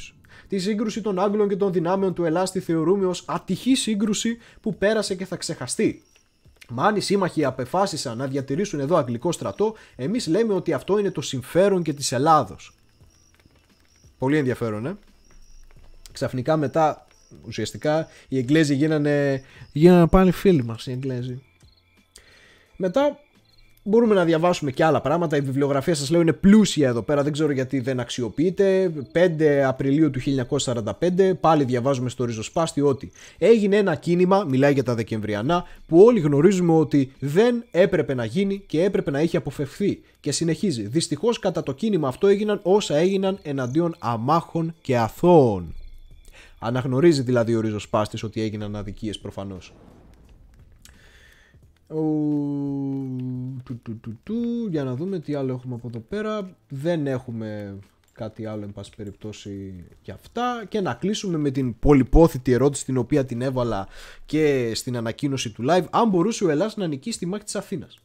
Τη σύγκρουση των Άγγλων και των δυνάμεων του Ελλάς τη θεωρούμε ως ατυχή σύγκρουση που πέρασε και θα ξεχαστεί. Μα αν οι σύμμαχοι απεφάσισαν να διατηρήσουν εδώ αγγλικό στρατό, εμείς λέμε ότι αυτό είναι το συμφέρον και της Ελλάδος. Πολύ ενδιαφέρον, ε. Ξαφνικά μετά, ουσιαστικά, οι Εγγλέζοι γίνανε. Γίνανε πάλι φίλοι μας οι Εγγλέζοι. Μετά μπορούμε να διαβάσουμε και άλλα πράγματα. Η βιβλιογραφία σας λέω είναι πλούσια εδώ πέρα, δεν ξέρω γιατί δεν αξιοποιείται. 5 Απριλίου του 1945, πάλι διαβάζουμε στο ριζοσπάστη ότι έγινε ένα κίνημα, μιλάει για τα Δεκεμβριανά, που όλοι γνωρίζουμε ότι δεν έπρεπε να γίνει και έπρεπε να έχει αποφευθεί. Και συνεχίζει, δυστυχώς κατά το κίνημα αυτό έγιναν όσα έγιναν εναντίον αμάχων και αθώων. Αναγνωρίζει δηλαδή ο ριζοσπάστης ότι έγιναν αδικίες προφανώς. Του, του, του, του, για να δούμε τι άλλο έχουμε από εδώ πέρα. Δεν έχουμε κάτι άλλο, εν πάση περιπτώσει, και αυτά. Και να κλείσουμε με την πολυπόθητη ερώτηση την οποία την έβαλα και στην ανακοίνωση του live. Αν μπορούσε ο Ελλάς να νικήσει τη μάχη της Αθήνας.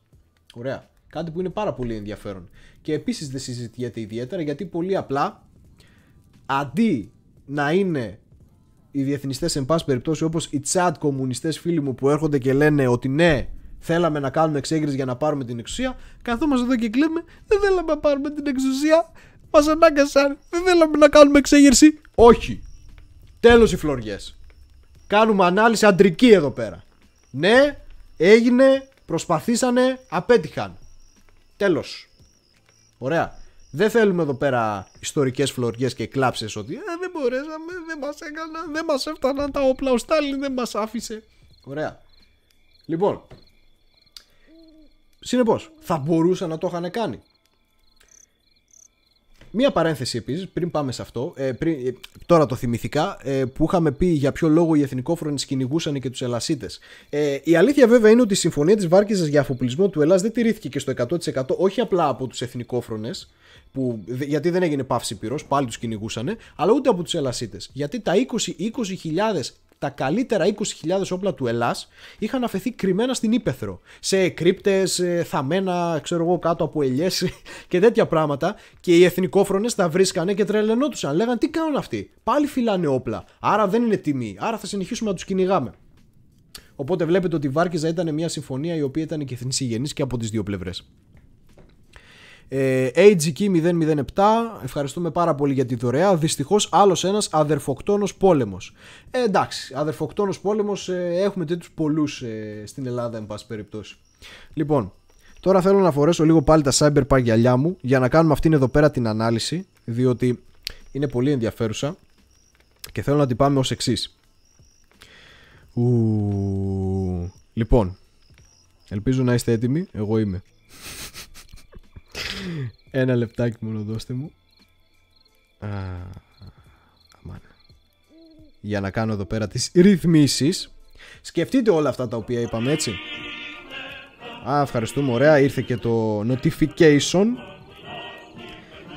Ωραία. Κάτι που είναι πάρα πολύ ενδιαφέρον. Και επίσης δεν συζητιέται ιδιαίτερα γιατί πολύ απλά αντί να είναι οι διεθνιστές εν πάση περιπτώσει όπως οι τσάτ κομμουνιστές φίλοι μου που έρχονται και λένε ότι ναι Θέλαμε να κάνουμε εξέγερση για να πάρουμε την εξουσία. Καθόμαστε εδώ και κλείνουμε. Δεν θέλαμε να πάρουμε την εξουσία. Μας ανάγκασαν. Δεν θέλαμε να κάνουμε εξέγερση. Όχι. Τέλος οι φλωριές. Κάνουμε ανάλυση αντρική εδώ πέρα. Ναι, έγινε, προσπαθήσανε, απέτυχαν. Τέλος. Ωραία. Δεν θέλουμε εδώ πέρα ιστορικές φλωριές και κλάψες ότι «Ε, δεν μπορέσαμε, δεν μας έκαναν, δεν μας έφταναν τα όπλα, ο Στάλιν δεν μας άφησε. Ωραία. Λοιπόν, Συνεπώς, θα μπορούσαν να το είχαν κάνει. Μία παρένθεση επίσης, πριν πάμε σε αυτό, ε, πριν, ε, τώρα το θυμηθικά, ε, που είχαμε πει για ποιο λόγο οι εθνικόφρονες κυνηγούσαν και τους Ελασίτε. Ε, η αλήθεια βέβαια είναι ότι η συμφωνία της Βάρκηζα για αφοπλισμό του Ελλάς δεν τηρήθηκε και στο 100% όχι απλά από τους εθνικόφρονες, γιατί δεν έγινε παύση πυρός, πάλι τους κυνηγούσαν, αλλά ούτε από τους Ελασίτε. Γιατί τα 20-20.000 τα καλύτερα 20.000 όπλα του Ελλάς είχαν αφαιθεί κρυμμένα στην Ήπεθρο. Σε κρύπτες, θαμμένα, ξέρω εγώ, κάτω από ελιές [LAUGHS] και τέτοια πράγματα. Και οι εθνικόφρονες τα βρίσκανε και τρελαινόντουσαν. Λέγαν τι κάνουν αυτοί. Πάλι φυλάνε όπλα. Άρα δεν είναι τιμή. Άρα θα συνεχίσουμε να τους κυνηγάμε. Οπότε βλέπετε ότι η Βάρκιζα ήταν μια συμφωνία η οποία ήταν και θνησιγενής και από τις δύο πλευρές. Ε, AGK 007, ευχαριστούμε πάρα πολύ για τη δωρεά. Δυστυχώς άλλος ένας αδερφοκτόνος πόλεμος. Ε, εντάξει, αδερφοκτόνος πόλεμος ε, έχουμε τέτοιους πολλούς ε, στην Ελλάδα, εν πάση περιπτώσει. Λοιπόν, τώρα θέλω να φορέσω λίγο πάλι τα cyberpunk γυαλιά μου για να κάνουμε αυτήν εδώ πέρα την ανάλυση, διότι είναι πολύ ενδιαφέρουσα και θέλω να την πάμε ως εξής. Λοιπόν, ελπίζω να είστε έτοιμοι. Εγώ είμαι. Ένα λεπτάκι μόνο δώστε μου. Α, αμάν. Για να κάνω εδώ πέρα τις ρυθμίσεις. Σκεφτείτε όλα αυτά τα οποία είπαμε έτσι. Α, ευχαριστούμε. Ωραία. Ήρθε και το notification.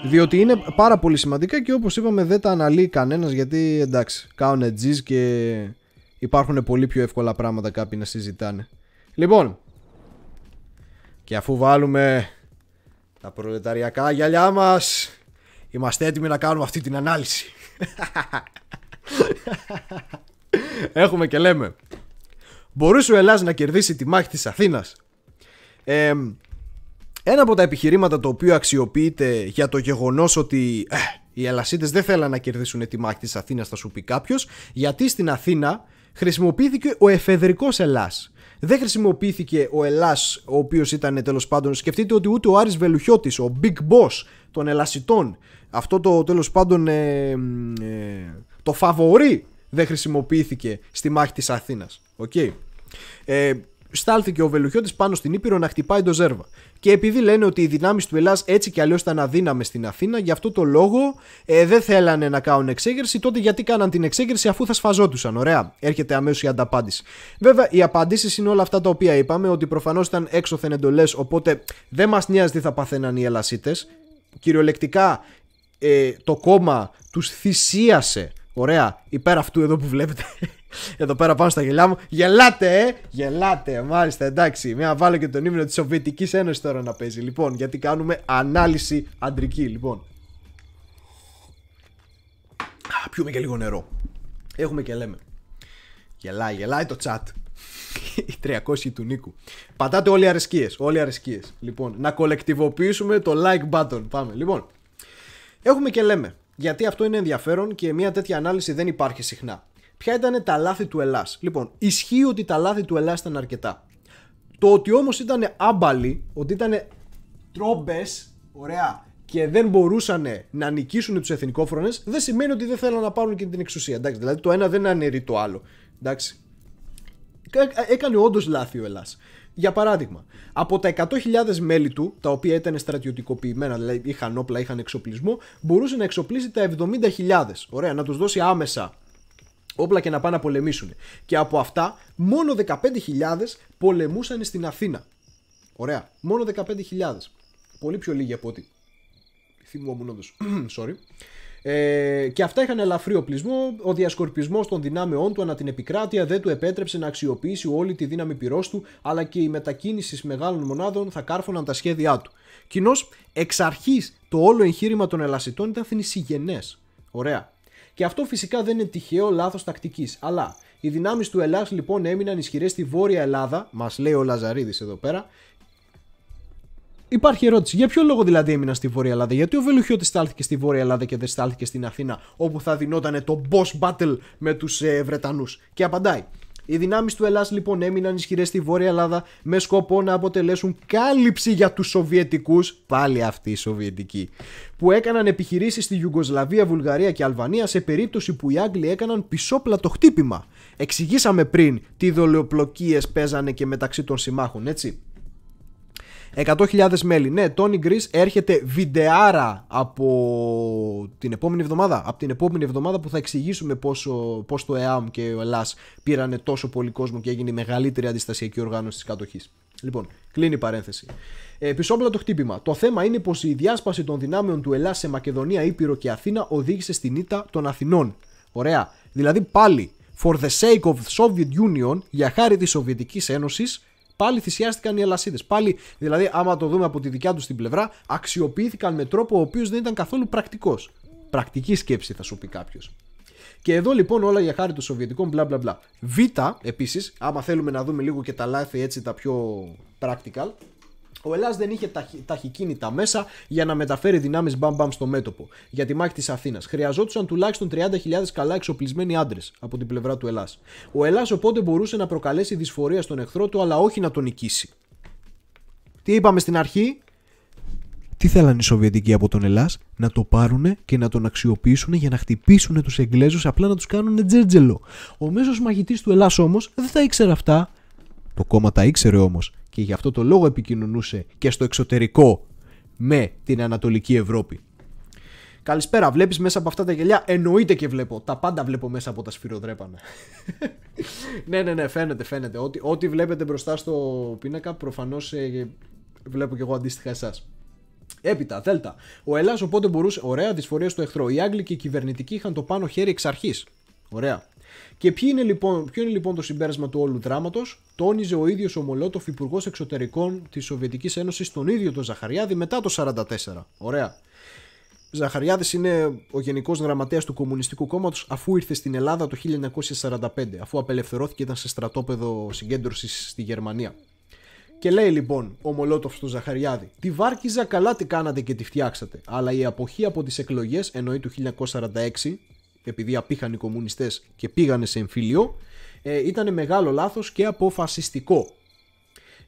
Διότι είναι πάρα πολύ σημαντικά και όπως είπαμε δεν τα αναλύει κανένας γιατί εντάξει κάνουν τζις και υπάρχουν πολύ πιο εύκολα πράγματα κάποιοι να συζητάνε. Λοιπόν, και αφού βάλουμε τα προλεταριακά γυαλιά μας Είμαστε έτοιμοι να κάνουμε αυτή την ανάλυση Έχουμε και λέμε Μπορούσε ο Ελλάς να κερδίσει τη μάχη της Αθήνας Ένα από τα επιχειρήματα το οποίο αξιοποιείται για το γεγονός ότι ε, οι Ελλασίτες δεν θέλαν να κερδίσουν τη μάχη της Αθήνας θα σου πει κάποιος. γιατί στην Αθήνα χρησιμοποιήθηκε ο εφεδρικός Ελλάς δεν χρησιμοποιήθηκε ο Ελλάς, ο οποίος ήταν τέλος πάντων. Σκεφτείτε ότι ούτε ο Άρης Βελουχιώτης, ο Big Boss των Ελασιτών αυτό το τέλος πάντων ε, ε, το φαβορή δεν χρησιμοποιήθηκε στη μάχη της Αθήνας. Okay. Ε, στάλθηκε ο Βελουχιώτης πάνω στην Ήπειρο να χτυπάει το Ζέρβα. Και επειδή λένε ότι οι δυνάμεις του Ελλάς έτσι κι αλλιώς ήταν αδύναμες στην Αθήνα, γι' αυτό το λόγο ε, δεν θέλανε να κάνουν εξέγερση, τότε γιατί κάναν την εξέγερση αφού θα σφαζόντουσαν. Ωραία, έρχεται αμέσως η ανταπάντηση. Βέβαια, οι απαντήσεις είναι όλα αυτά τα οποία είπαμε, ότι προφανώς ήταν έξωθεν εντολές, οπότε δεν μας νοιάζει τι θα παθαίναν οι Ελασίτε. Κυριολεκτικά ε, το κόμμα τους θυσίασε Ωραία, υπέρ αυτού εδώ που βλέπετε. [LAUGHS] Εδώ πέρα πάνω στα γελιά μου. Γελάτε, ε! Γελάτε, μάλιστα, εντάξει. Μια βάλω και τον ύμνο της Σοβιετικής Ένωσης τώρα να παίζει. Λοιπόν, γιατί κάνουμε ανάλυση αντρική, λοιπόν. Α, πιούμε και λίγο νερό. Έχουμε και λέμε. Γελάει, γελάει το chat. [LAUGHS] Οι 300 του Νίκου. Πατάτε όλοι οι αρεσκίες, όλοι οι αρεσκίες. Λοιπόν, να κολεκτιβοποιήσουμε το like button. Πάμε, λοιπόν. Έχουμε και λέμε γιατί αυτό είναι ενδιαφέρον και μια τέτοια ανάλυση δεν υπάρχει συχνά. Ποια ήταν τα λάθη του Ελλάς. Λοιπόν, ισχύει ότι τα λάθη του Ελλάς ήταν αρκετά. Το ότι όμως ήταν άμπαλοι, ότι ήταν τρόμπες, ωραία, και δεν μπορούσαν να νικήσουν τους εθνικόφρονες, δεν σημαίνει ότι δεν θέλουν να πάρουν και την εξουσία. Εντάξει, δηλαδή το ένα δεν αναιρεί το άλλο. Εντάξει. Έκανε όντως λάθη ο Ελλάς. Για παράδειγμα, από τα 100.000 μέλη του, τα οποία ήταν στρατιωτικοποιημένα, δηλαδή είχαν όπλα, είχαν εξοπλισμό, μπορούσε να εξοπλίσει τα 70.000. Ωραία, να τους δώσει άμεσα όπλα και να πάνε να πολεμήσουν. Και από αυτά, μόνο 15.000 πολεμούσαν στην Αθήνα. Ωραία, μόνο 15.000. Πολύ πιο λίγοι από ό,τι θυμόμουν όντως. [CLEARS THROAT] Sorry. Ε, και αυτά είχαν ελαφρύ οπλισμό. Ο διασκορπισμός των δυνάμεών του ανά την επικράτεια δεν του επέτρεψε να αξιοποιήσει όλη τη δύναμη πυρός του, αλλά και η μετακίνηση μεγάλων μονάδων θα κάρφωναν τα σχέδιά του. Κοινώς, εξ αρχής το όλο εγχείρημα των Ελασιτών ήταν θνησιγενές. Ωραία. Και αυτό φυσικά δεν είναι τυχαίο λάθος τακτικής, αλλά οι δυνάμεις του Ελλάς λοιπόν έμειναν ισχυρές στη Βόρεια Ελλάδα, μας λέει ο Λαζαρίδης εδώ πέρα, Υπάρχει ερώτηση. Για ποιο λόγο δηλαδή έμεινα στη Βόρεια Ελλάδα, Γιατί ο Βελουχιώτης στάλθηκε στη Βόρεια Ελλάδα και δεν στάλθηκε στην Αθήνα, όπου θα δινόταν το boss battle με τους ε, Βρετανούς. Και απαντάει. Οι δυνάμεις του Ελλάς λοιπόν έμειναν ισχυρές στη Βόρεια Ελλάδα με σκοπό να αποτελέσουν κάλυψη για τους Σοβιετικούς, πάλι αυτοί οι Σοβιετικοί, που έκαναν επιχειρήσεις στη Ιουγκοσλαβία, Βουλγαρία και Αλβανία σε περίπτωση που οι Άγγλοι έκαναν πισόπλατο χτύπημα. Εξηγήσαμε πριν τι δολοπλοκίες παίζανε και μεταξύ των συμμάχων, έτσι. 100.000 μέλη. Ναι, Tony Gris έρχεται βιντεάρα από την επόμενη εβδομάδα. Από την επόμενη εβδομάδα που θα εξηγήσουμε πόσο, πώς το ΕΑΜ και ο ΕΛΑΣ πήρανε τόσο πολύ κόσμο και έγινε η μεγαλύτερη αντιστασιακή οργάνωση της κατοχής. Λοιπόν, κλείνει η παρένθεση. Ε, το χτύπημα. Το θέμα είναι πως η διάσπαση των δυνάμεων του ΕΛΑ σε Μακεδονία, Ήπειρο και Αθήνα οδήγησε στην ήττα των Αθηνών. Ωραία. Δηλαδή πάλι, for the sake of the Soviet Union, για χάρη της Σοβιετικής Ένωσης, πάλι θυσιάστηκαν οι Ελασίδε. Πάλι, δηλαδή, άμα το δούμε από τη δικιά τους την πλευρά, αξιοποιήθηκαν με τρόπο ο οποίος δεν ήταν καθόλου πρακτικός. Πρακτική σκέψη, θα σου πει κάποιος. Και εδώ λοιπόν όλα για χάρη των Σοβιετικών, μπλα μπλα μπλα. Β, επίσης, άμα θέλουμε να δούμε λίγο και τα λάθη έτσι τα πιο practical, ο Ελλάς δεν είχε ταχυκίνητα μέσα για να μεταφέρει δυνάμεις μπαμ-μπαμ στο μέτωπο για τη μάχη της Αθήνας. Χρειαζόντουσαν τουλάχιστον 30.000 καλά εξοπλισμένοι άντρες από την πλευρά του Ελλάς. Ο Ελλάς οπότε μπορούσε να προκαλέσει δυσφορία στον εχθρό του, αλλά όχι να τον νικήσει. Τι είπαμε στην αρχή, τι θέλαν οι Σοβιετικοί από τον Ελλάς, να το πάρουν και να τον αξιοποιήσουν για να χτυπήσουν τους Εγγλέζους απλά να τους κάνουν τζέρτζελο. Ο μέσος μαχητής του Ελλάς όμως δεν θα ήξερε αυτά. Το κόμμα τα ήξερε όμως και γι' αυτό το λόγο επικοινωνούσε και στο εξωτερικό με την Ανατολική Ευρώπη. Καλησπέρα, βλέπεις μέσα από αυτά τα γελιά. Εννοείται και βλέπω. Τα πάντα βλέπω μέσα από τα σφυροδρέπανα. [LAUGHS] ναι, ναι, ναι, φαίνεται, φαίνεται. Ό,τι, ό,τι βλέπετε μπροστά στο πίνακα, προφανώς ε, βλέπω κι εγώ αντίστοιχα εσάς. Έπειτα, Δέλτα. Ο Ελλάς οπότε μπορούσε. Ωραία, δυσφορία στο εχθρό. Οι Άγγλοι και οι κυβερνητικοί είχαν το πάνω χέρι εξ αρχής. Ωραία. Και ποιο είναι λοιπόν, ποιο λοιπόν το συμπέρασμα του όλου δράματος, τόνιζε ο ίδιος ο Μολότοφ, υπουργός εξωτερικών της Σοβιετικής Ένωσης, τον ίδιο τον Ζαχαριάδη μετά το 1944. Ωραία. Ζαχαριάδης είναι ο Γενικός Γραμματέας του Κομμουνιστικού Κόμματος αφού ήρθε στην Ελλάδα το 1945, αφού απελευθερώθηκε ήταν σε στρατόπεδο συγκέντρωσης στη Γερμανία. Και λέει λοιπόν ο Μολότοφ στον Ζαχαριάδη: Τη βάρκιζα καλά τι κάνατε και τη φτιάξατε, αλλά η αποχή από τις εκλογές, εννοεί του 1946, επειδή απήχαν οι κομμουνιστές και πήγανε σε εμφύλιο, ε, ήταν μεγάλο λάθος και αποφασιστικό.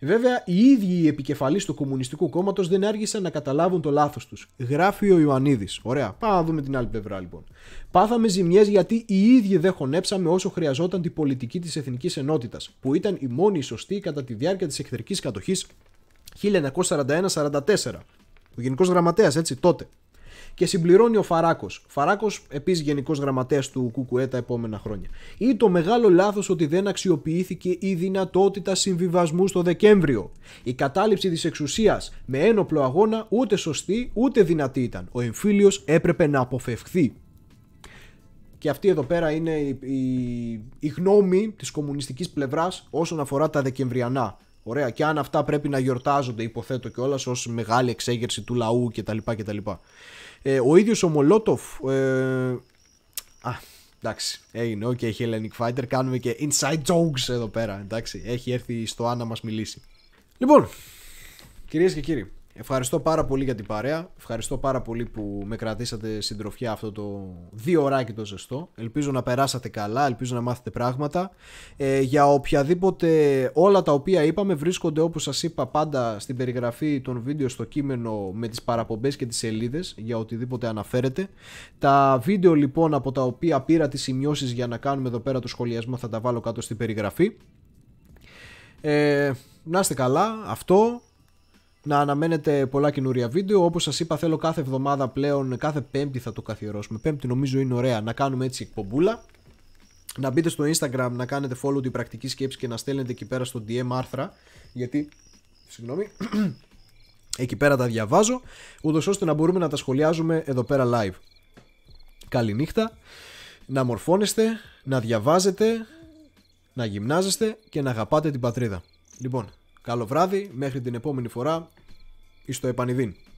Βέβαια, οι ίδιοι οι επικεφαλείς του Κομμουνιστικού Κόμματος δεν άργησαν να καταλάβουν το λάθος τους. Γράφει ο Ιωαννίδης. Ωραία, πάμε να δούμε την άλλη πλευρά λοιπόν. Πάθαμε ζημιές γιατί οι ίδιοι δεν χωνέψαμε όσο χρειαζόταν την πολιτική της Εθνικής Ενότητας, που ήταν η μόνη σωστή κατά τη διάρκεια της εχθρικής κατοχής 1941-44. Ο Γενικός Γραμματέας, έτσι, τότε και συμπληρώνει ο Φαράκος. Φαράκος, επίσης γενικός γραμματέας του ΚΚΕ τα επόμενα χρόνια. Ή το μεγάλο λάθος ότι δεν αξιοποιήθηκε η δυνατότητα συμβιβασμού στο Δεκέμβριο. Η κατάληψη της εξουσίας με ένοπλο αγώνα ούτε σωστή ούτε δυνατή ήταν. Ο εμφύλιος έπρεπε να αποφευχθεί. Και αυτή εδώ πέρα είναι η, η, γνώμη της κομμουνιστικής πλευρα όσον αφορά τα δεκεμβριανά. Ωραία, και αν αυτά πρέπει να γιορτάζονται, υποθέτω κιόλας ως μεγάλη εξέγερση του λαού κτλ. Ε, ο ίδιος ο Μολότοφ. Ε, α, εντάξει, έγινε. όχι okay, έχει Hellenic Fighter. Κάνουμε και inside jokes εδώ πέρα. Εντάξει, έχει έρθει στο Α να μας μιλήσει. Λοιπόν, κυρίες και κύριοι, Ευχαριστώ πάρα πολύ για την παρέα. Ευχαριστώ πάρα πολύ που με κρατήσατε συντροφιά αυτό το δύο ωράκι το ζεστό. Ελπίζω να περάσατε καλά, ελπίζω να μάθετε πράγματα. Ε, για οποιαδήποτε όλα τα οποία είπαμε βρίσκονται όπως σας είπα πάντα στην περιγραφή των βίντεο στο κείμενο με τις παραπομπές και τις σελίδες για οτιδήποτε αναφέρετε. Τα βίντεο λοιπόν από τα οποία πήρα τις σημειώσεις για να κάνουμε εδώ πέρα το σχολιασμό θα τα βάλω κάτω στην περιγραφή. Ε, να είστε καλά, αυτό να αναμένετε πολλά καινούρια βίντεο. Όπως σας είπα, θέλω κάθε εβδομάδα πλέον, κάθε Πέμπτη θα το καθιερώσουμε. Πέμπτη νομίζω είναι ωραία να κάνουμε έτσι εκπομπούλα. Να μπείτε στο Instagram, να κάνετε follow την πρακτική σκέψη και να στέλνετε εκεί πέρα στο DM άρθρα. Γιατί. Συγγνώμη. [CLEARS THROAT] εκεί πέρα τα διαβάζω, ούτως ώστε να μπορούμε να τα σχολιάζουμε εδώ πέρα live. Καληνύχτα, να μορφώνεστε, να διαβάζετε, να γυμνάζεστε και να αγαπάτε την πατρίδα. Λοιπόν, Καλό βράδυ, μέχρι την επόμενη φορά, εις το επανειδήν.